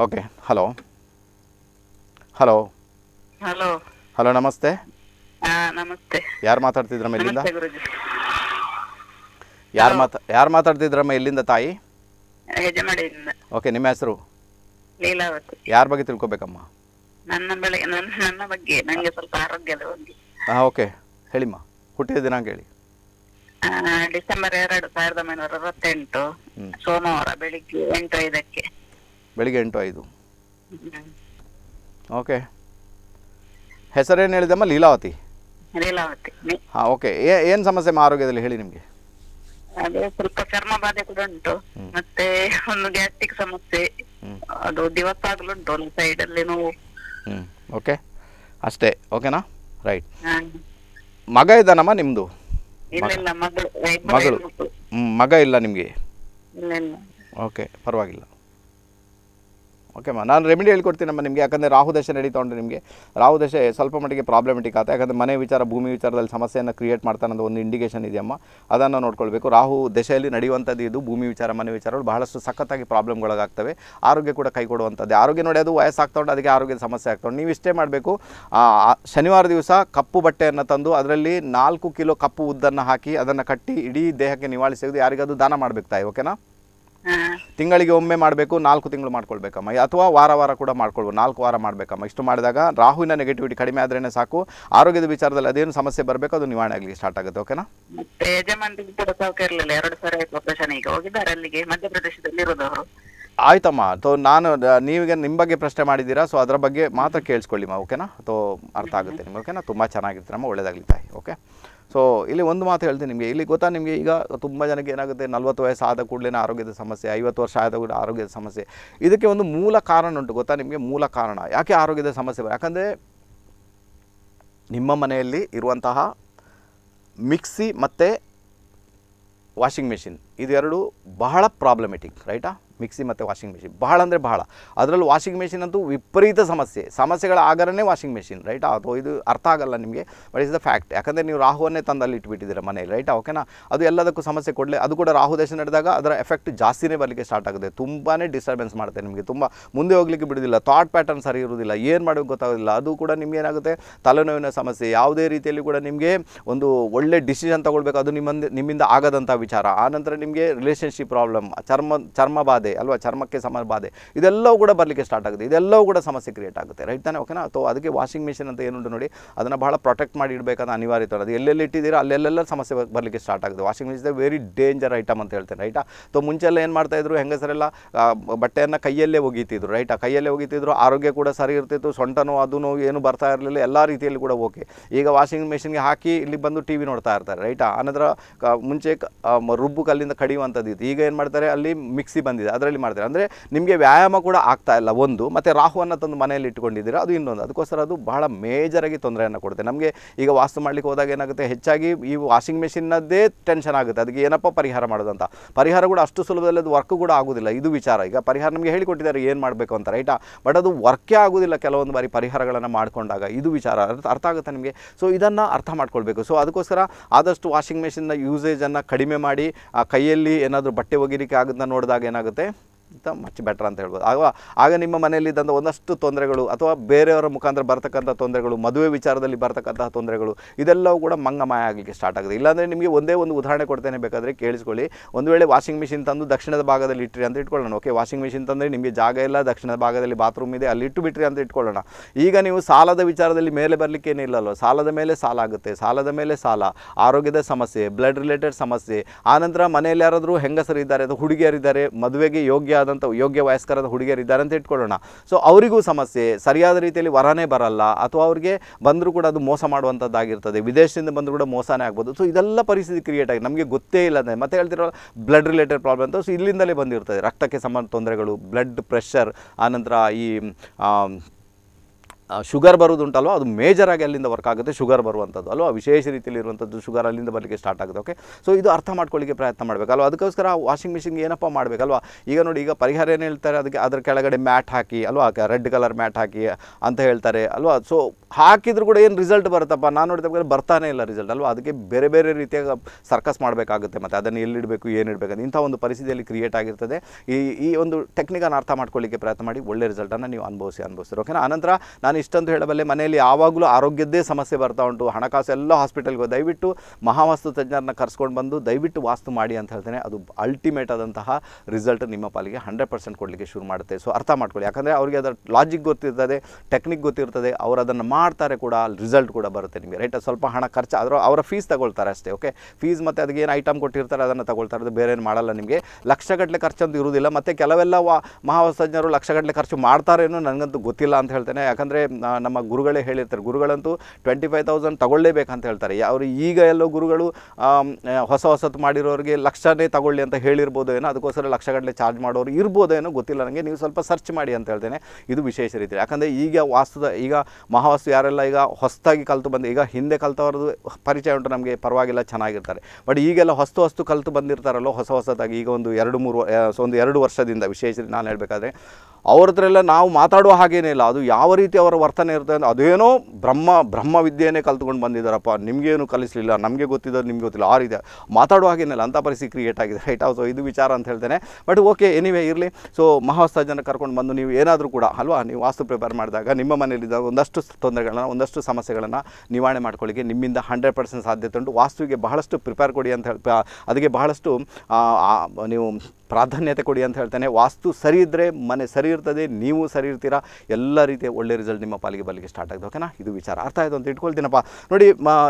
okay hello hello hello hello ನಮಸ್ತೆ ನಮಸ್ತೆ ಯಾರು ಮಾತಾಡ್ತಿದ್ರಮ್ಮ ಇಲ್ಲಿಂದ ಯಾರು ಮಾತಾ ಯಾರು ಮಾತಾಡ್ತಿದ್ರಮ್ಮ ಇಲ್ಲಿಂದ ತಾಯಿ ಓಕೆ ನಿಮ್ಮ ಹೆಸರು ಯಾರ ಬಗ್ಗೆ ತಿಳ್ಕೊಬೇಕಮ್ಮ ನನ್ನ ನನ್ನ ಬಗ್ಗೆ ನನಗೆ ಸ್ವಲ್ಪ ಆರೋಗ್ಯದ ಬಗ್ಗೆ ಹಾಂ ಓಕೆ ಹೇಳಿಮ್ಮ ಹುಟ್ಟಿದ ದಿನಾಂಕ ಹೇಳಿ ಡಿಸೆಂಬರ್ ಎರಡು ಸಾವಿರದ ಒಂಬೈನೂರ ಅರವತ್ತೆಂಟು ಸೋಮವಾರ ಬೆಳಿಗ್ಗೆ ಎಂಟು ಐದಕ್ಕೆ ಬೆಳಿಗ್ಗೆ ಎಂಟು ಐದು ಓಕೆ ಹೆಸರೇನು ಹೇಳಿದಮ್ಮ ಲೀಲಾವತಿ ಲೀಲಾವತಿ ಹಾ ಓಕೆ ಏನು ಸಮಸ್ಯೆ ಆರೋಗ್ಯದಲ್ಲಿ ಹೇಳಿ ನಿಮಗೆ ಅದೇ ಸ್ವಲ್ಪ ಚರ್ಮ ಬಾಧೆ ಕೂಡ ಉಂಟು ಮತ್ತೆ ಒಂದು ಗ್ಯಾಸ್ಟ್ರಿಕ್ ಸಮಸ್ಯೆ ಅದು ದಿವಸಾಗ್ಲೂ ಉಂಟು ಒಂದು ಸೈಡ್ ಅಲ್ಲಿ ನೋವು ಓಕೆ ಅಷ್ಟೇ ಓಕೆನಾ ರೈಟ್ ಮಗ ಇದ್ದಾನಮ್ಮ ನಿಮ್ಮದು ಮಗಳು ಮಗ ಇಲ್ಲ ನಿಮಗೆ ಓಕೆ ಪರವಾಗಿಲ್ಲ ಓಕೆಮ್ಮ ನಾನು ರೆಮಿಡಿ ಹೇಳ್ಕೊಡ್ತೀನಮ್ಮ ನಿಮಗೆ ಯಾಕಂದರೆ ರಾಹು ದಶೆ ನಡೀತಾ ಉಂಟು ನಿಮಗೆ ರಾಹು ದಶೆ ಸ್ವಲ್ಪ ಮಟ್ಟಿಗೆ ಪ್ರಾಬ್ಲಮೆಟಿಕ್ ಆಗುತ್ತೆ ಯಾಕಂದರೆ ಮನೆ ವಿಚಾರ ಭೂಮಿ ವಿಚಾರದಲ್ಲಿ ಸಮಸ್ಯೆಯನ್ನು ಕ್ರಿಯೇಟ್ ಅನ್ನೋದು ಒಂದು ಇಂಡಿಕೇಷನ್ ಇದೆಯಮ್ಮ ಅದನ್ನು ನೋಡ್ಕೊಳ್ಬೇಕು ರಾಹು ದಶೆಯಲ್ಲಿ ನಡೆಯುವಂಥದ್ದು ಇದು ಭೂಮಿ ವಿಚಾರ ಮನೆ ವಿಚಾರಗಳು ಬಹಳಷ್ಟು ಸಖತ್ತಾಗಿ ಪ್ರಾಬ್ಲಮ್ಗಳಾಗ್ತವೆ ಆರೋಗ್ಯ ಕೂಡ ಕೈ ಕೊಡುವಂಥದ್ದು ಆರೋಗ್ಯ ನೋಡಿ ಅದು ವಯಸ್ಸಾಗ್ತಾ ಉಂಟು ಅದಕ್ಕೆ ಆರೋಗ್ಯದ ಸಮಸ್ಯೆ ಆಗ್ತಾ ಉಂಟು ನೀವು ಇಷ್ಟೇ ಮಾಡಬೇಕು ಶನಿವಾರ ದಿವಸ ಕಪ್ಪು ಬಟ್ಟೆಯನ್ನು ತಂದು ಅದರಲ್ಲಿ ನಾಲ್ಕು ಕಿಲೋ ಕಪ್ಪು ಉದ್ದನ್ನು ಹಾಕಿ ಅದನ್ನು ಕಟ್ಟಿ ಇಡೀ ದೇಹಕ್ಕೆ ನಿವಾಳಿಸಿ ಯಾರಿಗಾದರೂ ದಾನ ಮಾಡಬೇಕು ತಾಯಿ ಓಕೆನಾ ತಿಂಗಳಿಗೆ ಒಮ್ಮೆ ಮಾಡಬೇಕು ನಾಲ್ಕು ತಿಂಗಳು ಮಾಡ್ಕೊಳ್ಬೇಕಮ್ಮ ಅಥವಾ ವಾರ ವಾರ ಕೂಡ ಮಾಡ್ಕೊಳ್ಬೋದು ನಾಲ್ಕು ವಾರ ಮಾಡಬೇಕಮ್ಮ ಇಷ್ಟು ಮಾಡಿದಾಗ ರಾಹುವಿನ ನೆಗೆಟಿವಿಟಿ ಕಡಿಮೆ ಆದ್ರೇ ಸಾಕು ಆರೋಗ್ಯದ ವಿಚಾರದಲ್ಲಿ ಅದೇನು ಸಮಸ್ಯೆ ಬರಬೇಕು ಅದು ನಿವಾರಣೆ ಆಗಲಿ ಸ್ಟಾರ್ಟ್ ಆಗುತ್ತೆ ಓಕೆನಾ ಯಜಮಾನ್ ಕೂಡ ಇರಲಿಲ್ಲ ಎರಡು ಸಾವಿರ ಈಗ ಹೋಗಿದ್ದಾರೆ ಅಲ್ಲಿಗೆ ಮಧ್ಯಪ್ರದೇಶದಲ್ಲಿ ಇರೋದವರು ಆಯ್ತಮ್ಮ ತೋ ನಾನು ನೀವೀಗ ನಿಮ್ಮ ಬಗ್ಗೆ ಪ್ರಶ್ನೆ ಮಾಡಿದ್ದೀರಾ ಸೊ ಅದರ ಬಗ್ಗೆ ಮಾತ್ರ ಕೇಳಿಸ್ಕೊಳ್ಳಿಮ್ಮ ಓಕೆನಾ ಅಥವಾ ಅರ್ಥ ಆಗುತ್ತೆ ನಿಮಗೆ ಓಕೆನಾ ತುಂಬ ಚೆನ್ನಾಗಿರ್ತೀರಮ್ಮ ಒಳ್ಳೇದಾಗಲಿ ತಾಯಿ ಓಕೆ ಸೊ ಇಲ್ಲಿ ಒಂದು ಮಾತು ಹೇಳ್ತೀನಿ ನಿಮಗೆ ಇಲ್ಲಿ ಗೊತ್ತಾ ನಿಮಗೆ ಈಗ ತುಂಬ ಜನಕ್ಕೆ ಏನಾಗುತ್ತೆ ನಲ್ವತ್ತು ವಯಸ್ಸು ಆದ ಕೂಡಲೇ ಆರೋಗ್ಯದ ಸಮಸ್ಯೆ ಐವತ್ತು ವರ್ಷ ಆದ ಕೂಡ ಆರೋಗ್ಯದ ಸಮಸ್ಯೆ ಇದಕ್ಕೆ ಒಂದು ಮೂಲ ಕಾರಣ ಉಂಟು ಗೊತ್ತಾ ನಿಮಗೆ ಮೂಲ ಕಾರಣ ಯಾಕೆ ಆರೋಗ್ಯದ ಸಮಸ್ಯೆ ಯಾಕಂದರೆ ನಿಮ್ಮ ಮನೆಯಲ್ಲಿ ಇರುವಂತಹ ಮಿಕ್ಸಿ ಮತ್ತು ವಾಷಿಂಗ್ ಮೆಷಿನ್ ಇದೆರಡು ಬಹಳ ಪ್ರಾಬ್ಲಮೆಟಿಕ್ ರೈಟಾ ಮಿಕ್ಸಿ ಮತ್ತು ವಾಷಿಂಗ್ ಮೆಷಿನ್ ಬಹಳ ಅಂದರೆ ಬಹಳ ಅದರಲ್ಲಿ ವಾಷಿಂಗ್ ಮೆಷಿನ್ ಅಂತೂ ವಿಪರೀತ ಸಮಸ್ಯೆ ಸಮಸ್ಯೆಗಳ ಆಗರನೇ ವಾಷಿಂಗ್ ಮೆಷಿನ್ ರೈಟ್ ಅದು ಇದು ಅರ್ಥ ಆಗಲ್ಲ ನಿಮಗೆ ಬಟ್ ಇಸ್ ದ ಫ್ಯಾಕ್ಟ್ ಯಾಕಂದರೆ ನೀವು ರಾಹುವನ್ನೇ ತಂದಲ್ಲಿ ಅಲ್ಲಿ ಮನೇಲಿ ರೈಟ್ ಓಕೆನಾ ಅದು ಎಲ್ಲದಕ್ಕೂ ಸಮಸ್ಯೆ ಕೊಡಲಿ ಅದು ಕೂಡ ರಾಹು ದೇಶ ನಡೆದಾಗ ಅದರ ಎಫೆಕ್ಟ್ ಜಾಸ್ತಿನೇ ಬರಲಿಕ್ಕೆ ಸ್ಟಾರ್ಟ್ ಆಗುತ್ತೆ ತುಂಬಾ ಡಿಸ್ಟರ್ಬೆನ್ಸ್ ಮಾಡುತ್ತೆ ನಿಮಗೆ ತುಂಬ ಮುಂದೆ ಹೋಗ್ಲಿಕ್ಕೆ ಬಿಡೋದಿಲ್ಲ ಥಾಟ್ ಪ್ಯಾಟರ್ನ್ ಸರಿ ಇರೋದಿಲ್ಲ ಏನು ಮಾಡೋಕ್ಕೆ ಗೊತ್ತಾಗೋದಿಲ್ಲ ಅದು ಕೂಡ ನಿಮ್ಗೆ ಏನಾಗುತ್ತೆ ತಲೆನೋವಿನ ಸಮಸ್ಯೆ ಯಾವುದೇ ರೀತಿಯಲ್ಲಿ ಕೂಡ ನಿಮಗೆ ಒಂದು ಒಳ್ಳೆ ಡಿಸಿಷನ್ ತಗೊಳ್ಬೇಕು ಅದು ನಿಮ್ಮ ನಿಮ್ಮಿಂದ ಆಗದಂಥ ವಿಚಾರ ಆನಂತರ ನಿಮಗೆ ರಿಲೇಷನ್ಶಿಪ್ ಪ್ರಾಬ್ಲಮ್ ಚರ್ಮ ಚರ್ಮ ಬಾಧೆ ಅಲ್ವಾ ಚರ್ಮಕ್ಕೆ ಸಮ ಬಾಧೆ ಇದೆಲ್ಲವೂ ಕೂಡ ಬರಲಿಕ್ಕೆ ಸ್ಟಾರ್ಟ್ ಆಗುತ್ತೆ ಇದೆಲ್ಲವೂ ಕೂಡ ಸಮಸ್ಯೆ ಕ್ರಿಯೇಟ್ ಆಗುತ್ತೆ ರೈಟ್ ತಾನೆ ಓಕೆನಾ ಅಥವಾ ಅದಕ್ಕೆ ವಾಷಿಂಗ್ ಮಿಷಿನ್ ಅಂತ ಏನುಂಟು ನೋಡಿ ಅದನ್ನು ಬಹಳ ಪ್ರೊಟೆಕ್ಟ್ ಮಾಡಿ ಇಡಬೇಕಾದ ಅನಿವಾರ್ಯತೆ ಅದು ಎಲ್ಲೆಲ್ಲಿ ಇಟ್ಟಿದ್ದೀರಾ ಅಲ್ಲೆಲ್ಲ ಸಮಸ್ಯೆ ಬರಲಿಕ್ಕೆ ಸ್ಟಾರ್ಟ್ ಆಗುತ್ತೆ washing machine very danger item ಅಂತ ಹೇಳ್ತೇನೆ ರೈಟ್ ಮುಂಚೆ ಎಲ್ಲ ಏನು ಇದ್ರು ಹೆಂಗಸರೆಲ್ಲ ಬಟ್ಟೆಯನ್ನು ಕೈಯಲ್ಲೇ ಒಗೀತಿದ್ರು ರೈಟ್ ಕೈಯಲ್ಲೇ ಒಗೀತಿದ್ರು ಆರೋಗ್ಯ ಕೂಡ ಸರಿ ಇರ್ತಿತ್ತು ಸೊಂಟನೋ ಅದೂ ಏನು ಬರ್ತಾ ಇರಲಿಲ್ಲ ಎಲ್ಲ ರೀತಿಯಲ್ಲಿ ಕೂಡ ಓಕೆ ಈಗ ವಾಷಿಂಗ್ ಮಿಷಿನ್ಗೆ ಹಾಕಿ ಇಲ್ಲಿ ಬಂದು ಟಿ ವಿ ನೋಡ್ತಾ ಇರ್ತಾರೆ ರೈಟ್ ಅನಂತರ ಮುಂಚೆ ರುಬ್ಬು ಕಲ್ಲಿಂದ ಕಡಿಯುವಂಥದ್ದು ಇತ್ತು ಈಗ ಏನು ಮಾಡ್ತಾರೆ ಅಲ್ಲಿ ಮಿಕ್ಸಿ ಬಂದಿದೆ ಅದರಲ್ಲಿ ಮಾಡ್ತೀರಾ ಅಂದರೆ ನಿಮಗೆ ವ್ಯಾಯಾಮ ಕೂಡ ಆಗ್ತಾ ಇಲ್ಲ ಒಂದು ಮತ್ತು ರಾಹುವನ್ನು ತಂದು ಮನೆಯಲ್ಲಿ ಇಟ್ಕೊಂಡಿದ್ದೀರಾ ಅದು ಇನ್ನೊಂದು ಅದಕ್ಕೋಸ್ಕರ ಅದು ಬಹಳ ಮೇಜರಾಗಿ ತೊಂದರೆಯನ್ನು ಕೊಡುತ್ತೆ ನಮಗೆ ಈಗ ವಾಸ್ತು ಮಾಡಲಿಕ್ಕೆ ಹೋದಾಗ ಏನಾಗುತ್ತೆ ಹೆಚ್ಚಾಗಿ ಈ ವಾಷಿಂಗ್ ಮೆಷಿನ್ನದೇ ಟೆನ್ಷನ್ ಆಗುತ್ತೆ ಅದಕ್ಕೆ ಏನಪ್ಪ ಪರಿಹಾರ ಮಾಡೋದಂತ ಪರಿಹಾರ ಕೂಡ ಅಷ್ಟು ಸುಲಭದಲ್ಲಿ ಅದು ವರ್ಕ್ ಕೂಡ ಆಗೋದಿಲ್ಲ ಇದು ವಿಚಾರ ಈಗ ಪರಿಹಾರ ನಮಗೆ ಹೇಳಿಕೊಟ್ಟಿದ್ದಾರೆ ಏನು ಮಾಡಬೇಕು ಅಂತ ರೈಟಾ ಬಟ್ ಅದು ವರ್ಕೇ ಆಗೋದಿಲ್ಲ ಕೆಲವೊಂದು ಬಾರಿ ಪರಿಹಾರಗಳನ್ನು ಮಾಡಿಕೊಂಡಾಗ ಇದು ವಿಚಾರ ಅರ್ಥ ಆಗುತ್ತೆ ನಿಮಗೆ ಸೊ ಇದನ್ನು ಅರ್ಥ ಮಾಡ್ಕೊಳ್ಬೇಕು ಸೊ ಅದಕ್ಕೋಸ್ಕರ ಆದಷ್ಟು ವಾಷಿಂಗ್ ಮೆಷಿನ್ನ ಯೂಸೇಜನ್ನು ಕಡಿಮೆ ಮಾಡಿ ಆ ಕೈಯಲ್ಲಿ ಏನಾದರೂ ಬಟ್ಟೆ ಒಗಿರಿಕೆ ಆಗುತ್ತೆ ನೋಡಿದಾಗ ಏನಾಗುತ್ತೆ ಅಂತ ಮಚ್ ಬೆಟರ್ ಅಂತ ಹೇಳ್ಬೋದು ಆಗ ಆಗ ನಿಮ್ಮ ಮನೆಯಲ್ಲಿದ್ದಂಥ ಒಂದಷ್ಟು ತೊಂದರೆಗಳು ಅಥವಾ ಬೇರೆಯವರ ಮುಖಾಂತರ ಬರ್ತಕ್ಕಂಥ ತೊಂದರೆಗಳು ಮದುವೆ ವಿಚಾರದಲ್ಲಿ ಬರ್ತಕ್ಕಂತಹ ತೊಂದರೆಗಳು ಇದೆಲ್ಲವೂ ಕೂಡ ಮಂಗಮಯ ಆಗಲಿಕ್ಕೆ ಸ್ಟಾರ್ಟ್ ಆಗುತ್ತೆ ಇಲ್ಲಾಂದರೆ ನಿಮಗೆ ಒಂದೇ ಒಂದು ಉದಾಹರಣೆ ಕೊಡ್ತೇನೆ ಬೇಕಾದರೆ ಕೇಳಿಸ್ಕೊಳ್ಳಿ ಒಂದು ವೇಳೆ ವಾಷಿಂಗ್ ಮಿಷಿನ್ ತಂದು ದಕ್ಷಿಣದ ಭಾಗದಲ್ಲಿ ಇಟ್ಟಿರಿ ಅಂತ ಇಟ್ಕೊಳ್ಳೋಣ ಓಕೆ ವಾಷಿಂಗ್ ಮಿಷಿನ್ ತಂದರೆ ನಿಮಗೆ ಜಾಗ ಇಲ್ಲ ದಕ್ಷಿಣದ ಭಾಗದಲ್ಲಿ ಬಾತ್ರೂಮ್ ಇದೆ ಅಲ್ಲಿ ಇಟ್ಟು ಬಿಟ್ರಿ ಅಂತ ಇಟ್ಕೊಳ್ಳೋಣ ಈಗ ನೀವು ಸಾಲದ ವಿಚಾರದಲ್ಲಿ ಮೇಲೆ ಬರಲಿಕ್ಕೆ ಏನಿಲ್ಲಲ್ಲೋ ಸಾಲದ ಮೇಲೆ ಸಾಲ ಆಗುತ್ತೆ ಸಾಲದ ಮೇಲೆ ಸಾಲ ಆರೋಗ್ಯದ ಸಮಸ್ಯೆ ಬ್ಲಡ್ ರಿಲೇಟೆಡ್ ಸಮಸ್ಯೆ ಆನಂತರ ಮನೆಯಲ್ಲಿ ಯಾರಾದರೂ ಹೆಂಗಸರಿದ್ದಾರೆ ಅಥವಾ ಹುಡುಗಿಯರಿದ್ದಾರೆ ಮದುವೆಗೆ ಯೋಗ್ಯ ಆದಂಥ ಯೋಗ್ಯ ವಯಸ್ಕರಾದ ಇದ್ದಾರೆ ಅಂತ ಇಟ್ಕೊಳ್ಳೋಣ ಸೊ ಅವರಿಗೂ ಸಮಸ್ಯೆ ಸರಿಯಾದ ರೀತಿಯಲ್ಲಿ ವರನೇ ಬರಲ್ಲ ಅಥವಾ ಅವರಿಗೆ ಬಂದರೂ ಕೂಡ ಅದು ಮೋಸ ಮಾಡುವಂಥದ್ದಾಗಿರ್ತದೆ ವಿದೇಶದಿಂದ ಬಂದರೂ ಕೂಡ ಮೋಸನೇ ಆಗ್ಬೋದು ಸೊ ಇದೆಲ್ಲ ಪರಿಸ್ಥಿತಿ ಕ್ರಿಯೇಟ್ ಆಗಿ ನಮಗೆ ಗೊತ್ತೇ ಇಲ್ಲ ಅಂದರೆ ಮತ್ತೆ ಹೇಳ್ತಿರೋ ಬ್ಲಡ್ ರಿಲೇಟೆಡ್ ಪ್ರಾಬ್ಲಮ್ ಅಂತ ಸೊ ಇಲ್ಲಿಂದಲೇ ಬಂದಿರ್ತದೆ ರಕ್ತಕ್ಕೆ ಸಂಬಂಧ ತೊಂದರೆಗಳು ಬ್ಲಡ್ ಪ್ರೆಷರ್ ಆನಂತರ ಈ ಶುಗರ್ ಬರೋದುಂಟಲ್ವ ಅದು ಮೇಜರಾಗಿ ಅಲ್ಲಿಂದ ವರ್ಕ್ ಆಗುತ್ತೆ ಶುಗರ್ ಬರುವಂಥದ್ದು ಅಲ್ವಾ ವಿಶೇಷ ರೀತಿಯಲ್ಲಿ ಇರುವಂಥದ್ದು ಶುಗರ್ ಅಲ್ಲಿಂದ ಬರಲಿಕ್ಕೆ ಸ್ಟಾರ್ಟ್ ಆಗುತ್ತೆ ಓಕೆ ಸೊ ಇದು ಅರ್ಥ ಮಾಡ್ಕೊಳ್ಳಿಕ್ಕೆ ಪ್ರಯತ್ನ ಮಾಡಬೇಕಲ್ವ ಅದಕ್ಕೋಸ್ಕರ ವಾಷಿಂಗ್ ಮಿಷಿನ್ಗೆ ಏನಪ್ಪ ಮಾಡಬೇಕಲ್ವ ಈಗ ನೋಡಿ ಈಗ ಪರಿಹಾರ ಏನು ಹೇಳ್ತಾರೆ ಅದಕ್ಕೆ ಅದರ ಕೆಳಗಡೆ ಮ್ಯಾಟ್ ಹಾಕಿ ಅಲ್ವಾ ರೆಡ್ ಕಲರ್ ಮ್ಯಾಟ್ ಹಾಕಿ ಅಂತ ಹೇಳ್ತಾರೆ ಅಲ್ವಾ ಸೊ ಹಾಕಿದ್ರು ಕೂಡ ಏನು ರಿಸಲ್ಟ್ ಬರುತ್ತಪ್ಪ ನಾನು ನೋಡಿದಾಗ ಬರ್ತಾನೆ ಇಲ್ಲ ರಿಸಲ್ಟ್ ಅಲ್ವಾ ಅದಕ್ಕೆ ಬೇರೆ ಬೇರೆ ರೀತಿಯ ಸರ್ಕಸ್ ಮಾಡಬೇಕಾಗುತ್ತೆ ಮತ್ತು ಅದನ್ನು ಎಲ್ಲಿಡಬೇಕು ಏನಿಡಬೇಕು ಅಂತ ಇಂಥ ಒಂದು ಪರಿಸ್ಥಿತಿಯಲ್ಲಿ ಕ್ರಿಯೇಟ್ ಆಗಿರ್ತದೆ ಈ ಈ ಒಂದು ಟೆಕ್ನಿಕನ್ನು ಅರ್ಥ ಮಾಡ್ಕೊಳ್ಳಿಕ್ಕೆ ಪ್ರಯತ್ನ ಮಾಡಿ ಒಳ್ಳೆ ರಿಸಲ್ಟನ್ನು ನೀವು ಅನುಭವಿಸಿ ಅನುಭವಿಸ್ತೀರಿ ಓಕೆನಾ ಆನಂತರ ನಾನು ನಾನು ಇಷ್ಟಂತೂ ಹೇಳಬಲ್ಲೆ ಮನೆಯಲ್ಲಿ ಯಾವಾಗಲೂ ಆರೋಗ್ಯದ್ದೇ ಸಮಸ್ಯೆ ಬರ್ತಾ ಉಂಟು ಹಣಕಾಸು ಎಲ್ಲ ಹಾಸ್ಪಿಟಲ್ಗೆ ದಯವಿಟ್ಟು ಮಹಾವಾಸ್ತು ತಜ್ಞರನ್ನ ಕರ್ಸ್ಕೊಂಡು ಬಂದು ದಯವಿಟ್ಟು ವಾಸ್ತು ಮಾಡಿ ಅಂತ ಹೇಳ್ತೇನೆ ಅದು ಅಲ್ಟಿಮೇಟ್ ಆದಂತಹ ರಿಸಲ್ಟ್ ನಿಮ್ಮ ಪಾಲಿಗೆ ಹಂಡ್ರೆಡ್ ಪರ್ಸೆಂಟ್ ಕೊಡಲಿಕ್ಕೆ ಶುರು ಮಾಡುತ್ತೆ ಸೊ ಅರ್ಥ ಮಾಡ್ಕೊಳ್ಳಿ ಯಾಕಂದರೆ ಅವರಿಗೆ ಅದರ ಲಾಜಿಕ್ ಗೊತ್ತಿರ್ತದೆ ಟೆಕ್ನಿಕ್ ಗೊತ್ತಿರ್ತದೆ ಅವರು ಅದನ್ನು ಮಾಡ್ತಾರೆ ಕೂಡ ರಿಸಲ್ಟ್ ಕೂಡ ಬರುತ್ತೆ ನಿಮಗೆ ರೈಟ್ ಸ್ವಲ್ಪ ಹಣ ಖರ್ಚು ಆದರೂ ಅವರ ಫೀಸ್ ತಗೊಳ್ತಾರೆ ಅಷ್ಟೇ ಓಕೆ ಫೀಸ್ ಮತ್ತು ಅದಕ್ಕೆ ಏನು ಐಟಮ್ ಕೊಟ್ಟಿರ್ತಾರೆ ಅದನ್ನು ತಗೊಳ್ತಾರೆ ಅದು ಬೇರೆ ಏನು ಮಾಡಲ್ಲ ನಿಮಗೆ ಲಕ್ಷಗಟ್ಟಲೆ ಖರ್ಚಂತೂ ಇರುವುದಿಲ್ಲ ಮತ್ತು ಕೆಲವೆಲ್ಲ ವಾ ಮಹಾವಸ್ತಜ್ಞರು ಲಕ್ಷಗಟ್ಟಲೆ ಖರ್ಚು ಮಾಡ್ತಾರೇನೋ ನನಗಂತೂ ಗೊತ್ತಿಲ್ಲ ಅಂತ ಹೇಳ್ತೇನೆ ಯಾಕಂದರೆ ನಮ್ಮ ಗುರುಗಳೇ ಹೇಳಿರ್ತಾರೆ ಗುರುಗಳಂತೂ ಟ್ವೆಂಟಿ ಫೈವ್ ತೌಸಂಡ್ ಅಂತ ಹೇಳ್ತಾರೆ ಅವರು ಈಗ ಎಲ್ಲೋ ಗುರುಗಳು ಹೊಸ ಹೊಸದು ಮಾಡಿರೋರಿಗೆ ಲಕ್ಷನೇ ತಗೊಳ್ಳಿ ಅಂತ ಹೇಳಿರ್ಬೋದು ಏನೋ ಅದಕ್ಕೋಸ್ಕರ ಲಕ್ಷಗಟ್ಟಲೆ ಚಾರ್ಜ್ ಮಾಡೋರು ಇರ್ಬೋದೇನೋ ಗೊತ್ತಿಲ್ಲ ನನಗೆ ನೀವು ಸ್ವಲ್ಪ ಸರ್ಚ್ ಮಾಡಿ ಅಂತ ಹೇಳ್ತೇನೆ ಇದು ವಿಶೇಷ ರೀತಿ ಯಾಕಂದರೆ ಈಗ ವಾಸ್ತುದ ಈಗ ಮಹಾವಾಸ್ತು ಯಾರೆಲ್ಲ ಈಗ ಹೊಸದಾಗಿ ಕಲಿತು ಬಂದು ಈಗ ಹಿಂದೆ ಕಲ್ತವ್ರದ್ದು ಪರಿಚಯ ಉಂಟು ನಮಗೆ ಪರವಾಗಿಲ್ಲ ಚೆನ್ನಾಗಿರ್ತಾರೆ ಬಟ್ ಈಗೆಲ್ಲ ಹೊಸ್ತು ಹೊಸ್ತು ಕಲಿತು ಬಂದಿರ್ತಾರಲ್ಲೋ ಹೊಸ ಹೊಸದಾಗಿ ಈಗ ಒಂದು ಎರಡು ಮೂರು ಒಂದು ಎರಡು ವರ್ಷದಿಂದ ವಿಶೇಷ ನಾನು ಹೇಳಬೇಕಾದ್ರೆ ಅವ್ರ ಹತ್ರ ಎಲ್ಲ ನಾವು ಮಾತಾಡುವ ಹಾಗೇನೇ ಇಲ್ಲ ಅದು ಯಾವ ರೀತಿ ಅವರ ವರ್ತನೆ ಇರುತ್ತೆ ಅಂದರೆ ಅದೇನೋ ಬ್ರಹ್ಮ ಬ್ರಹ್ಮ ವಿದ್ಯೆಯೇ ಕಲ್ತ್ಕೊಂಡು ಬಂದಿದ್ದಾರಪ್ಪ ನಿಮಗೇನು ಕಲಿಸಲಿಲ್ಲ ನಮಗೆ ಗೊತ್ತಿದ್ರು ನಿಮ್ಗೆ ಗೊತ್ತಿಲ್ಲ ಆ ರೀತಿ ಮಾತಾಡುವ ಹಾಗೇನೇ ಅಂಥ ಪರಿಸ್ಥಿತಿ ಕ್ರಿಯೇಟ್ ಆಗಿದೆ ರೈಟ್ ಸೊ ಇದು ವಿಚಾರ ಅಂತ ಹೇಳ್ತೇನೆ ಬಟ್ ಓಕೆ ಎನಿವೇ ಇರಲಿ ಸೊ ಮಹಾಸ್ತಾಜನ ಜನ ಕರ್ಕೊಂಡು ಬಂದು ನೀವು ಏನಾದರೂ ಕೂಡ ಅಲ್ವಾ ನೀವು ವಾಸ್ತು ಪ್ರಿಪೇರ್ ಮಾಡಿದಾಗ ನಿಮ್ಮ ಮನೆಯಲ್ಲಿದ್ದ ಒಂದಷ್ಟು ತೊಂದರೆಗಳನ್ನು ಒಂದಷ್ಟು ಸಮಸ್ಯೆಗಳನ್ನು ನಿವಾರಣೆ ಮಾಡ್ಕೊಳ್ಳಿಕ್ಕೆ ನಿಮ್ಮಿಂದ ಹಂಡ್ರೆಡ್ ಪರ್ಸೆಂಟ್ ಸಾಧ್ಯತೆ ಉಂಟು ವಾಸ್ತುವಿಗೆ ಬಹಳಷ್ಟು ಪ್ರಿಪೇರ್ ಕೊಡಿ ಅಂತ ಹೇಳಿ ಅದಕ್ಕೆ ಬಹಳಷ್ಟು ನೀವು ಪ್ರಾಧಾನ್ಯತೆ ಕೊಡಿ ಅಂತ ಹೇಳ್ತೇನೆ ವಾಸ್ತು ಸರಿ ಇದ್ದರೆ ಮನೆ ಸರಿ ಇರ್ತದೆ ನೀವು ಸರಿ ಇರ್ತೀರಾ ಎಲ್ಲ ರೀತಿಯ ಒಳ್ಳೆ ರಿಸಲ್ಟ್ ನಿಮ್ಮ ಪಾಲಿಗೆ ಬಲಿಗೆ ಸ್ಟಾರ್ಟ್ ಆಗಿದೆ ಓಕೆನಾ ಇದು ವಿಚಾರ ಅರ್ಥ ಆಯಿತು ಅಂತ ಇಟ್ಕೊಳ್ತೀನಪ್ಪ ನೋಡಿ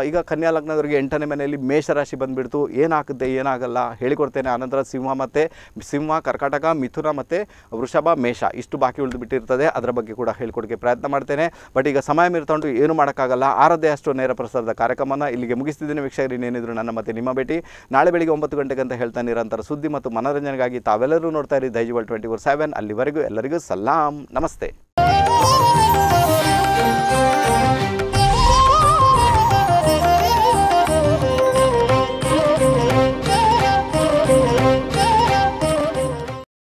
ಈಗ ಕನ್ಯಾ ಲಗ್ನದವರಿಗೆ ಎಂಟನೇ ಮನೆಯಲ್ಲಿ ಮೇಷರಾಶಿ ಬಂದುಬಿಡ್ತು ಏನಾಗುತ್ತೆ ಏನಾಗಲ್ಲ ಹೇಳಿಕೊಡ್ತೇನೆ ಆನಂತರ ಸಿಂಹ ಮತ್ತು ಸಿಂಹ ಕರ್ಕಾಟಕ ಮಿಥುನ ಮತ್ತು ವೃಷಭ ಮೇಷ ಇಷ್ಟು ಬಾಕಿ ಉಳಿದು ಬಿಟ್ಟಿರ್ತದೆ ಅದರ ಬಗ್ಗೆ ಕೂಡ ಹೇಳಿಕೊಡೋಕ್ಕೆ ಪ್ರಯತ್ನ ಮಾಡ್ತೇನೆ ಬಟ್ ಈಗ ಸಮಯ ಮೀರ್ತೊಂಡು ಏನು ಮಾಡೋಕ್ಕಾಗಲ್ಲ ಆರದೇ ಅಷ್ಟು ನೇರ ಪ್ರಸಾರದ ಕಾರ್ಯಕ್ರಮನ ಇಲ್ಲಿಗೆ ಮುಗಿಸ್ತಿದ್ದೀನಿ ವೀಕ್ಷಕರಿ ಇನ್ನೇನಿದ್ರು ನನ್ನ ಮತ್ತೆ ನಿಮ್ಮ ಭೇಟಿ ನಾಳೆ ಬೆಳಿಗ್ಗೆ ಒಂಬತ್ತು ಗಂಟೆಗೆ ಅಂತ ಹೇಳ್ತಾ ನಿರಂತರ ಸುದ್ದಿ ಮತ್ತು ಮನೋರಂಜನೆಗಾಗಿ ಹಾಗಾಗಿ ತಾವೆಲ್ಲರೂ ನೋಡ್ತಾ ಇರಿ ದೈಜುವಲ್ ಟ್ವೆಂಟಿ ಫೋರ್ ಸೆವೆನ್ ಅಲ್ಲಿವರೆಗೂ ಎಲ್ಲರಿಗೂ ಸಲಾಂ ನಮಸ್ತೆ